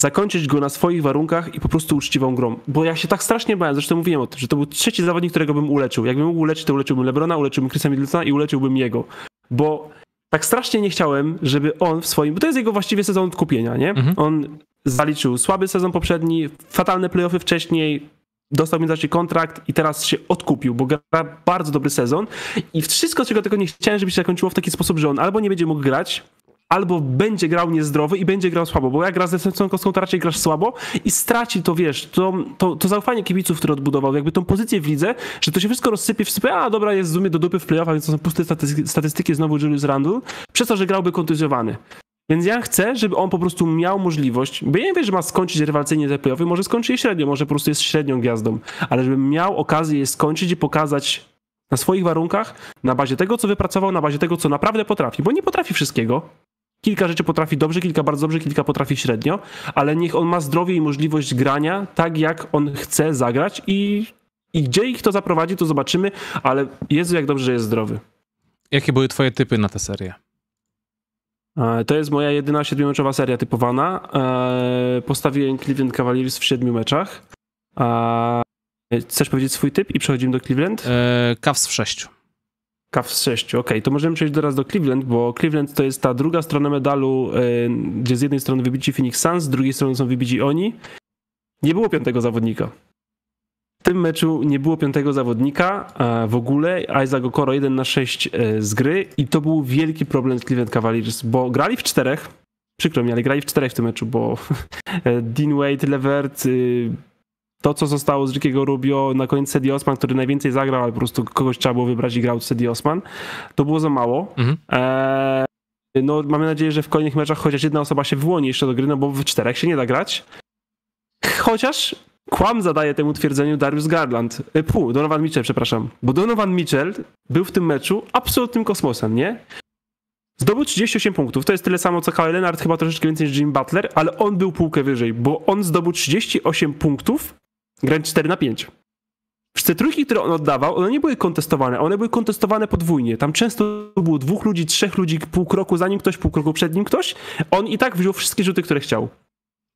zakończyć go na swoich warunkach i po prostu uczciwą grą. Bo ja się tak strasznie bałem, zresztą mówiłem o tym, że to był trzeci zawodnik, którego bym uleczył. Jakbym mógł uleczyć, to uleczyłbym Lebrona, uleczyłbym Chrisa Middletona i uleczyłbym jego. Bo tak strasznie nie chciałem, żeby on w swoim, bo to jest jego właściwie sezon odkupienia, nie? Mhm. On zaliczył słaby sezon poprzedni, fatalne playoffy wcześniej, dostał między kontrakt i teraz się odkupił, bo gra bardzo dobry sezon i wszystko, czego tego nie chciałem, żeby się zakończyło w taki sposób, że on albo nie będzie mógł grać, albo będzie grał niezdrowy i będzie grał słabo, bo jak gra z defensywną kostką, to raczej grasz słabo i straci to, wiesz, to, to, to zaufanie kibiców, które odbudował, jakby tą pozycję w lidze, że to się wszystko rozsypie, wsypie, a dobra, jest w sumie do dupy w playoffach, więc to są puste statystyki, statystyki znowu Julius Randle, przez to, że grałby kontuzjowany. Więc ja chcę, żeby on po prostu miał możliwość, bo ja nie wiem, że ma skończyć rewelacyjnie te playoffy, może skończy je średnio, może po prostu jest średnią gwiazdą, ale żeby miał okazję je skończyć i pokazać na swoich warunkach, na bazie tego, co wypracował, na bazie tego, co naprawdę potrafi, bo nie potrafi wszystkiego. Kilka rzeczy potrafi dobrze, kilka bardzo dobrze, kilka potrafi średnio, ale niech on ma zdrowie i możliwość grania tak, jak on chce zagrać i, i gdzie ich to zaprowadzi, to zobaczymy, ale Jezu, jak dobrze, że jest zdrowy. Jakie były twoje typy na tę serię? E, to jest moja jedyna siedmiomeczowa seria typowana. E, postawiłem Cleveland Cavaliers w siedmiu meczach. E, chcesz powiedzieć swój typ i przechodzimy do Cleveland? Cavs w sześciu z 6, okej, okay, to możemy przejść teraz do Cleveland, bo Cleveland to jest ta druga strona medalu, e, gdzie z jednej strony wybici Phoenix Suns, z drugiej strony są wybici oni. Nie było piątego zawodnika. W tym meczu nie było piątego zawodnika e, w ogóle. Isaac Okoro 1 na 6 e, z gry i to był wielki problem z Cleveland Cavaliers, bo grali w czterech. Przykro mi, ale grali w czterech w tym meczu, bo Dean Wade, Levert, y, to, co zostało z Rickiego Rubio, na koniec Sedi Osman, który najwięcej zagrał, ale po prostu kogoś trzeba było wybrać i grał Sedi Osman, to było za mało. Mhm. Eee, no, mamy nadzieję, że w kolejnych meczach chociaż jedna osoba się wyłoni jeszcze do gry, no bo w czterech się nie da grać. Chociaż kłam zadaje temu twierdzeniu Darius Garland. E, pu, Donovan Mitchell, przepraszam. Bo Donovan Mitchell był w tym meczu absolutnym kosmosem, nie? Zdobył 38 punktów, to jest tyle samo co Kawhi Leonard, chyba troszeczkę więcej niż Jim Butler, ale on był półkę wyżej, bo on zdobył 38 punktów Grałem 4 na 5. wszystkie trójki, które on oddawał, one nie były kontestowane, one były kontestowane podwójnie. Tam często było dwóch ludzi, trzech ludzi, pół kroku za nim ktoś, pół kroku przed nim ktoś. On i tak wziął wszystkie rzuty, które chciał.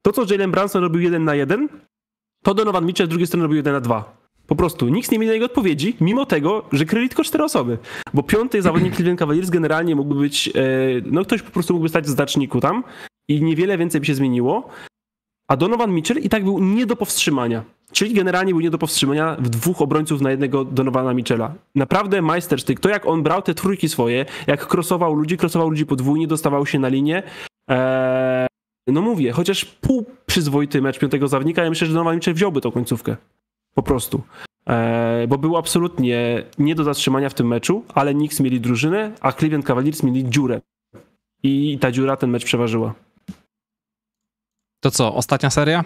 To, co Jalen Branson robił jeden na jeden, to Donovan Mitchell z drugiej strony robił jeden na dwa. Po prostu nikt nie miał na jego odpowiedzi, mimo tego, że kryli tylko cztery osoby. Bo piąty zawodnik Cleveland Cavaliers generalnie mógłby być, e, no ktoś po prostu mógłby stać w znaczniku tam i niewiele więcej by się zmieniło. A Donovan Mitchell i tak był nie do powstrzymania. Czyli generalnie był nie do powstrzymania w dwóch obrońców na jednego Donowana Michela. Naprawdę majstersztyk. To jak on brał te trójki swoje, jak krosował ludzi, krosował ludzi podwójnie, dostawał się na linię. Eee, no mówię, chociaż pół przyzwoity mecz piątego zawodnika, ja myślę, że Donovan Mitchell wziąłby tą końcówkę. Po prostu. Eee, bo był absolutnie nie do zatrzymania w tym meczu, ale Knicks mieli drużynę, a Cleveland Cavaliers mieli dziurę. I ta dziura ten mecz przeważyła. To co, ostatnia seria?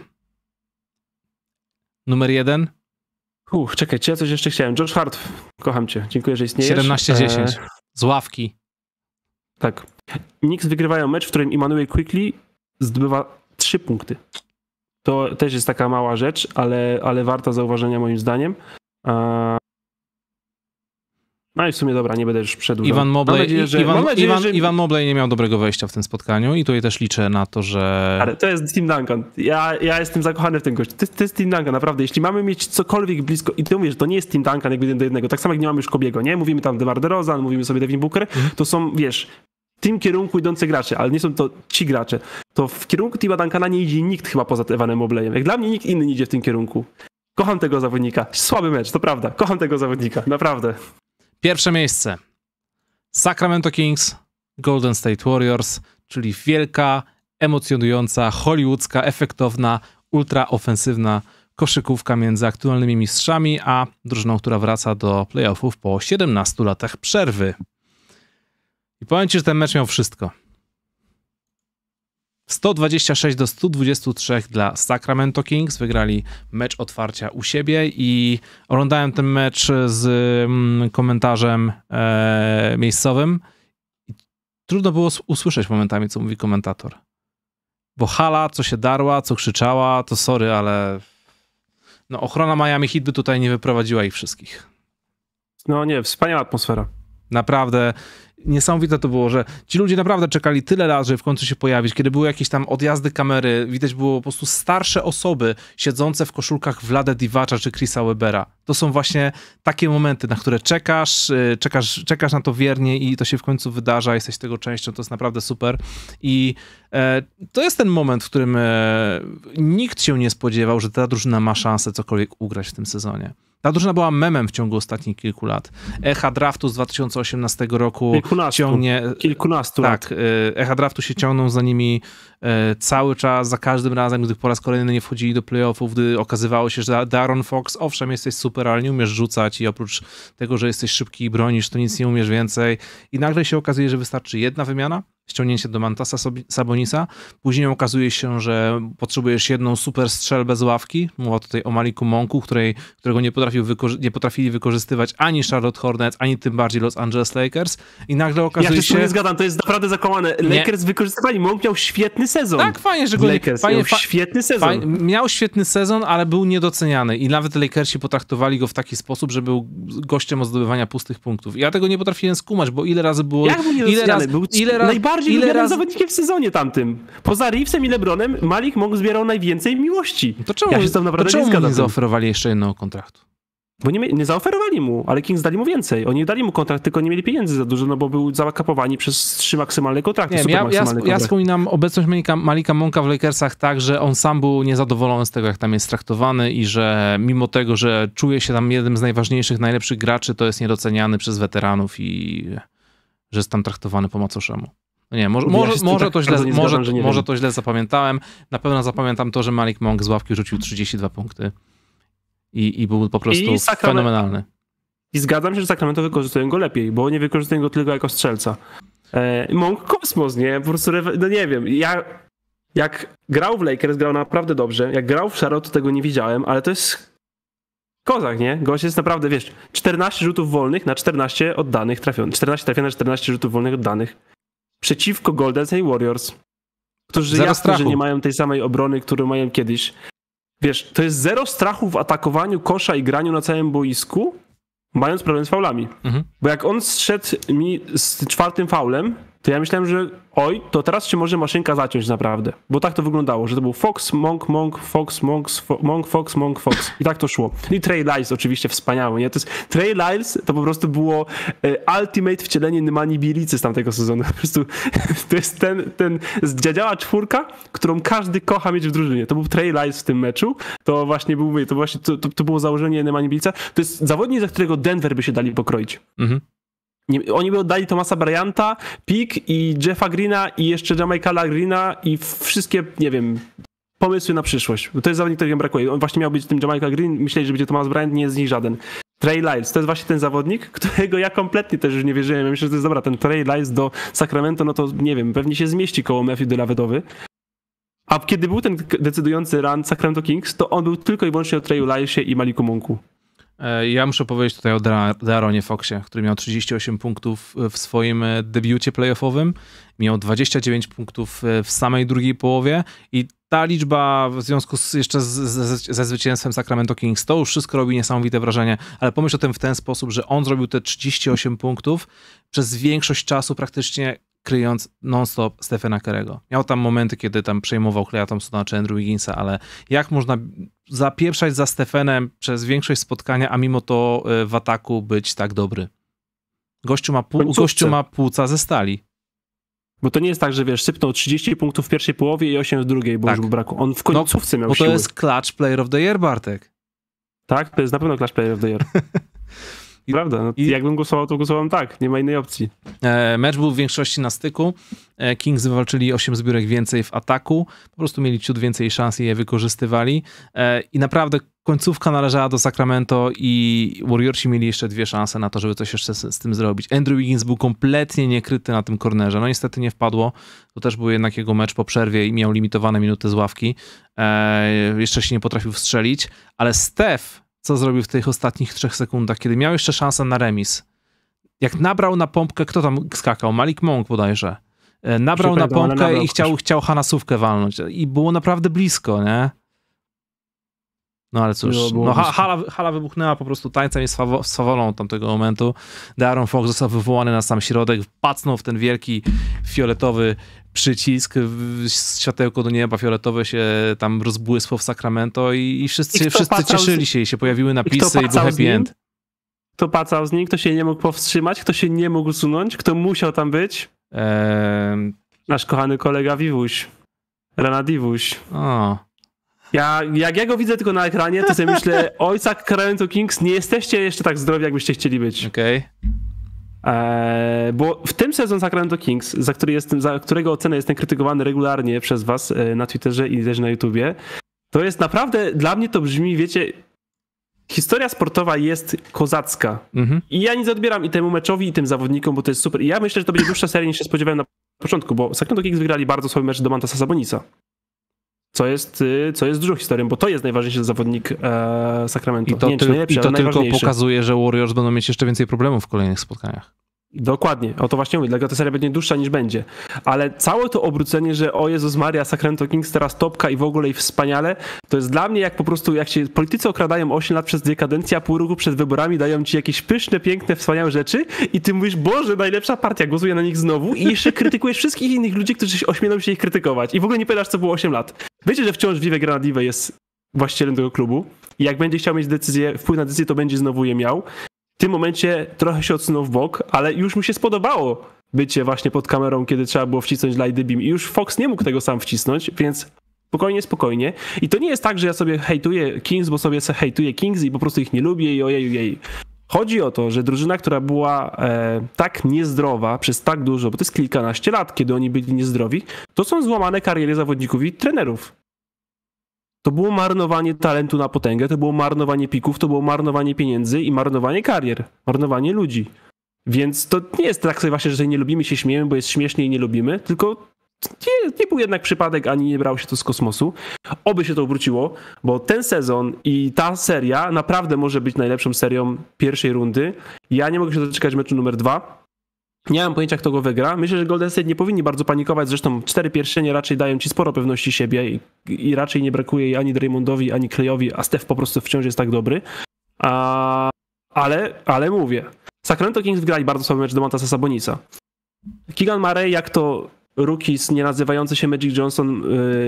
Numer jeden? Uff, czekaj, czy ja coś jeszcze chciałem? George Hart, kocham cię, dziękuję, że istniejesz. 17-10, e... z ławki. Tak. Knicks wygrywają mecz, w którym Immanuel Quickly zdobywa trzy punkty. To też jest taka mała rzecz, ale, ale warta zauważenia moim zdaniem. E no i w sumie dobra, nie będę już przedłużał. Iwan Mobley, nadzieję, że, Iwan, nadzieję, Iwan, że... Iwan Mobley nie miał dobrego wejścia w tym spotkaniu i tutaj też liczę na to, że... Ale to jest Tim Duncan. Ja, ja jestem zakochany w tym gościu. To, to jest Tim Duncan, naprawdę. Jeśli mamy mieć cokolwiek blisko i ty mówisz, to nie jest Tim Duncan jakby jeden do jednego. Tak samo jak nie mamy już Kobiego, nie? Mówimy tam DeMar DeRozan, mówimy sobie Devin Booker. Mhm. To są, wiesz, w tym kierunku idący gracze, ale nie są to ci gracze. To w kierunku Tima Duncana nie idzie nikt chyba poza Evanem Mobleyem. Jak dla mnie nikt inny nie idzie w tym kierunku. Kocham tego zawodnika. Słaby mecz, to prawda. Kocham tego zawodnika, naprawdę. Pierwsze miejsce. Sacramento Kings, Golden State Warriors, czyli wielka, emocjonująca, hollywoodzka, efektowna, ultraofensywna koszykówka między aktualnymi mistrzami a drużyną, która wraca do playoffów po 17 latach przerwy. I powiem ci, że ten mecz miał wszystko. 126 do 123 dla Sacramento Kings. Wygrali mecz otwarcia u siebie i oglądałem ten mecz z mm, komentarzem e, miejscowym. Trudno było usłyszeć momentami, co mówi komentator. Bo hala, co się darła, co krzyczała, to sorry, ale no ochrona Miami Heat by tutaj nie wyprowadziła ich wszystkich. No nie, wspaniała atmosfera. Naprawdę niesamowite to było, że ci ludzie naprawdę czekali tyle lat, żeby w końcu się pojawić. Kiedy były jakieś tam odjazdy kamery, widać było po prostu starsze osoby siedzące w koszulkach Vlada Divacza czy Chrisa Webera. To są właśnie takie momenty, na które czekasz, y, czekasz, czekasz na to wiernie i to się w końcu wydarza, jesteś tego częścią, to jest naprawdę super. I e, to jest ten moment, w którym e, nikt się nie spodziewał, że ta drużyna ma szansę cokolwiek ugrać w tym sezonie. Ta drużyna była memem w ciągu ostatnich kilku lat. Echa draftu z 2018 roku kilkunastu, ciągnie. Kilkunastu. Tak, lat. E, echa draftu się ciągną za nimi e, cały czas, za każdym razem, gdy po raz kolejny nie wchodzili do playoffów, gdy okazywało się, że Daron Fox, owszem, jesteś super, ale nie umiesz rzucać i oprócz tego, że jesteś szybki i bronisz, to nic nie umiesz więcej. I nagle się okazuje, że wystarczy jedna wymiana ściągnięcie do Mantasa Sabonisa. Później okazuje się, że potrzebujesz jedną super strzelbę z ławki. Mowa tutaj o Maliku Monku, której, którego nie, potrafił wykorzy- nie potrafili wykorzystywać ani Charlotte Hornets, ani tym bardziej Los Angeles Lakers. I nagle okazuje ja się... Ja się nie zgadzam, to jest naprawdę zakołane. Lakers nie. wykorzystywali, Monk miał świetny sezon. Tak, fajnie, że go... Lakers fajnie, miał fa... świetny sezon. Fajnie, miał świetny sezon, ale był niedoceniany i nawet Lakersi potraktowali go w taki sposób, że był gościem o zdobywania pustych punktów. I ja tego nie potrafiłem skumać, bo ile razy było... Jak był Ile razy, był ile razy, najbardziej ile lubianym raz... zawodnikiem w sezonie tamtym. Poza Reevesem i LeBronem Malik mógł zbierał najwięcej miłości. To czemu, ja się tam naprawdę to czemu nie, nie zaoferowali jeszcze jednego kontraktu? Bo nie, nie, zaoferowali mu, ale Kings dali mu więcej. Oni dali mu kontrakt, tylko nie mieli pieniędzy za dużo, no bo był zakapowani przez trzy maksymalne kontrakty. Nie, ja, ja, kontrakt. ja wspominam obecność Malika, Malika Monka w Lakersach tak, że on sam był niezadowolony z tego, jak tam jest traktowany i że mimo tego, że czuje się tam jednym z najważniejszych, najlepszych graczy, to jest niedoceniany przez weteranów i że jest tam traktowany po macoszemu. No nie, może, może, może, tak, to, źle, może, zgadzam, to, może to źle zapamiętałem. Na pewno zapamiętam to, że Malik Monk z ławki rzucił 32 punkty i, i był po prostu I fenomenalny. I zgadzam się, że Sacramento wykorzystują go lepiej, bo nie wykorzystują go tylko jako strzelca. E, Monk kosmos, nie? Po prostu, no nie wiem, ja jak grał w Lakers, grał naprawdę dobrze, jak grał w Charlotte, tego nie widziałem, ale to jest kozak, nie? Gość jest naprawdę, wiesz, 14 rzutów wolnych na 14 oddanych trafionych, 14 trafionych na 14 rzutów wolnych oddanych przeciwko Golden State Warriors, którzy jasno, że nie mają tej samej obrony, którą mają kiedyś. Wiesz, to jest zero strachu w atakowaniu kosza i graniu na całym boisku, mając problem z faulami. Mhm. Bo jak on zszedł mi z czwartym faulem, to ja myślałem, że oj, to teraz się może maszynka zaciąć naprawdę. Bo tak to wyglądało, że to był Fox, Monk, Monk, Fox, Monk, fo Monk, Fox, Monk, Fox. I tak to szło. No I Trey Lyles oczywiście wspaniały, nie? To jest, Trey Lyles to po prostu było e, ultimate wcielenie Nymani Bielicy z tamtego sezonu. Po prostu to jest ten, ten zdziadziała czwórka, którą każdy kocha mieć w drużynie. To był Trey Lyles w tym meczu, to właśnie był, to właśnie, to, to, to było założenie Nymani Bielica. To jest zawodnik, za którego Denver by się dali pokroić. Mhm. Nie, oni by oddali Tomasa Bryanta, Pick i Jeffa Greena i jeszcze Jamaicala Greena i wszystkie, nie wiem, pomysły na przyszłość. To jest zawodnik, którego brakuje. On właśnie miał być tym Jamaica Green, myśleli, że będzie Thomas Bryant, nie jest z nich żaden. Trey Lyles, to jest właśnie ten zawodnik, którego ja kompletnie też już nie wierzyłem. Ja myślę, że to jest dobra, ten Trey Lyles do Sacramento, no to nie wiem, pewnie się zmieści koło Matthew Delavedowy. A kiedy był ten decydujący run Sacramento Kings, to on był tylko i wyłącznie o Treyu Lylesie i Maliku Monku. E, ja muszę powiedzieć tutaj o Daronie Foxie, który miał 38 punktów e, w swoim e, debiucie playoffowym, miał 29 punktów w samej drugiej połowie i ta liczba w związku z, jeszcze z, z, ze zwycięstwem Sacramento Kings, to już wszystko robi niesamowite wrażenie, ale pomyśl o tym w ten sposób, że on zrobił te 38 punktów przez większość czasu praktycznie kryjąc non-stop Stephena Kerego. Miał tam momenty, kiedy tam przejmował Kleja Thompsona czy Andrew Wigginsa, ale jak można zapieprzać za Stephenem przez większość spotkania, a mimo to e, w ataku być tak dobry? Gościu ma, pół, gościu ma płuca ze stali. Bo to nie jest tak, że wiesz, sypnął 30 punktów w pierwszej połowie i 8 w drugiej, bo tak. już mu brakło. On w końcówce no, miał Bo to siły. jest clutch player of the year, Bartek. Tak, to jest na pewno klacz Player of the Year. I prawda, no, i... jakbym głosował, to głosowałem tak, nie ma innej opcji. E, mecz był w większości na styku. E, Kings wywalczyli 8 zbiórek więcej w ataku, po prostu mieli ciut więcej szans i je wykorzystywali. E, I naprawdę końcówka należała do Sacramento i Warriorsi mieli jeszcze dwie szanse na to, żeby coś jeszcze z, z tym zrobić. Andrew Wiggins był kompletnie niekryty na tym kornerze. No niestety nie wpadło. To też był jednak jego mecz po przerwie i miał limitowane minuty z ławki. E, jeszcze się nie potrafił wstrzelić, ale Steph co zrobił w tych ostatnich trzech sekundach, kiedy miał jeszcze szansę na remis. Jak nabrał na pompkę, kto tam skakał? Malik Monk bodajże. E, nabrał na pompkę nabrał i chciał, chciał Hanasówkę walnąć. I było naprawdę blisko, nie? No ale cóż, no, hala, hala wybuchnęła po prostu tańcem i swawolą swawolą tamtego momentu. Darren Fox został wywołany na sam środek, pacnął w ten wielki fioletowy przycisk, światełko do nieba fioletowe się tam rozbłysło w Sacramento i, i wszyscy, I wszyscy cieszyli się i się pojawiły napisy i, i był happy end. Kto pacał z nim, kto się nie mógł powstrzymać, kto się nie mógł usunąć, kto musiał tam być? Eee... Nasz kochany kolega Wiwuś. Rana Diwuś. O. Ja, jak ja go widzę tylko na ekranie, to sobie myślę, ojca Sacramento Kings, nie jesteście jeszcze tak zdrowi, jakbyście chcieli być. Okej. Okay. E, bo w tym sezonie Sacramento Kings, za, który jestem, za którego ocenę jestem krytykowany regularnie przez was e, na Twitterze i też na YouTubie, to jest naprawdę, dla mnie to brzmi, wiecie, historia sportowa jest kozacka. Mhm. I ja nic odbieram i temu meczowi, i tym zawodnikom, bo to jest super. I ja myślę, że to będzie dłuższa seria niż się spodziewałem na początku, bo Sacramento Kings wygrali bardzo słaby mecz do Mantasa Sabonisa. Co jest, y, co jest dużą historią, bo to jest najważniejszy zawodnik e, Sacramento. I to, Nie, i to tylko pokazuje, że Warriors będą mieć jeszcze więcej problemów w kolejnych spotkaniach. Dokładnie, o to właśnie mówię, dlatego ta seria będzie dłuższa niż będzie. Ale całe to obrócenie, że o Jezus Maria, Sacramento Kings teraz topka i w ogóle i wspaniale, to jest dla mnie jak po prostu, jak się politycy okradają 8 lat przez dwie kadencje, a pół roku przed wyborami dają ci jakieś pyszne, piękne, wspaniałe rzeczy i ty mówisz, Boże, najlepsza partia, głosuję na nich znowu i jeszcze krytykujesz wszystkich innych ludzi, którzy się ośmielą się ich krytykować i w ogóle nie pytasz, co było 8 lat. Wiecie, że wciąż Vive Granadive jest właścicielem tego klubu i jak będzie chciał mieć decyzję, wpływ na decyzję, to będzie znowu je miał w tym momencie trochę się odsunął w bok, ale już mu się spodobało bycie właśnie pod kamerą, kiedy trzeba było wcisnąć Light Beam. I już Fox nie mógł tego sam wcisnąć, więc spokojnie, spokojnie. I to nie jest tak, że ja sobie hejtuję Kings, bo sobie hejtuję Kings i po prostu ich nie lubię i ojej, ojej. Chodzi o to, że drużyna, która była e, tak niezdrowa przez tak dużo, bo to jest kilkanaście lat, kiedy oni byli niezdrowi, to są złamane kariery zawodników i trenerów. To było marnowanie talentu na potęgę, to było marnowanie pików, to było marnowanie pieniędzy i marnowanie karier, marnowanie ludzi. Więc to nie jest tak sobie właśnie, że nie lubimy się śmiejemy, bo jest śmiesznie i nie lubimy, tylko nie, nie był jednak przypadek, ani nie brało się to z kosmosu. Oby się to obróciło, bo ten sezon i ta seria naprawdę może być najlepszą serią pierwszej rundy. Ja nie mogę się doczekać meczu numer dwa. Nie mam pojęcia, kto go wygra. Myślę, że Golden State nie powinni bardzo panikować. Zresztą cztery pierścienie raczej dają ci sporo pewności siebie i, i raczej nie brakuje jej ani Draymondowi, ani Klejowi, a Steph po prostu wciąż jest tak dobry. A, ale, ale mówię. Sacramento Kings wygrali bardzo słaby mecz do Montasa Sabonisa. Keegan Murray, jak to rookies nie nazywający się Magic Johnson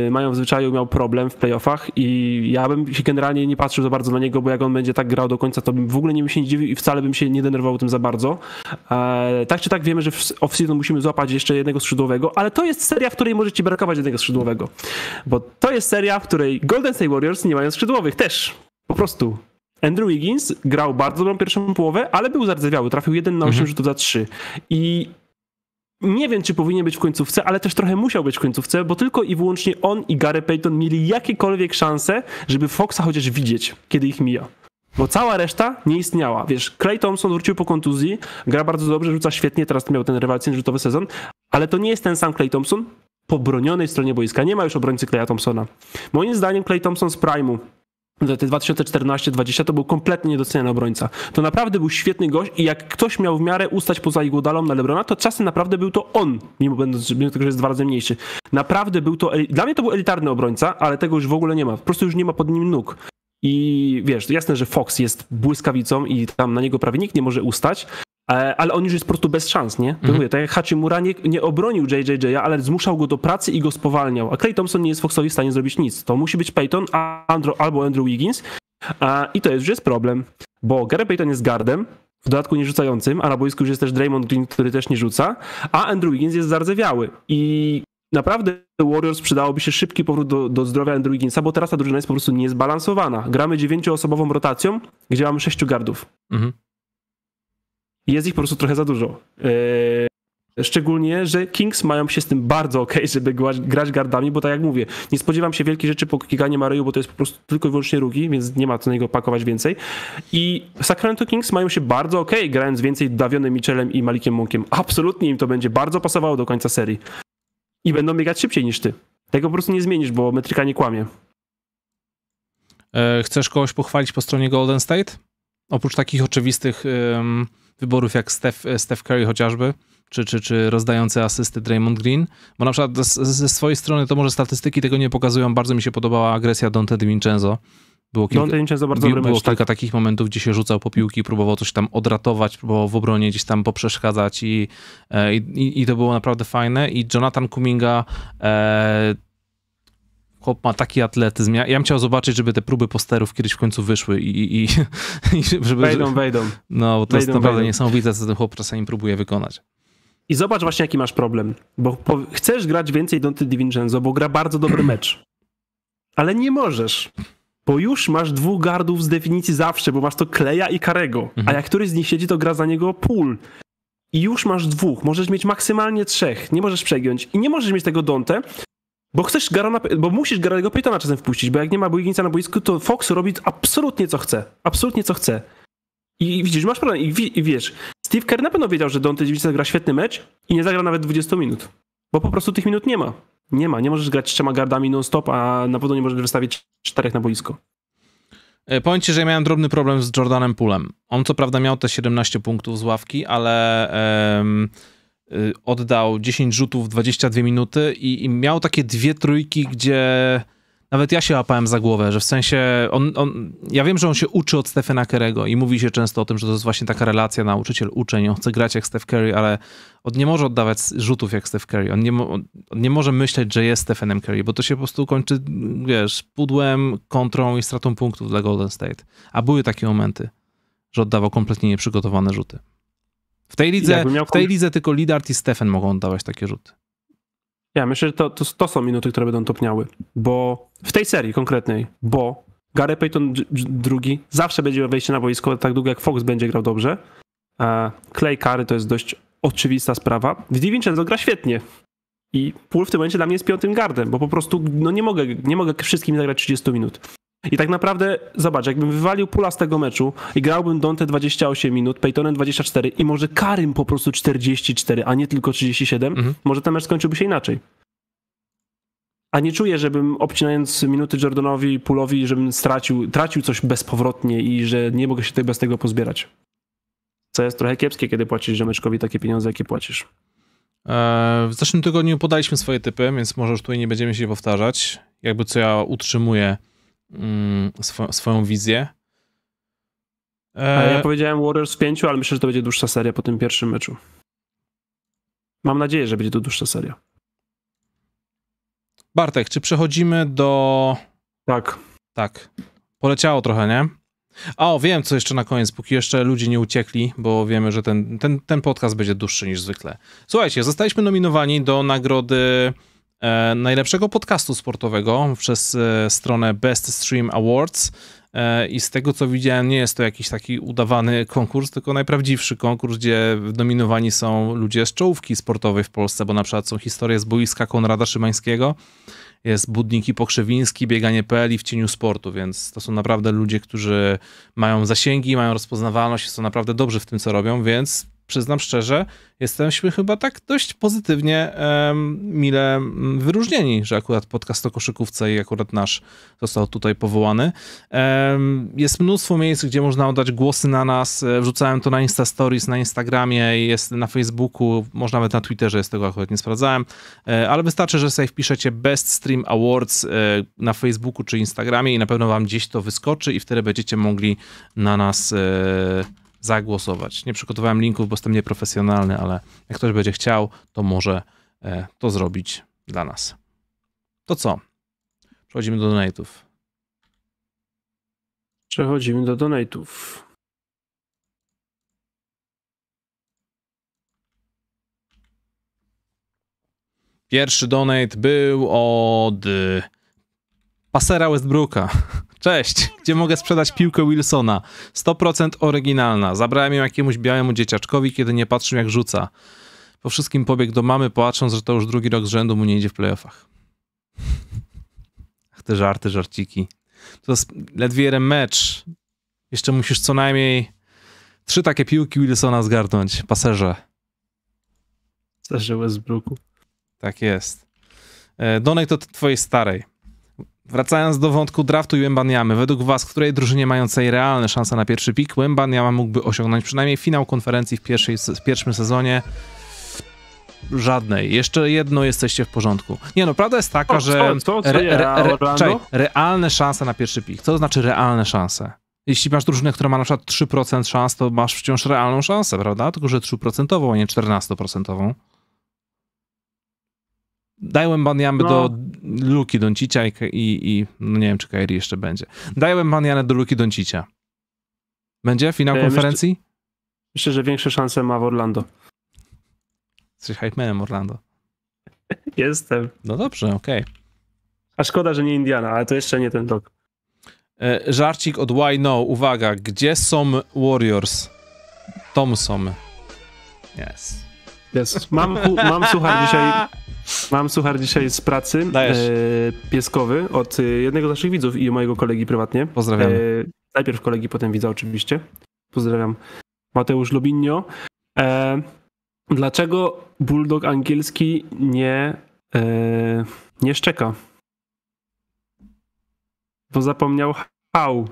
y, mają w zwyczaju, miał problem w playoffach i ja bym się generalnie nie patrzył za bardzo na niego, bo jak on będzie tak grał do końca, to bym w ogóle nie bym się nie dziwił i wcale bym się nie denerwował tym za bardzo. E, tak czy tak wiemy, że w off-season musimy złapać jeszcze jednego skrzydłowego, ale to jest seria, w której możecie brakować jednego skrzydłowego, bo to jest seria, w której Golden State Warriors nie mają skrzydłowych też, po prostu. Andrew Wiggins grał bardzo dobrą pierwszą połowę, ale był zardzewiały. Trafił 1 na 8 mhm. rzutów za 3. I nie wiem, czy powinien być w końcówce, ale też trochę musiał być w końcówce, bo tylko i wyłącznie on i Gary Payton mieli jakiekolwiek szanse, żeby Foxa chociaż widzieć, kiedy ich mija. Bo cała reszta nie istniała. Wiesz, Clay Thompson wrócił po kontuzji, gra bardzo dobrze, rzuca świetnie, teraz miał ten rewelacyjny rzutowy sezon, ale to nie jest ten sam Clay Thompson po bronionej stronie boiska. Nie ma już obrońcy Claya Thompsona. Moim zdaniem Clay Thompson z Prime'u te 2014-20 to był kompletnie niedoceniany obrońca. To naprawdę był świetny gość i jak ktoś miał w miarę ustać poza Iguodalą na Lebrona, to czasem naprawdę był to on, mimo, będąc, mimo tego, że jest dwa razy mniejszy. Naprawdę był to, dla mnie to był elitarny obrońca, ale tego już w ogóle nie ma. Po prostu już nie ma pod nim nóg. I wiesz, jasne, że Fox jest błyskawicą i tam na niego prawie nikt nie może ustać, E, ale on już jest po prostu bez szans, nie? Mhm. tak jak Hachimura nie, nie obronił jjj ale zmuszał go do pracy i go spowalniał. A Clay Thompson nie jest Foxowi w stanie zrobić nic. To musi być Peyton albo Andrew Wiggins a, e, i to już jest problem, bo Gary Payton jest guardem, w dodatku nie rzucającym, a na boisku już jest też Draymond Green, który też nie rzuca, a Andrew Wiggins jest zardzewiały i naprawdę Warriors przydałoby się szybki powrót do, do zdrowia Andrew Wigginsa, bo teraz ta drużyna jest po prostu niezbalansowana. Gramy dziewięcioosobową rotacją, gdzie mamy sześciu gardów. Mhm. Jest ich po prostu trochę za dużo. E, szczególnie, że Kings mają się z tym bardzo ok, żeby grać gardami, bo tak jak mówię, nie spodziewam się wielkich rzeczy po Kiganie Mareju, bo to jest po prostu tylko i wyłącznie rugi, więc nie ma co na niego pakować więcej. I Sacramento Kings mają się bardzo ok, grając więcej dawionym Michelem i Malikiem Monkiem. Absolutnie im to będzie bardzo pasowało do końca serii. I będą biegać szybciej niż ty. Tego po prostu nie zmienisz, bo metryka nie kłamie. E, chcesz kogoś pochwalić po stronie Golden State? Oprócz takich oczywistych wyborów jak Steph, e, Steph Curry chociażby, czy, czy, czy rozdający asysty Draymond Green, bo na przykład ze, swojej strony to może statystyki tego nie pokazują, bardzo mi się podobała agresja Dante DiVincenzo, było kilka, bardzo było tak. kilka takich momentów, gdzie się rzucał po piłki, próbował coś tam odratować, próbował w obronie gdzieś tam poprzeszkadzać i, e, i, i to było naprawdę fajne. I Jonathan Kuminga e, chłop ma taki atletyzm. Ja, ja bym chciał zobaczyć, żeby te próby posterów kiedyś w końcu wyszły i, i, i żeby... Wejdą, wejdą. No, to wejdą, jest naprawdę wejdą. niesamowite, co ten chłop czasami próbuje wykonać. I zobacz właśnie, jaki masz problem, bo po, chcesz grać więcej Dante DiVincenzo, bo gra bardzo dobry mecz, ale nie możesz, bo już masz dwóch gardów z definicji zawsze, bo masz to Kleja i Karego, mhm. a jak któryś z nich siedzi, to gra za niego pól. I już masz dwóch, możesz mieć maksymalnie trzech, nie możesz przegiąć. I nie możesz mieć tego Dante, bo chcesz Garana, bo musisz Garego Paytona czasem wpuścić, bo jak nie ma Bujgińca na boisku, to Fox robi absolutnie co chce. Absolutnie co chce. I, i widzisz, masz problem. I, w, I, wiesz, Steve Kerr na pewno wiedział, że Dante Divincenzo gra świetny mecz i nie zagra nawet 20 minut. Bo po prostu tych minut nie ma. Nie ma. Nie możesz grać trzema gardami non-stop, a na pewno nie możesz wystawić czterech na boisko. E, powiem ci, że ja miałem drobny problem z Jordanem Pulem. On co prawda miał te 17 punktów z ławki, ale... Um Y, oddał 10 rzutów, w 22 minuty i, i miał takie dwie trójki, gdzie nawet ja się łapałem za głowę, że w sensie on, on, ja wiem, że on się uczy od Stephena Kerego i mówi się często o tym, że to jest właśnie taka relacja nauczyciel-uczeń, on chce grać jak Steph Curry, ale on nie może oddawać rzutów jak Steph Curry, on nie, on nie może myśleć, że jest Stephenem Curry, bo to się po prostu kończy, wiesz, pudłem, kontrą i stratą punktów dla Golden State. A były takie momenty, że oddawał kompletnie nieprzygotowane rzuty. W tej lidze, w tej lidze tylko Lidart i Stefan mogą oddawać takie rzuty. Ja myślę, że to, to, to, są minuty, które będą topniały, bo w tej serii konkretnej, bo Gary Payton drugi zawsze będzie wejście na boisko tak długo, jak Fox będzie grał dobrze. E, Clay Curry to jest dość oczywista sprawa. DiVincenzo gra świetnie. I pól w tym momencie dla mnie jest piątym gardem, bo po prostu no nie, mogę, nie mogę wszystkim zagrać 30 minut. I tak naprawdę, zobacz, jakbym wywalił pula z tego meczu i grałbym Dante 28 minut, Peytonem 24 i może Karym po prostu 44, a nie tylko 37, mhm. może ten mecz skończyłby się inaczej. A nie czuję, żebym obcinając minuty Jordanowi, Pulowi, żebym stracił, tracił coś bezpowrotnie i że nie mogę się tutaj bez tego pozbierać. Co jest trochę kiepskie, kiedy płacisz rzemeczkowi takie pieniądze, jakie płacisz. E, w zeszłym tygodniu podaliśmy swoje typy, więc może już tutaj nie będziemy się powtarzać. Jakby co ja utrzymuję Mm, sw swoją wizję. E... Ja powiedziałem Warriors 5, ale myślę, że to będzie dłuższa seria po tym pierwszym meczu. Mam nadzieję, że będzie to dłuższa seria. Bartek, czy przechodzimy do. Tak. Tak. Poleciało trochę, nie? A o, wiem, co jeszcze na koniec, póki jeszcze ludzie nie uciekli, bo wiemy, że ten, ten, ten podcast będzie dłuższy niż zwykle. Słuchajcie, zostaliśmy nominowani do nagrody E, najlepszego podcastu sportowego przez e, stronę Best Stream Awards. E, I z tego co widziałem, nie jest to jakiś taki udawany konkurs, tylko najprawdziwszy konkurs, gdzie dominowani są ludzie z czołówki sportowej w Polsce, bo na przykład są historie z boiska Konrada Szymańskiego, jest Budniki Pokrzewiński, bieganie i W Cieniu Sportu, więc to są naprawdę ludzie, którzy mają zasięgi, mają rozpoznawalność, są naprawdę dobrzy w tym, co robią, więc przyznam szczerze, jesteśmy chyba tak dość pozytywnie, mile wyróżnieni, że akurat podcast o koszykówce i akurat nasz został tutaj powołany. Jest mnóstwo miejsc, gdzie można oddać głosy na nas. E, wrzucałem to na Insta Stories, na Instagramie, jest na Facebooku, może nawet na Twitterze, jest tego akurat nie sprawdzałem, e, ale wystarczy, że sobie wpiszecie Best Stream Awards e, na Facebooku czy Instagramie i na pewno wam gdzieś to wyskoczy i wtedy będziecie mogli na nas zagłosować. Nie przygotowałem linków, bo jestem nieprofesjonalny, ale jak ktoś będzie chciał, to może e, to zrobić dla nas. To co? Przechodzimy do donate'ów. Przechodzimy do donate'ów. Pierwszy donate był od e, pasera Westbrooka. Cześć, gdzie mogę sprzedać piłkę Wilsona? 100% oryginalna. Zabrałem ją jakiemuś białemu dzieciaczkowi, kiedy nie patrzył jak rzuca. Po wszystkim pobiegł do mamy, patrząc, że to już drugi rok z rzędu mu nie idzie w playoffach. Ach, te żarty, żarciki. To jest ledwie jeden mecz. Jeszcze musisz co najmniej trzy takie piłki Wilsona zgarnąć, paserze. Paserze bruku. Tak jest. E, Donej to twojej starej. Wracając do wątku draftu i Wembaniamy, według Was, której drużynie mającej realne szanse na pierwszy pik, Wembaniama mógłby osiągnąć przynajmniej finał konferencji w, pierwszej, w pierwszym sezonie? Żadnej. Jeszcze jedno jesteście w porządku. Nie no, prawda jest taka, o, że co, co, co, re, re, re, realne szanse na pierwszy pik. Co to znaczy realne szanse? Jeśli masz drużynę, która ma na przykład 3% szans, to masz wciąż realną szansę, prawda? Tylko, że 3%, a nie 14%. Dałem Baniamę no. do Luki Doncicia i, i, no nie wiem, czy Kairi jeszcze będzie. Dałem Banianę do Luki Doncicia. Będzie finał e, konferencji? Myślę, myślę, że większe szanse ma w Orlando. Jesteś hype'em Orlando. Jestem. No dobrze, okej. Okay. A szkoda, że nie Indiana, ale to jeszcze nie ten dog. E, żarcik od Why No. Uwaga, gdzie są Warriors? Tom są. Yes. yes. Mam, mam słuchaj, dzisiaj Mam suchar dzisiaj z pracy e, pieskowy od e, jednego z naszych widzów i mojego kolegi prywatnie. Pozdrawiam. E, najpierw kolegi, potem widza oczywiście. Pozdrawiam. Mateusz Lubinio. E, dlaczego bulldog angielski nie, e, nie szczeka? Bo zapomniał how.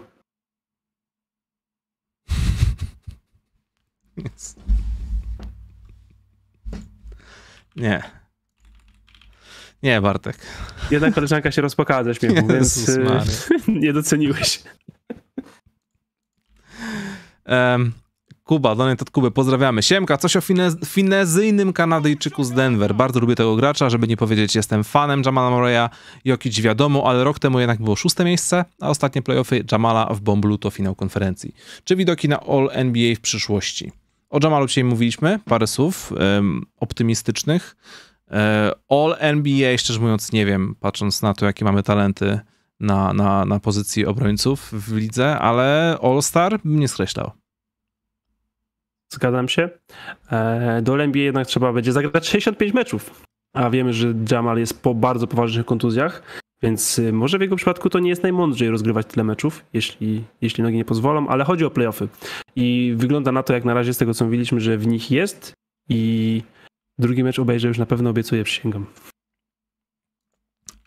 Nie. Nie, Bartek. Jedna koleżanka się rozpłakała ze śmiechu, więc e, nie doceniłeś. Um, Kuba, Donny od Kuby, pozdrawiamy. Siemka, coś o fine- finezyjnym Kanadyjczyku z Denver. Bardzo lubię tego gracza, żeby nie powiedzieć, jestem fanem Jamala Murray'a. Jokic wiadomo, ale rok temu jednak było szóste miejsce, a ostatnie playoffy Jamala w Bomblu to finał konferencji. Czy widoki na All NBA w przyszłości? O Jamalu dzisiaj mówiliśmy, parę słów um, optymistycznych. E, all NBA, szczerze mówiąc, nie wiem, patrząc na to, jakie mamy talenty na, na, na pozycji obrońców w lidze, ale All Star nie skreślał. Zgadzam się. E, do NBA jednak trzeba będzie zagrać 65 meczów, a wiemy, że Jamal jest po bardzo poważnych kontuzjach, więc y, może w jego przypadku to nie jest najmądrzej rozgrywać tyle meczów, jeśli, jeśli nogi nie pozwolą, ale chodzi o playoffy. I wygląda na to, jak na razie z tego co mówiliśmy, że w nich jest i Drugi mecz obejrzę już na pewno, obiecuję, przysięgam.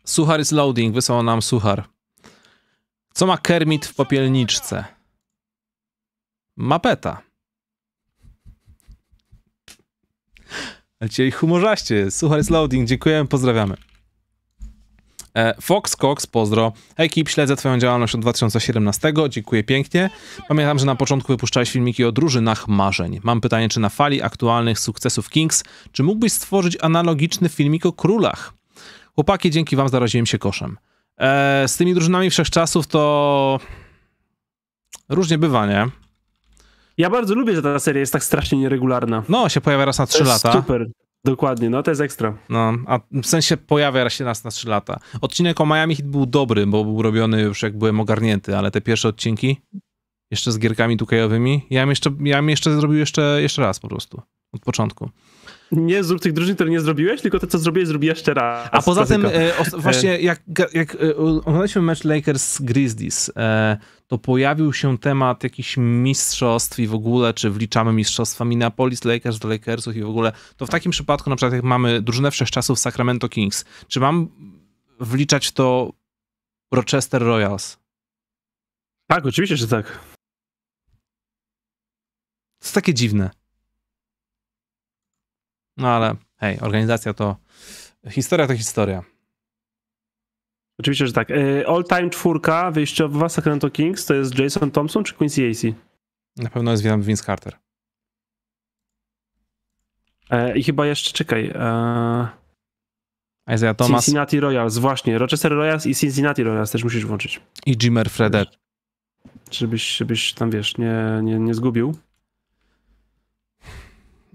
Suchar is loading, wysłał nam Suchar. Co ma Kermit w popielniczce? Mapeta. Ale dzisiaj humorzaście. Suchar is loading, dziękujemy, pozdrawiamy. E, Fox Cox, pozdro. Ekip, śledzę twoją działalność od 2017, dziękuję pięknie. Pamiętam, że na początku wypuszczałeś filmiki o drużynach marzeń. Mam pytanie, czy na fali aktualnych sukcesów Kings, czy mógłbyś stworzyć analogiczny filmik o królach? Chłopaki, dzięki wam zaraziłem się koszem. E, z tymi drużynami wszechczasów to... Różnie bywa, nie? Ja bardzo lubię, że ta seria jest tak strasznie nieregularna. No, się pojawia raz na 3 lata. Super. Dokładnie, no to jest ekstra. No, a w sensie pojawia się nas na 3 lata. Odcinek o Miami Heat był dobry, bo był robiony już jak byłem ogarnięty, ale te pierwsze odcinki, jeszcze z gierkami tukajowymi, ja bym jeszcze, ja jeszcze zrobił jeszcze, jeszcze raz po prostu, od początku nie zrób tych drużyn, które nie zrobiłeś, tylko to, co zrobiłeś, zrób jeszcze raz. A poza tym, e, e, właśnie jak, jak e, oglądaliśmy mecz Lakers z Grizzlies, e, to pojawił się temat jakichś mistrzostw i w ogóle, czy wliczamy mistrzostwa Minneapolis Lakers do Lakersów i w ogóle. To w takim przypadku, na przykład jak mamy drużynę wszechczasów Sacramento Kings, czy mam wliczać to Rochester Royals? Tak, oczywiście, że tak. To jest takie dziwne. No ale hej, organizacja to. Historia to historia. Oczywiście, że tak. Y, All Time 4 wyjściowa Sacramento Kings to jest Jason Thompson czy Quincy AC? Na pewno jest Vince Carter. E, I chyba jeszcze, czekaj. E, Isaiah Thomas. Cincinnati Royals, właśnie. Rochester Royals i Cincinnati Royals też musisz włączyć. I Jimmer Freder. Żebyś, żebyś tam, wiesz, nie, nie, nie zgubił.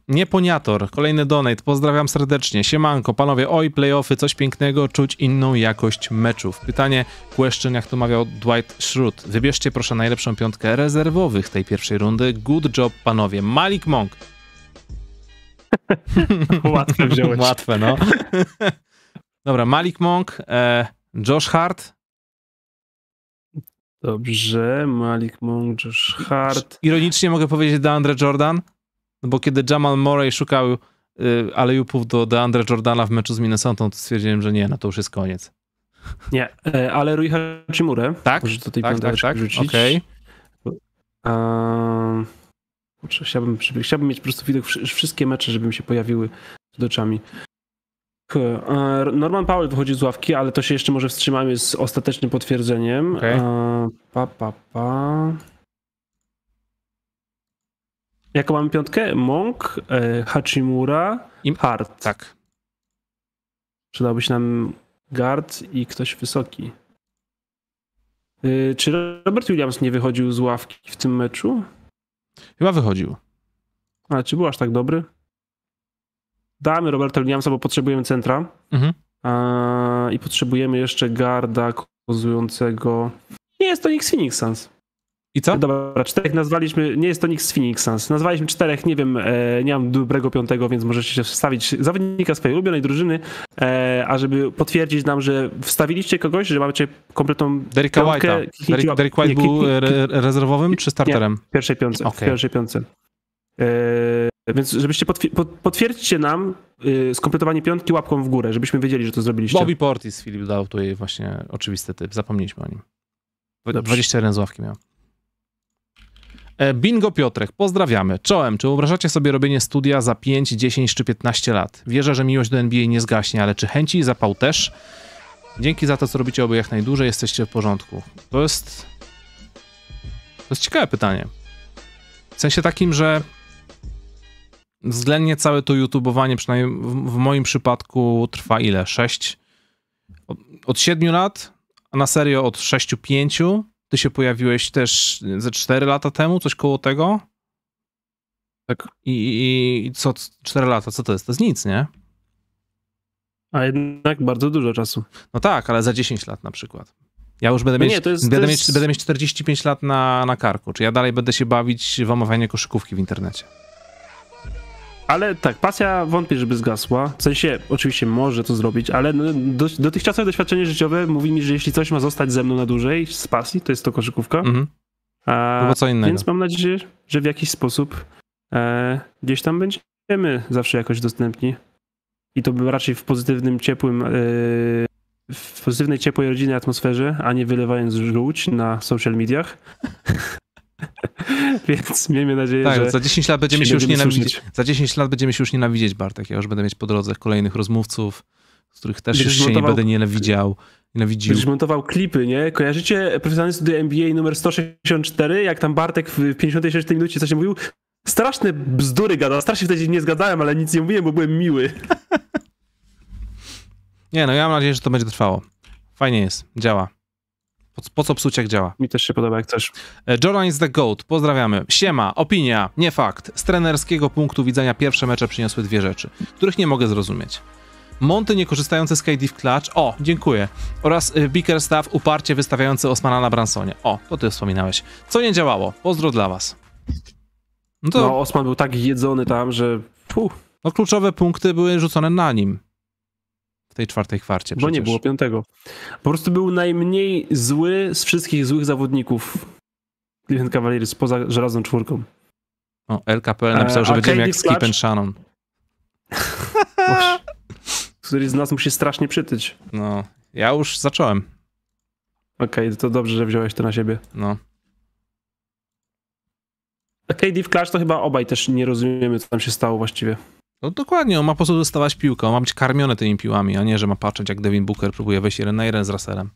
Nieponiator, kolejny donate, pozdrawiam serdecznie. Siemanko, panowie, oj, playoffy, coś pięknego, czuć inną jakość meczów. Pytanie, question, jak to mawiał Dwight Schrute. Wybierzcie proszę najlepszą piątkę rezerwowych tej pierwszej rundy. Good job, panowie. Malik Monk. Łatwe wziąłeś. Łatwe, no. Dobra, Malik Monk, e, Josh Hart, Dobrze, Malik Monk, Josh Hart. Ironicznie mogę powiedzieć DeAndre Jordan. No bo kiedy Jamal Murray szukał y, alejupów do DeAndre Jordana w meczu z Minnesota, to stwierdziłem, że nie, no to już jest koniec. Nie, e, ale Rui Hachimurę. Tak, może tutaj tak, tak, tak, rzucić. Okay. Znaczy, um, chciałbym, chciałbym mieć po prostu widok wszystkie mecze, żeby mi się pojawiły z oczami. Norman Powell wychodzi z ławki, ale to się jeszcze może wstrzymamy z ostatecznym potwierdzeniem. Okay. Pa, pa, pa. Jaką mamy piątkę? Monk, e, Hachimura i Hart. Tak. Przydałby się nam guard i ktoś wysoki. E, czy Robert Williams nie wychodził z ławki w tym meczu? Chyba wychodził. Ale czy był aż tak dobry? Damy Roberta Williamsa, bo potrzebujemy centra. Mhm. I potrzebujemy jeszcze garda kozującego. Nie jest to nikt z Phoenix i co? Dobra, czterech nazwaliśmy, nie jest to nikt z Phoenix Suns. Nazwaliśmy czterech, nie wiem, e, nie mam dobrego piątego, więc możecie się wstawić zawodnika swojej ulubionej drużyny, e, a żeby potwierdzić nam, że wstawiliście kogoś, że macie kompletną Derricka White'a. Derrick, Derrick White był rezerwowym czy starterem? Nie, w pierwszej piątce. Okay. W pierwszej piątce. E, więc żebyście potwierdźcie nam skompletowanie piątki łapką w górę, żebyśmy wiedzieli, że to zrobiliście. Bobby Portis Filip dał tutaj właśnie oczywisty typ, zapomnieliśmy o nim. 21 Dobrze. z ławki miał. E, bingo Piotrek, pozdrawiamy. Czołem, czy wyobrażacie sobie robienie studia za 5, 10 czy 15 lat? Wierzę, że miłość do NBA nie zgaśnie, ale czy chęci i zapał też? Dzięki za to, co robicie oby jak najdłużej, jesteście w porządku. To jest... To jest ciekawe pytanie. W sensie takim, że względnie całe to YouTubeowanie, przynajmniej w, moim przypadku, trwa ile? 6? Od, od 7 lat, a na serio od 6-5 ty się pojawiłeś też ze 4 lata temu, coś koło tego? Tak. I, i, i co 4 lata, co to jest? To jest nic, nie? A jednak bardzo dużo czasu. No tak, ale za 10 lat na przykład. Ja już będę, no mieć, nie, to jest, będę, to jest... mieć, będę mieć 45 lat na, na karku. Czy ja dalej będę się bawić w omawianie koszykówki w internecie? ale tak, pasja wątpię, żeby zgasła. W sensie, oczywiście może to zrobić, ale no, do, dotychczasowe doświadczenie życiowe mówi mi, że jeśli coś ma zostać ze mną na dłużej z pasji, to jest to koszykówka. Mhm. A, no co innego. Więc mam nadzieję, że w jakiś sposób e, gdzieś tam będziemy zawsze jakoś dostępni. I to by raczej w pozytywnym, ciepłym, e, w pozytywnej, ciepłej rodzinnej atmosferze, a nie wylewając żółć na social mediach. Więc miejmy nadzieję, tak, że... za 10 lat będziemy się, już nienawidzić. Za 10 lat będziemy się już nienawidzieć, Bartek. Ja już będę mieć po drodze kolejnych rozmówców, z których też już się nie będę nienawidział. Nienawidził. Będziesz montował klipy, nie? Kojarzycie profesjonalny studio MBA numer 164, jak tam Bartek w 56 minucie coś mówił? Straszne bzdury gada. Strasznie wtedy nie zgadzałem, ale nic nie mówiłem, bo byłem miły. nie, no ja mam nadzieję, że to będzie trwało. Fajnie jest, działa. Po, po co psuć jak działa? Mi też się podoba, jak też. Jordan is the GOAT, pozdrawiamy. Siema, opinia, nie fakt. Z trenerskiego punktu widzenia pierwsze mecze przyniosły dwie rzeczy, których nie mogę zrozumieć. Monty niekorzystające z KD w klacz, o, dziękuję, oraz y, Bickerstaff uparcie wystawiający Osmana na Bransonie. O, to ty wspominałeś. Co nie działało? Pozdro dla was. No, to... no Osman był tak jedzony tam, że... Puh. No kluczowe punkty były rzucone na nim tej czwartej kwarcie. Przecież. Bo nie było piątego. Po prostu był najmniej zły z wszystkich złych zawodników Cleveland Cavaliers poza żelazną czwórką. O, LKP napisał, że A e, będziemy jak Skip and Shannon. Który z nas musi strasznie przytyć. No, ja już zacząłem. Okej, okay, to dobrze, że wziąłeś to na siebie. No. A KD w Clash to chyba obaj też nie rozumiemy, co tam się stało właściwie. No dokładnie, on ma po prostu dostawać piłkę, on ma być karmiony tymi piłami, a nie, że ma patrzeć jak Devin Booker próbuje wejść jeden na jeden z raserem.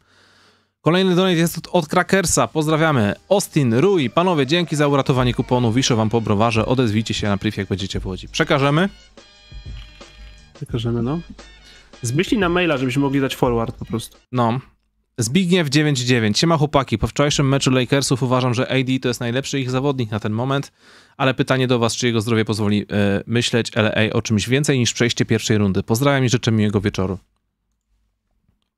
Kolejny donate jest od, od Krakersa, pozdrawiamy. Austin, Rui, panowie, dzięki za uratowanie kuponu, wiszę wam po browarze, odezwijcie się na priv jak będziecie w Łodzi. Przekażemy? Przekażemy, no. Zmyśli na maila, żebyśmy mogli dać forward po prostu. No. Zbigniew99. Siema chłopaki, po wczorajszym meczu Lakersów uważam, że AD to jest najlepszy ich zawodnik na ten moment ale pytanie do was, czy jego zdrowie pozwoli e, myśleć LA o czymś więcej niż przejście pierwszej rundy. Pozdrawiam i życzę miłego wieczoru.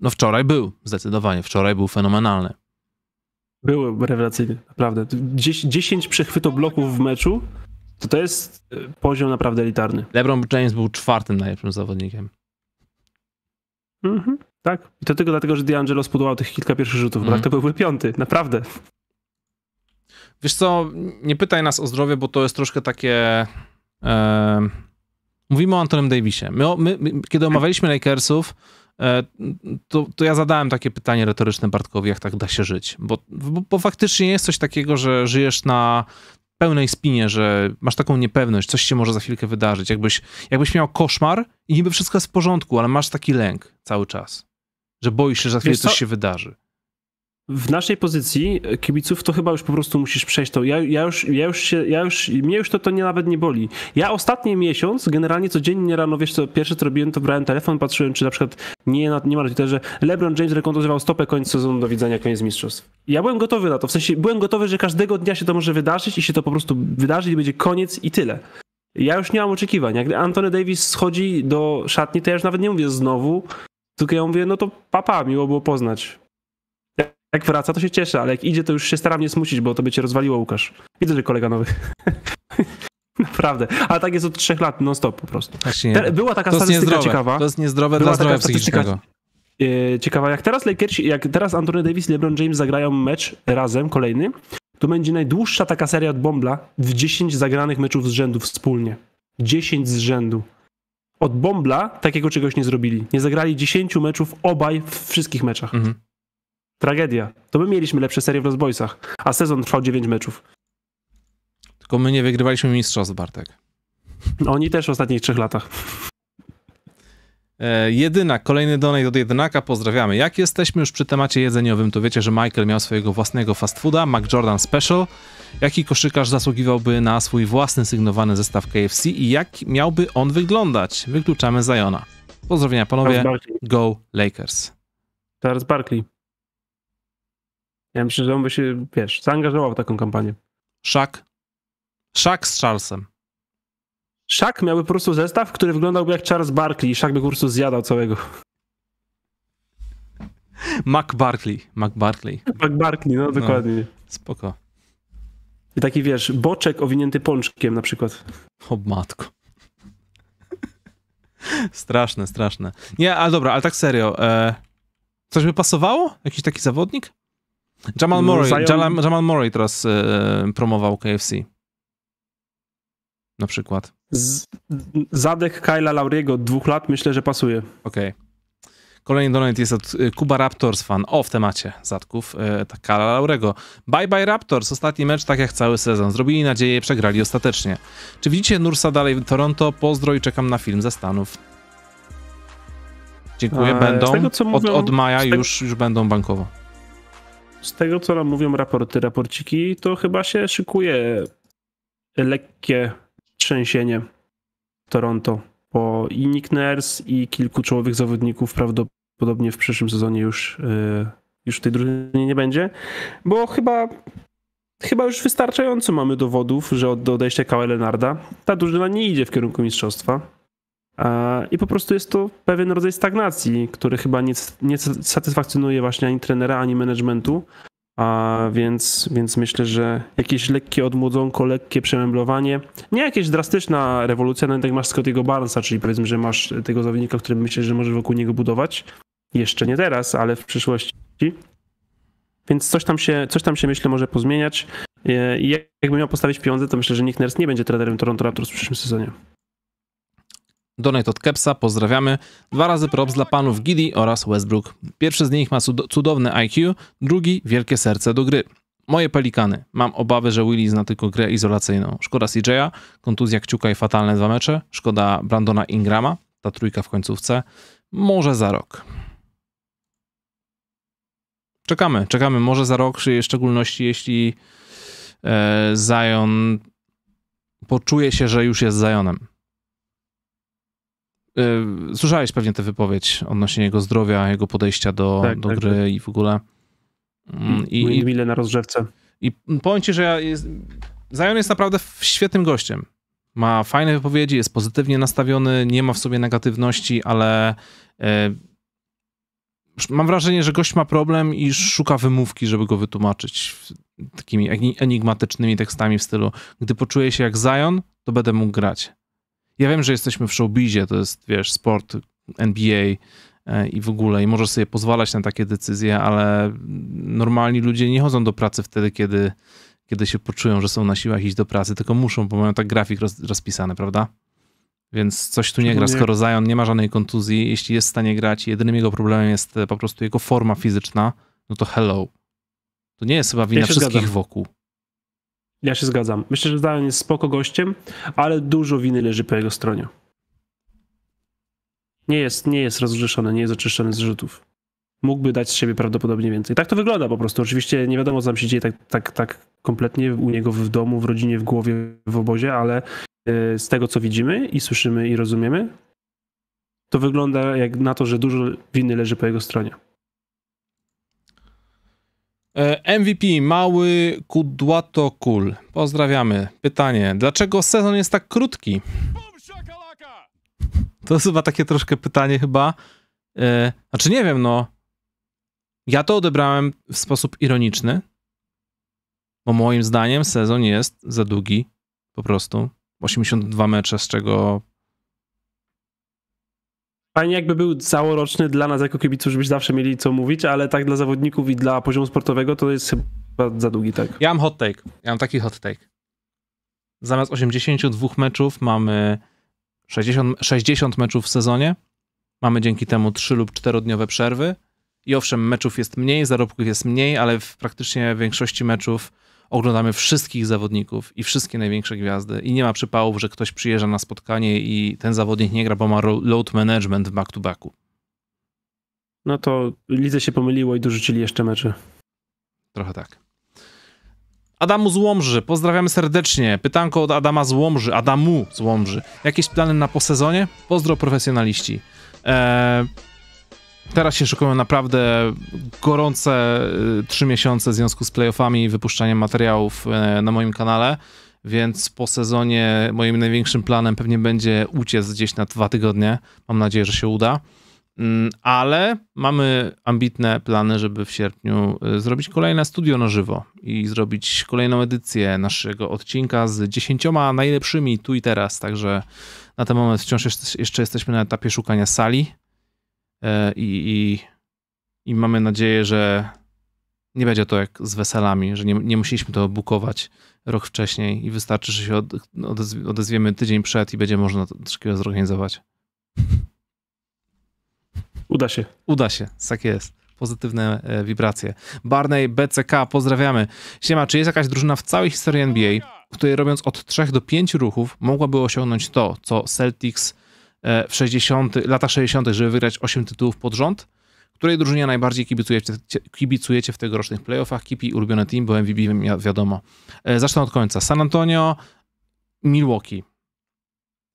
No wczoraj był, zdecydowanie. Wczoraj był fenomenalny. Był rewelacyjny, naprawdę. 10, 10 bloków w meczu, to to jest e, poziom naprawdę elitarny. LeBron James był czwartym najlepszym zawodnikiem. Mhm, tak. I to tylko dlatego, że D'Angelo spudłał tych kilka pierwszych rzutów, mhm. tak? To byłby piąty, naprawdę. Wiesz co, nie pytaj nas o zdrowie, bo to jest troszkę takie... E, mówimy o Antonym Davisie. My, my, kiedy omawialiśmy Lakersów, e, to, to, ja zadałem takie pytanie retoryczne Bartkowi, jak tak da się żyć. Bo, bo, bo faktycznie jest coś takiego, że żyjesz na pełnej spinie, że masz taką niepewność, coś się może za chwilkę wydarzyć. Jakbyś, jakbyś miał koszmar i niby wszystko jest w porządku, ale masz taki lęk cały czas, że boisz się, że za chwilę coś się wydarzy w naszej pozycji e, kibiców to chyba już po prostu musisz przejść to. Ja, ja już, ja już się, ja już, mnie już to, to nie, nawet nie boli. Ja ostatni miesiąc generalnie codziennie rano, wiesz co, pierwsze co robiłem to brałem telefon, patrzyłem czy na przykład nie, nie ma na Twitterze, LeBron James rekontuzował stopę, koniec sezonu, do widzenia, koniec mistrzostw. Ja byłem gotowy na to, w sensie byłem gotowy, że każdego dnia się to może wydarzyć i się to po prostu wydarzy i będzie koniec i tyle. Ja już nie mam oczekiwań. Jak Anthony Davis schodzi do szatni, to ja już nawet nie mówię znowu, tylko ja mówię, no to papa, miło było poznać jak wraca, to się cieszę, ale jak idzie, to już się staram nie smucić, bo to by cię rozwaliło, Łukasz. Widzę, że kolega nowy. Naprawdę. Ale tak jest od trzech lat non-stop po prostu. była taka to statystyka ciekawa. To jest niezdrowe była dla zdrowia psychicznego. E, ciekawa, jak teraz Lakersi, jak teraz Anthony Davis i LeBron James zagrają mecz razem, kolejny, to będzie najdłuższa taka seria od Bombla w 10 zagranych meczów z rzędu wspólnie. 10 z rzędu. Od Bombla takiego czegoś nie zrobili. Nie zagrali 10 meczów obaj w wszystkich meczach. Mhm. Tragedia. To my mieliśmy lepsze serie w Los a sezon trwał 9 meczów. Tylko my nie wygrywaliśmy mistrzostw, Bartek. No, oni też w ostatnich trzech latach. E, Jedynak, kolejny donate od jedynaka, pozdrawiamy. Jak jesteśmy już przy temacie jedzeniowym, to wiecie, że Michael miał swojego własnego fast fooda, Mac Jordan Special. Jaki koszykarz zasługiwałby na swój własny sygnowany zestaw KFC i jak miałby on wyglądać? Wykluczamy Zajona. Pozdrowienia panowie, go Lakers. Teraz Barkley. Ja myślę, że on by się, wiesz, zaangażował w taką kampanię. Szak. Szak z Charlesem. Szak miałby po prostu zestaw, który wyglądałby jak Charles Barkley i Szak by po prostu zjadał całego. Mac Barkley. Mac Barkley. Mac Barkley, no, no dokładnie. No, spoko. I taki, wiesz, boczek owinięty pączkiem na przykład. O matko. straszne, straszne. Nie, ale dobra, ale tak serio. E, coś by pasowało? Jakiś taki zawodnik? Jamal no, Murray, Jamal, Jamal Murray teraz e, promował KFC. Na przykład. Z, zadek Kyla Lauriego od dwóch lat myślę, że pasuje. Okej. Okay. Kolejny donate jest od e, Kuba Raptors fan. O, w temacie zadków e, Kala tak Laurego. Bye bye Raptors. Ostatni mecz tak jak cały sezon. Zrobili nadzieję, przegrali ostatecznie. Czy widzicie Nursa dalej w Toronto? Pozdro i czekam na film ze Stanów. Dziękuję, będą. Tego, mówią, od, od, maja tego... już, już będą bankowo z tego, co nam mówią raporty, raporciki, to chyba się szykuje lekkie trzęsienie Toronto po i Nick Nurse i kilku czołowych zawodników prawdopodobnie w przyszłym sezonie już, y, już w tej drużynie nie będzie, bo chyba chyba już wystarczająco mamy dowodów, że od odejścia Kawhi Leonarda ta drużyna nie idzie w kierunku mistrzostwa i po prostu jest to pewien rodzaj stagnacji, który chyba nie, nie satysfakcjonuje właśnie ani trenera, ani managementu. A więc, więc myślę, że jakieś lekkie odmłodzonko, lekkie przememblowanie, nie jakieś drastyczna rewolucja, nawet jak masz Scottiego Barnesa, czyli powiedzmy, że masz tego zawodnika, który myślisz, że możesz wokół niego budować. Jeszcze nie teraz, ale w przyszłości. Więc coś tam się, coś tam się myślę może pozmieniać. E, I jakbym miał postawić pieniądze, to myślę, że Nick Nurse nie będzie trenerem Toronto Raptors w przyszłym sezonie. Donate od Kepsa, pozdrawiamy. Dwa razy props dla panów Gidi oraz Westbrook. Pierwszy z nich ma cudowne IQ, drugi wielkie serce do gry. Moje pelikany. Mam obawy, że Willy zna tylko grę izolacyjną. Szkoda CJ'a, kontuzja kciuka i fatalne dwa mecze. Szkoda Brandona Ingrama, ta trójka w końcówce. Może za rok. Czekamy, czekamy. Może za rok, w szczególności jeśli e, Zion poczuje się, że już jest Zionem. Yy, słyszałeś pewnie tę wypowiedź odnośnie jego zdrowia, jego podejścia do, tak, tak do tak, gry tak. i w ogóle. Mm, I, Mille na rozgrzewce. I powiem ci, że ja jest, Zion jest naprawdę świetnym gościem. Ma fajne wypowiedzi, jest pozytywnie nastawiony, nie ma w sobie negatywności, ale y, mam wrażenie, że gość ma problem i szuka wymówki, żeby go wytłumaczyć takimi enigmatycznymi tekstami w stylu gdy poczuję się jak Zion, to będę mógł grać. Ja wiem, że jesteśmy w showbizie, to jest, wiesz, sport, NBA e, i w ogóle, i możesz sobie pozwalać na takie decyzje, ale normalni ludzie nie chodzą do pracy wtedy, kiedy, kiedy się poczują, że są na siłach iść do pracy, tylko muszą, bo mają tak grafik roz, rozpisany, prawda? Więc coś tu nie gra, skoro Zion nie ma żadnej kontuzji, jeśli jest w stanie grać i jedynym jego problemem jest e, po prostu jego forma fizyczna, no to hello. To nie jest chyba wina ja wszystkich zgadzam. wokół. Ja się zgadzam. Myślę, że Zion jest spoko gościem, ale dużo winy leży po jego stronie. Nie jest, nie jest rozgrzeszony, nie jest oczyszczony z rzutów. Mógłby dać z siebie prawdopodobnie więcej. Tak to wygląda po prostu. Oczywiście nie wiadomo, co tam się dzieje tak, tak, tak kompletnie u niego w domu, w rodzinie, w głowie, w obozie, ale e, z tego, co widzimy i słyszymy i rozumiemy, to wygląda jak na to, że dużo winy leży po jego stronie. E, MVP mały kudłato kul. Pozdrawiamy. Pytanie: dlaczego sezon jest tak krótki? To jest chyba takie troszkę pytanie chyba. Yy, znaczy nie wiem, no. Ja to odebrałem w sposób ironiczny, bo moim zdaniem sezon jest za długi po prostu. 82 mecze, z czego Fajnie jakby był całoroczny dla nas jako kibiców, żebyś zawsze mieli co mówić, ale tak dla zawodników i dla poziomu sportowego to jest chyba za długi tak. Ja mam hot take. Ja mam taki hot take. Zamiast 82 meczów mamy 60, 60 meczów w sezonie. Mamy dzięki temu 3 lub 4-dniowe przerwy. I owszem, meczów jest mniej, zarobków jest mniej, ale w praktycznie większości meczów oglądamy wszystkich zawodników i wszystkie największe gwiazdy i nie ma przypałów, że ktoś przyjeżdża na spotkanie i ten zawodnik nie gra, bo ma load management w back-to-backu. No to lidze się pomyliło i dorzucili jeszcze mecze. Trochę tak. Adamu z Łomży, pozdrawiamy serdecznie. Pytanko od Adama z Łomży, Adamu z Łomży. Jakieś plany na posezonie? Pozdro profesjonaliści. Eee, Teraz się szykują naprawdę gorące y, trzy miesiące w związku z playoffami i wypuszczaniem materiałów y, na moim kanale, więc po sezonie moim największym planem pewnie będzie uciec gdzieś na dwa tygodnie. Mam nadzieję, że się uda. Mm, ale mamy ambitne plany, żeby w sierpniu y, zrobić kolejne studio na żywo i zrobić kolejną edycję naszego odcinka z dziesięcioma najlepszymi tu i teraz. Także na ten moment wciąż jeszcze jesteśmy na etapie szukania sali E, i, i, i mamy nadzieję, że nie będzie to jak z weselami, że nie, nie musieliśmy to bukować rok wcześniej i wystarczy, że się od, odezw odezwiemy tydzień przed i będzie można to wszystkiego zorganizować. Uda się. Uda się, tak jest. Pozytywne e, wibracje. Barney BCK, pozdrawiamy. Siema, czy jest jakaś drużyna w całej historii NBA, której robiąc od 3 do 5 ruchów mogłaby osiągnąć to, co Celtics E, w 60, latach 60., żeby wygrać 8 tytułów pod rząd. Której drużynie najbardziej kibicujecie, kibicujecie w tegorocznych playoffach? Kipi, ulubiony team, bo MVP wiadomo. E, zacznę od końca. San Antonio, Milwaukee,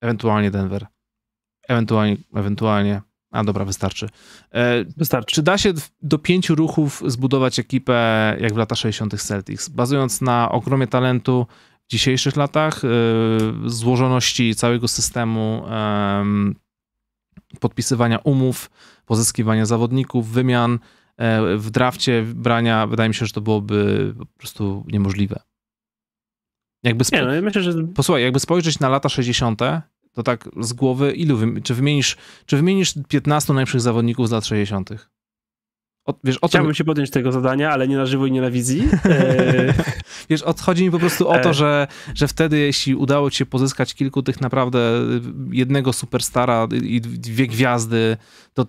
ewentualnie Denver. Ewentualnie, ewentualnie. A dobra, wystarczy. E, wystarczy. Czy da się do pięciu ruchów zbudować ekipę jak w latach 60. Celtics? Bazując na ogromie talentu, dzisiejszych latach, e, złożoności całego systemu podpisywania umów, pozyskiwania zawodników, wymian e, w drafcie, brania, wydaje mi się, że to byłoby po prostu niemożliwe. Jakby spo... Nie, no ja myślę, że... Posłuchaj, jakby spojrzeć na lata 60., to tak z głowy ilu, czy wymienisz, czy wymienisz 15 najlepszych zawodników z lat 60.? O, wiesz, o Chciałbym to... się podjąć tego zadania, ale nie na żywo i nie na wizji. E, wiesz, odchodzi mi po prostu o to, e. że, że wtedy, jeśli udało ci się pozyskać kilku tych naprawdę jednego superstara i dwie gwiazdy, to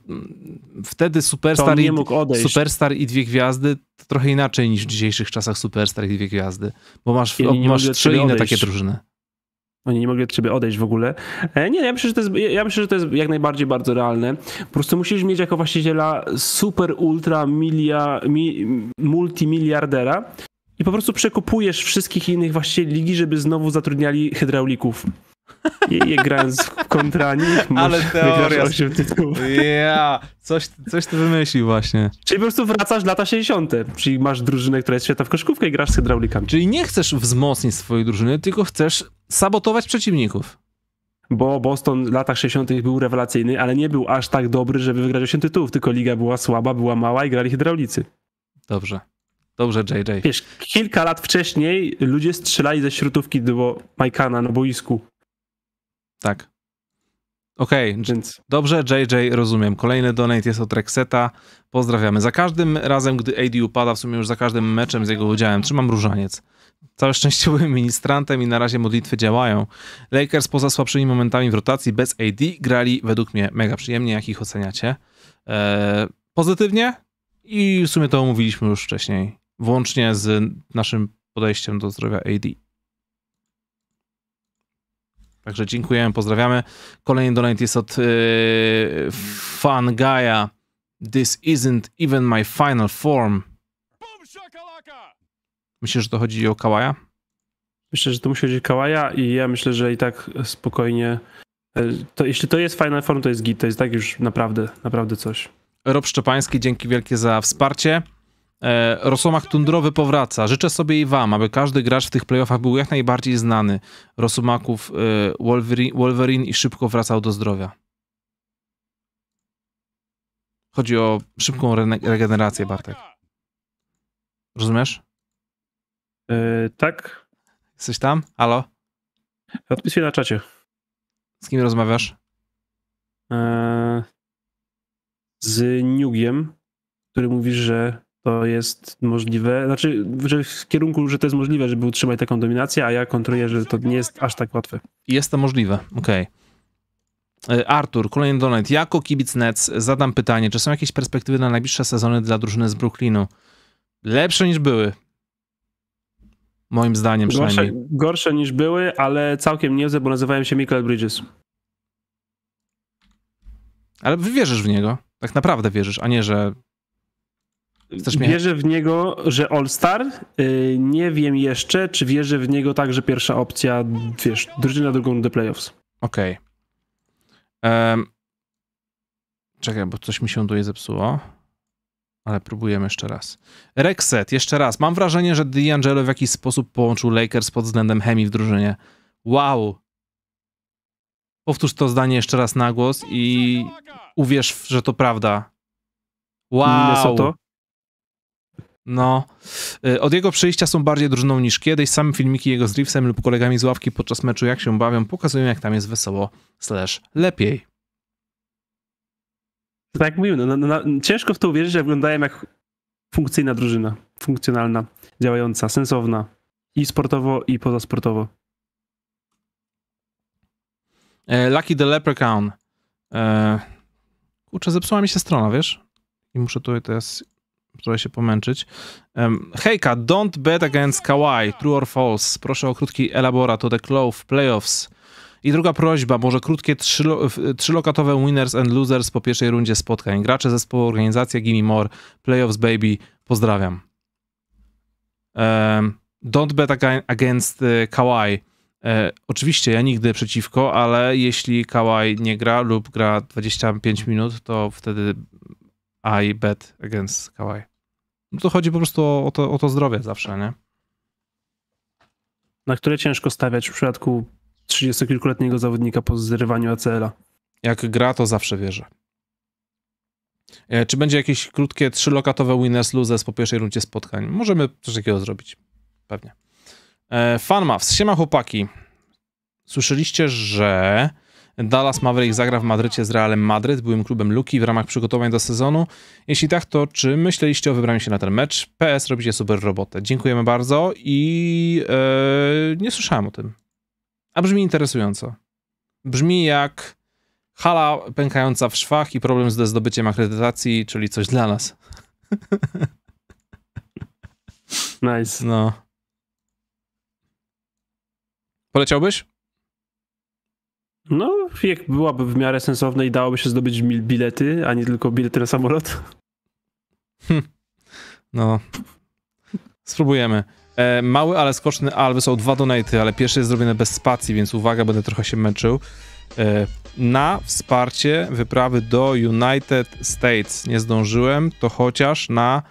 wtedy superstar, to nie mógł odejść. I, superstar i dwie gwiazdy to trochę inaczej niż w dzisiejszych czasach superstar i dwie gwiazdy, bo masz, I nie masz trzy inne odejść. takie drużyny. Oni nie mogli od ciebie odejść w ogóle. E, nie, ja myślę, że to jest, ja myślę, że to jest jak najbardziej bardzo realne. Po prostu musisz mieć jako właściciela super, ultra, milia, mi, multimiliardera i po prostu przekupujesz wszystkich innych właścicieli ligi, żeby znowu zatrudniali hydraulików. I, i grając w kontrani Ale teoria. 8 tytułów. Yeah. Coś, coś ty wymyślił właśnie. Czyli po prostu wracasz lata 60. Czyli masz drużynę, która jest świetna w koszkówkę i grasz z hydraulikami. Czyli nie chcesz wzmocnić swojej drużyny, tylko chcesz sabotować przeciwników bo Boston w latach 60. był rewelacyjny, ale nie był aż tak dobry, żeby wygrać 8 tytułów, tylko liga była słaba, była mała i grali hydraulicy. Dobrze. Dobrze, JJ. Wiesz, kilka lat wcześniej ludzie strzelali ze śrutówki do Majkana na boisku. Tak. Okej, okay, więc dobrze, JJ, rozumiem. Kolejny donate jest od Rexeta. Pozdrawiamy. Za każdym razem, gdy AD upada, w sumie już za każdym meczem z jego udziałem, trzymam różaniec. Całe szczęście byłem ministrantem i na razie modlitwy działają. Lakers poza słabszymi momentami w rotacji bez AD grali według mnie mega przyjemnie, jak ich oceniacie. Eee, pozytywnie i w sumie to omówiliśmy już wcześniej, włącznie z naszym podejściem do zdrowia AD. Także dziękujemy, pozdrawiamy. Kolejny donate jest od yy, This isn't even my final form. Myślę, że to chodzi o Kałaja? Myślę, że to musi chodzić o Kałaja i ja myślę, że i tak spokojnie. E, to, jeśli to jest final form, to jest git, to jest tak już naprawdę, naprawdę coś. Rob Szczepański, dzięki wielkie za wsparcie. E, Rosomach Tundrowy powraca. Życzę sobie i wam, aby każdy gracz w tych playoffach był jak najbardziej znany. Rosomaków e, Wolverine, Wolverine i szybko wracał do zdrowia. Chodzi o szybką re regenerację, Bartek. Rozumiesz? Yy, tak. Jesteś tam? Halo? Odpisuję na czacie. Z kim rozmawiasz? Yy, z Nugiem, który mówi, że to jest możliwe, znaczy że w kierunku, że to jest możliwe, żeby utrzymać taką dominację, a ja kontroluję, że to nie jest aż tak łatwe. Jest to możliwe, okej. Okay. E, Artur, kolejny donat. Jako kibic Nets zadam pytanie, czy są jakieś perspektywy na najbliższe sezony dla drużyny z Brooklynu? Lepsze niż były. Moim zdaniem gorsze, przynajmniej. Gorsze, niż były, ale całkiem niezłe, bo nazywałem się Michael Bridges. Ale wierzysz w niego. Tak naprawdę wierzysz, a nie, że Wierzę w niego, że All-Star. Y, nie wiem jeszcze, czy wierzę w niego także pierwsza opcja, wiesz, drużyna drugą do playoffs. Okej. Okay. Um, czekaj, bo coś mi się tu zepsuło. Ale próbujemy jeszcze raz. Rexet, jeszcze raz. Mam wrażenie, że D'Angelo w jakiś sposób połączył Lakers pod względem chemii w drużynie. Wow. Powtórz to zdanie jeszcze raz na głos i uwierz, że to prawda. Wow. Minnesota? No. Y, od jego przyjścia są bardziej drużyną niż kiedyś. Same filmiki jego z Reevesem lub kolegami z ławki podczas meczu, jak się bawią, pokazują, jak tam jest wesoło, slash lepiej. Tak jak mówiłem, no, no, no, ciężko w to uwierzyć, że wyglądają jak funkcyjna drużyna. Funkcjonalna, działająca, sensowna. I sportowo, i pozasportowo. E, Lucky the Leprechaun. E, kurczę, zepsuła mi się strona, wiesz? I muszę tutaj teraz Spróbuję się pomęczyć. Um, hejka, don't bet against Kawhi, true or false. Proszę o krótki elaborat o The Clove Playoffs. I druga prośba, może krótkie trzylo, trzylokatowe winners and losers po pierwszej rundzie spotkań. Gracze zespołu, organizacja, gimme more, playoffs baby, pozdrawiam. Um, don't bet against e, Kawhi. E, oczywiście ja nigdy przeciwko, ale jeśli Kawaj nie gra lub gra 25 minut, to wtedy i bet against Kawhi. No to chodzi po prostu o, to, o to zdrowie zawsze, nie? Na które ciężko stawiać w przypadku 30-kilkuletniego zawodnika po zrywaniu ACL-a. Jak gra, to zawsze wierzę. E, czy będzie jakieś krótkie trzylokatowe winners loses po pierwszej rundzie spotkań? Możemy coś takiego zrobić. Pewnie. E, Fanmavs, siema chłopaki. Słyszeliście, że Dallas Maverick zagra w Madrycie z Realem Madryt, byłym klubem Luki w ramach przygotowań do sezonu. Jeśli tak, to czy myśleliście o wybraniu się na ten mecz? PS, robicie super robotę. Dziękujemy bardzo i e, nie słyszałem o tym. A brzmi interesująco. Brzmi jak hala pękająca w szwach i problem ze zdobyciem akredytacji, czyli coś dla nas. Nice. No. Poleciałbyś? No, jak byłaby w miarę sensowne i dałoby się zdobyć bilety, a nie tylko bilety na samolot. Hm. No. Spróbujemy. E, mały, ale skoczny Alwy są dwa donaty, ale pierwszy jest zrobiony bez spacji, więc uwaga, będę trochę się męczył. E, na wsparcie wyprawy do United States nie zdążyłem, to chociaż na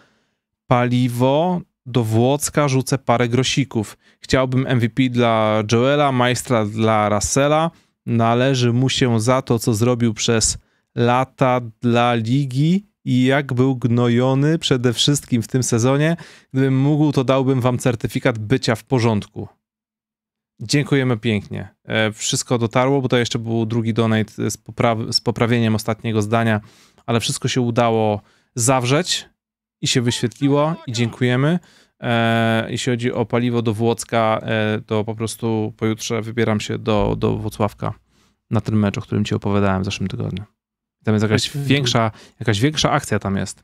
paliwo do Włocka rzucę parę grosików. Chciałbym MVP dla Joela, Majstra dla Russella, należy mu się za to, co zrobił przez lata dla ligi i jak był gnojony przede wszystkim w tym sezonie. Gdybym mógł, to dałbym wam certyfikat bycia w porządku. Dziękujemy pięknie. E, wszystko dotarło, bo to jeszcze był drugi donate z, z poprawieniem ostatniego zdania, ale wszystko się udało zawrzeć i się wyświetliło i dziękujemy. E, jeśli chodzi o paliwo do Włocka, e, to po prostu pojutrze wybieram się do, do Włocławka na ten mecz, o którym ci opowiadałem w zeszłym tygodniu. Tam jest jakaś większa, jakaś większa akcja tam jest.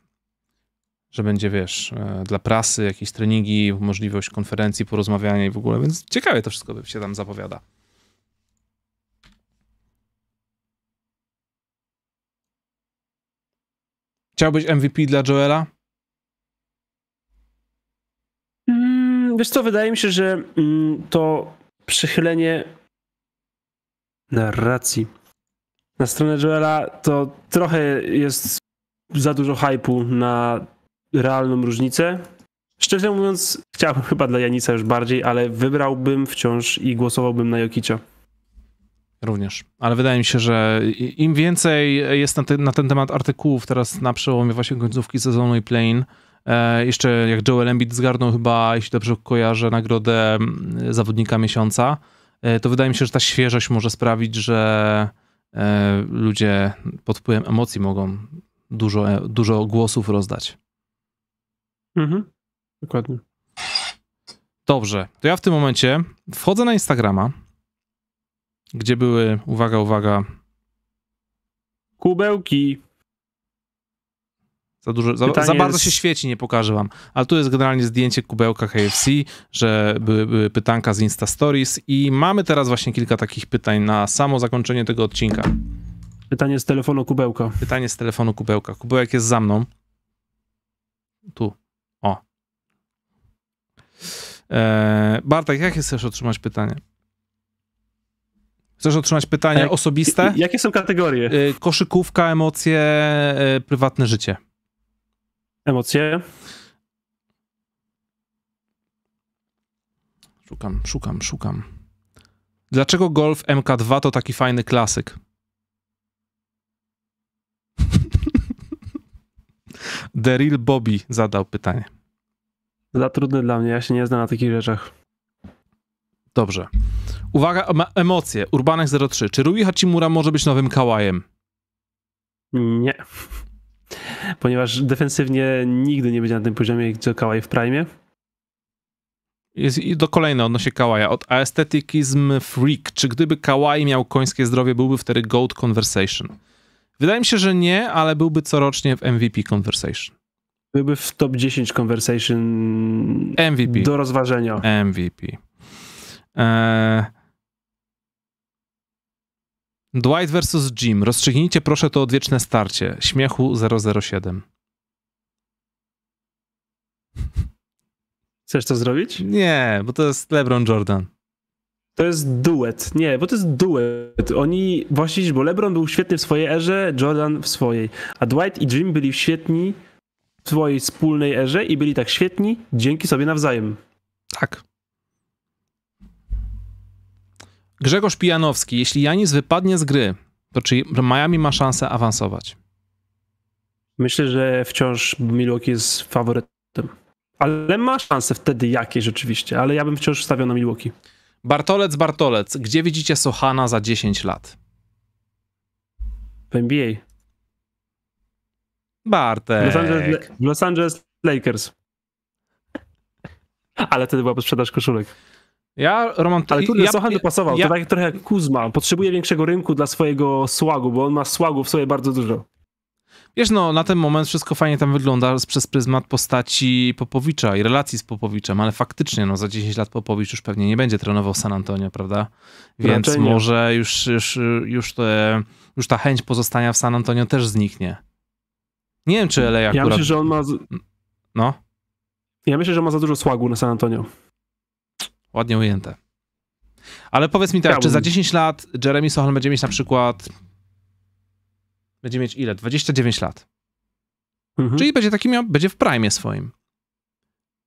Że będzie, wiesz, e, dla prasy, jakieś treningi, możliwość konferencji, porozmawiania i w ogóle, więc ciekawie to wszystko się tam zapowiada. Chciałbyś MVP dla Joela? Wiesz co, wydaje mi się, że mm, to przychylenie narracji na stronę Joela to trochę jest za dużo hypu na realną różnicę. Szczerze mówiąc, chciałbym chyba dla Janica już bardziej, ale wybrałbym wciąż i głosowałbym na Jokicia. Również. Ale wydaje mi się, że im więcej jest na, na ten temat artykułów teraz na przełomie właśnie końcówki sezonu i plane, E, jeszcze jak Joel Embiid zgarnął chyba, jeśli dobrze kojarzę, nagrodę mm, zawodnika miesiąca, e, to wydaje mi się, że ta świeżość może sprawić, że e, ludzie pod wpływem emocji mogą dużo, dużo głosów rozdać. Mhm, dokładnie. Dobrze, to ja w tym momencie wchodzę na Instagrama, gdzie były, uwaga, uwaga, kubełki. Za, dużo, za, za bardzo jest... się świeci, nie pokażę wam. Ale tu jest generalnie zdjęcie kubełka KFC, że były, były pytanka z Insta Stories i mamy teraz właśnie kilka takich pytań na samo zakończenie tego odcinka. Pytanie z telefonu kubełka. Pytanie z telefonu kubełka. Kubełek jest za mną. Tu. O. Eee, Bartek, jakie chcesz otrzymać pytanie? Chcesz otrzymać pytanie e, osobiste? Jakie są kategorie? E, koszykówka, emocje, e, prywatne życie. Emocje. Szukam, szukam, szukam. Dlaczego Golf MK2 to taki fajny klasyk? Deril Bobby zadał pytanie. Za trudne dla mnie, ja się nie znam na takich rzeczach. Dobrze. Uwaga, emocje. Urbanek 03. Czy Rui Hachimura może być nowym kałajem? Nie ponieważ defensywnie nigdy nie będzie na tym poziomie, co Kałaj w prime. Jest i do kolejne odnośnie Kawaja. Od Aestheticism Freak. Czy gdyby Kałaj miał końskie zdrowie, byłby wtedy Gold Conversation? Wydaje mi się, że nie, ale byłby corocznie w MVP Conversation. Byłby w top 10 Conversation MVP. do rozważenia. MVP. Eee, Dwight versus Jim. Rozstrzygnijcie proszę to odwieczne starcie. Śmiechu 007. Chcesz to zrobić? Nie, bo to jest LeBron Jordan. To jest duet. Nie, bo to jest duet. Oni właśnie, bo LeBron był świetny w swojej erze, Jordan w swojej. A Dwight i Jim byli świetni w swojej wspólnej erze i byli tak świetni dzięki sobie nawzajem. Tak. Grzegorz Pijanowski, jeśli Janis wypadnie z gry, to czy Miami ma szansę awansować? Myślę, że wciąż Milwaukee jest faworytem. Ale ma szansę wtedy jakieś rzeczywiście, ale ja bym wciąż stawiał na Milwaukee. Bartolec, Bartolec, gdzie widzicie Sochana za 10 lat? W NBA. Bartek. Los Angeles, Los Angeles Lakers. Ale wtedy byłaby sprzedaż koszulek. Ja Roman... Ale kurde, ja, Sochan by pasował, ja, to tak trochę jak Kuzma, potrzebuje większego rynku dla swojego słagu, bo on ma słagu w sobie bardzo dużo. Wiesz, no na ten moment wszystko fajnie tam wygląda przez pryzmat postaci Popowicza i relacji z Popowiczem, ale faktycznie no za 10 lat Popowicz już pewnie nie będzie trenował San Antonio, prawda? Więc Raczej może już, już, już, te, już ta chęć pozostania w San Antonio też zniknie. Nie wiem, czy LA akurat... Ja myślę, że on ma... Z... No? Ja myślę, że ma za dużo słagu na San Antonio. Ładnie ujęte. Ale powiedz mi tak, czy za 10 lat Jeremy Sohan będzie mieć na przykład. Będzie mieć ile? 29 lat. Mhm. Czyli będzie taki miał, będzie w prime swoim.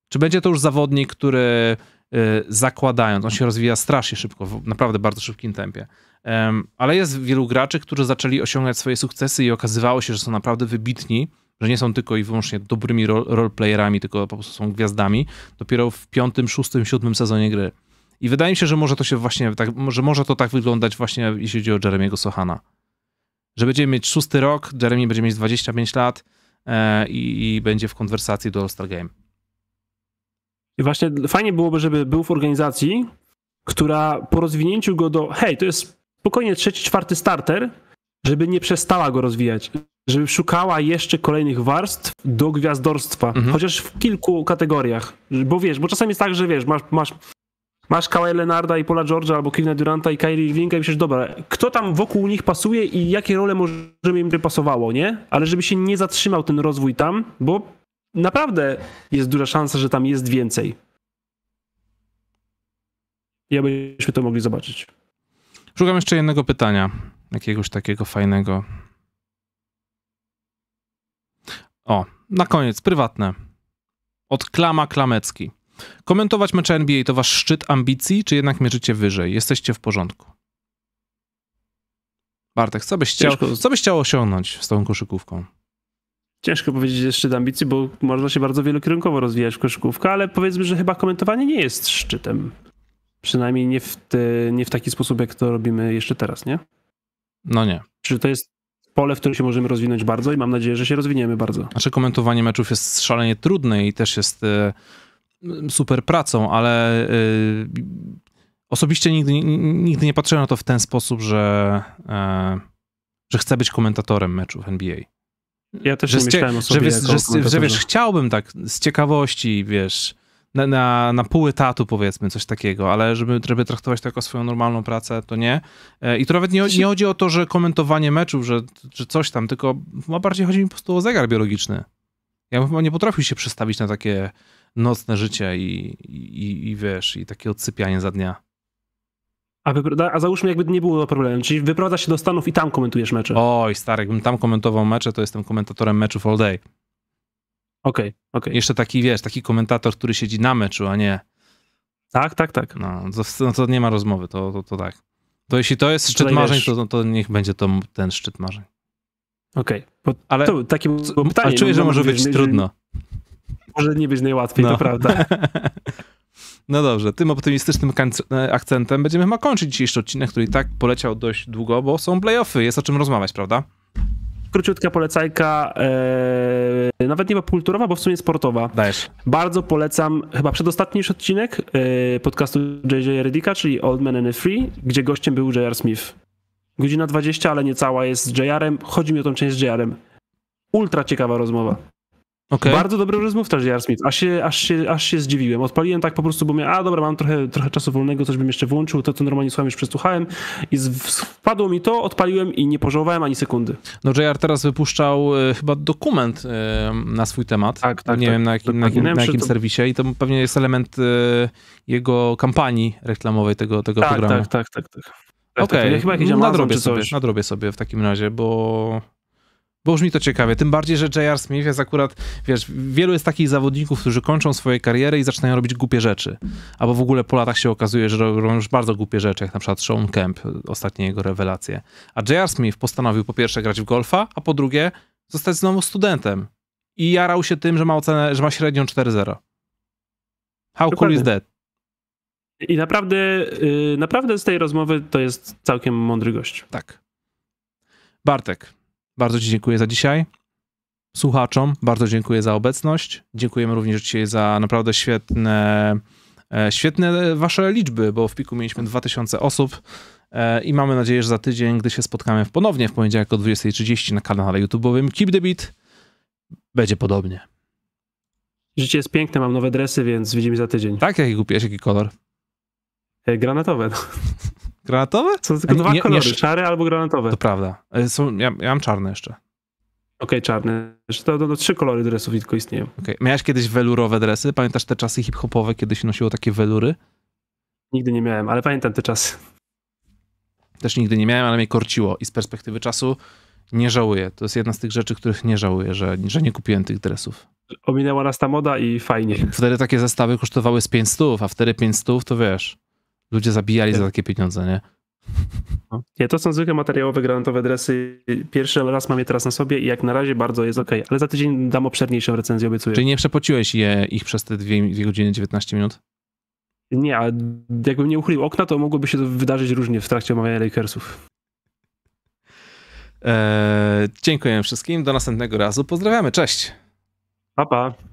Czy będzie to już zawodnik, który y, zakładając, on się rozwija strasznie szybko, w naprawdę bardzo szybkim tempie. Um, ale jest wielu graczy, którzy zaczęli osiągać swoje sukcesy i okazywało się, że są naprawdę wybitni że nie są tylko i wyłącznie dobrymi roleplayerami, tylko po prostu są gwiazdami, dopiero w piątym, szóstym, siódmym sezonie gry. I wydaje mi się, że może to się właśnie tak, że może to tak wyglądać właśnie jeśli chodzi o Jeremiego Sohana. Że będziemy mieć szósty rok, Jeremy będzie mieć 25 lat e, i, i, będzie w konwersacji do All-Star Game. I właśnie fajnie byłoby, żeby był w organizacji, która po rozwinięciu go do hej, to jest spokojnie trzeci, czwarty starter, żeby nie przestała go rozwijać żeby szukała jeszcze kolejnych warstw do gwiazdorstwa, mhm. chociaż w kilku kategoriach. Bo wiesz, bo czasami jest tak, że wiesz, masz, masz, masz Kawhi Leonarda i Paula George'a albo Kevina Duranta i Kyrie Irvinga i myślisz, dobra, kto tam wokół nich pasuje i jakie role może mi im pasowało, nie? Ale żeby się nie zatrzymał ten rozwój tam, bo naprawdę jest duża szansa, że tam jest więcej. Ja byśmy to mogli zobaczyć. Szukam jeszcze jednego pytania, jakiegoś takiego fajnego. O, na koniec, prywatne. Od Klama Klamecki. Komentować mecze NBA to wasz szczyt ambicji, czy jednak mierzycie wyżej? Jesteście w porządku. Bartek, co byś chciał, co byś chciał osiągnąć z tą koszykówką? Ciężko powiedzieć, że szczyt ambicji, bo można się bardzo wielokierunkowo rozwijać w koszykówkę, ale powiedzmy, że chyba komentowanie nie jest szczytem. Przynajmniej nie w, te, nie w taki sposób, jak to robimy jeszcze teraz, nie? No nie. Czy to jest pole, w którym się możemy rozwinąć bardzo i mam nadzieję, że się rozwiniemy bardzo. Znaczy komentowanie meczów jest szalenie trudne i też jest e, super pracą, ale e, osobiście nigdy, nigdy nie patrzę na to w ten sposób, że, e, że chcę być komentatorem meczów NBA. Ja też że nie myślałem o sobie że, że, że, wiesz, chciałbym tak z ciekawości, wiesz, na, na, na pół etatu powiedzmy, coś takiego, ale żeby, żeby traktować to jako swoją normalną pracę, to nie. E, I to nawet nie, nie chodzi o to, że komentowanie meczów, że, że coś tam, tylko ma bardziej chodzi mi po prostu o zegar biologiczny. Ja bym nie potrafił się przestawić na takie nocne życie i, i, i wiesz, i takie odsypianie za dnia. A, a załóżmy, jakby nie było problemu, czyli wyprowadza się do Stanów i tam komentujesz mecze. Oj, stary, jakbym tam komentował mecze, to jestem komentatorem meczów all day. Okej, okay, okej. Okay. Jeszcze taki, wiesz, taki komentator, który siedzi na meczu, a nie... Tak, tak, tak. No to, no to nie ma rozmowy, to, to, to tak. To jeśli to jest szczyt marzeń, to, no to niech będzie to ten szczyt marzeń. Okej, okay, ale to takie było pytanie. Ale no czuję, że może być nie, trudno. Może nie być najłatwiej, no. to prawda. no dobrze, tym optymistycznym e, akcentem będziemy chyba kończyć dzisiejszy odcinek, który i tak poleciał dość długo, bo są playoffy, jest o czym rozmawiać, prawda? króciutka polecajka, e, nawet nie ma kulturowa, bo w sumie sportowa. Dajesz. Bardzo polecam chyba przedostatni już odcinek e, podcastu JJ Redika, czyli Old Man and the Free, gdzie gościem był J.R. Smith. Godzina 20, ale nie cała jest z JR-em. Chodzi mi o tą część z JR-em. Ultra ciekawa rozmowa. Okay. Bardzo dobry rozmów też Jar Smith, aż się, aż, się, aż się zdziwiłem. Odpaliłem tak po prostu, bo miałem, a dobra, mam trochę, trochę czasu wolnego, coś bym jeszcze włączył, to co normalnie słuchałem, już przesłuchałem i wpadło mi to, odpaliłem i nie pożałowałem ani sekundy. No JR teraz wypuszczał y, chyba dokument y, na swój temat, tak, tak, nie tak, wiem na jakim, na, jakim, na jakim to... serwisie i to pewnie jest element y, jego kampanii reklamowej tego, tego tak, programu. Tak, tak, tak. tak, tak. Okej, okay. ja chyba jakieś no, nadrobię, sobie, nadrobię sobie w takim razie, bo bo już mi to ciekawie. Tym bardziej, że J.R. Smith jest akurat, wiesz, wielu jest takich zawodników, którzy kończą swoje kariery i zaczynają robić głupie rzeczy. Albo w ogóle po latach się okazuje, że robią już bardzo głupie rzeczy, jak na przykład Sean Kemp, ostatnie jego rewelacje. A J.R. Smith postanowił po pierwsze grać w golfa, a po drugie zostać znowu studentem. I jarał się tym, że ma ocenę, że ma średnią 4-0. How cool is that? I naprawdę, y, naprawdę z tej rozmowy to jest całkiem mądry gość. Tak. Bartek, bardzo Ci dziękuję za dzisiaj. Słuchaczom bardzo dziękuję za obecność. Dziękujemy również dzisiaj za naprawdę świetne, e, świetne Wasze liczby, bo w piku mieliśmy 2000 osób. E, I mamy nadzieję, że za tydzień, gdy się spotkamy ponownie w poniedziałek o 20.30 na kanale YouTube'owym Keep the Beat, będzie podobnie. Życie jest piękne, mam nowe dresy, więc widzimy za tydzień. Tak, jaki kupiłeś, jaki kolor? E, granatowe. No. Granatowe? Są tylko dwa nie, kolory, nie, szare albo granatowe. To prawda. E, są, ja, ja mam czarne jeszcze. Okej, okay, czarne. To, to, to, trzy kolory dresów tylko istnieją. Okay. Miałeś kiedyś welurowe dresy? Pamiętasz te czasy hip-hopowe, kiedy się nosiło takie welury? Nigdy nie miałem, ale pamiętam te czasy. Też nigdy nie miałem, ale mnie korciło i z perspektywy czasu nie żałuję. To jest jedna z tych rzeczy, których nie żałuję, że, że nie kupiłem tych dresów. Ominęła nas ta moda i fajnie. Wtedy takie zestawy kosztowały z 500, a wtedy 500 to wiesz, Ludzie zabijali za takie pieniądze, nie? Nie, no. to są zwykłe materiałowe granatowe dresy. Pierwszy raz mam je teraz na sobie i jak na razie bardzo jest ok, ale za tydzień dam obszerniejszą recenzję, obiecuję. Czyli nie przepociłeś je, ich przez te 2 godziny 19 minut? Nie, a jakbym nie uchylił okna, to mogłoby się to wydarzyć różnie w trakcie omawiania Lakersów. Eee, dziękuję wszystkim, do następnego razu. Pozdrawiamy, cześć. Pa, pa.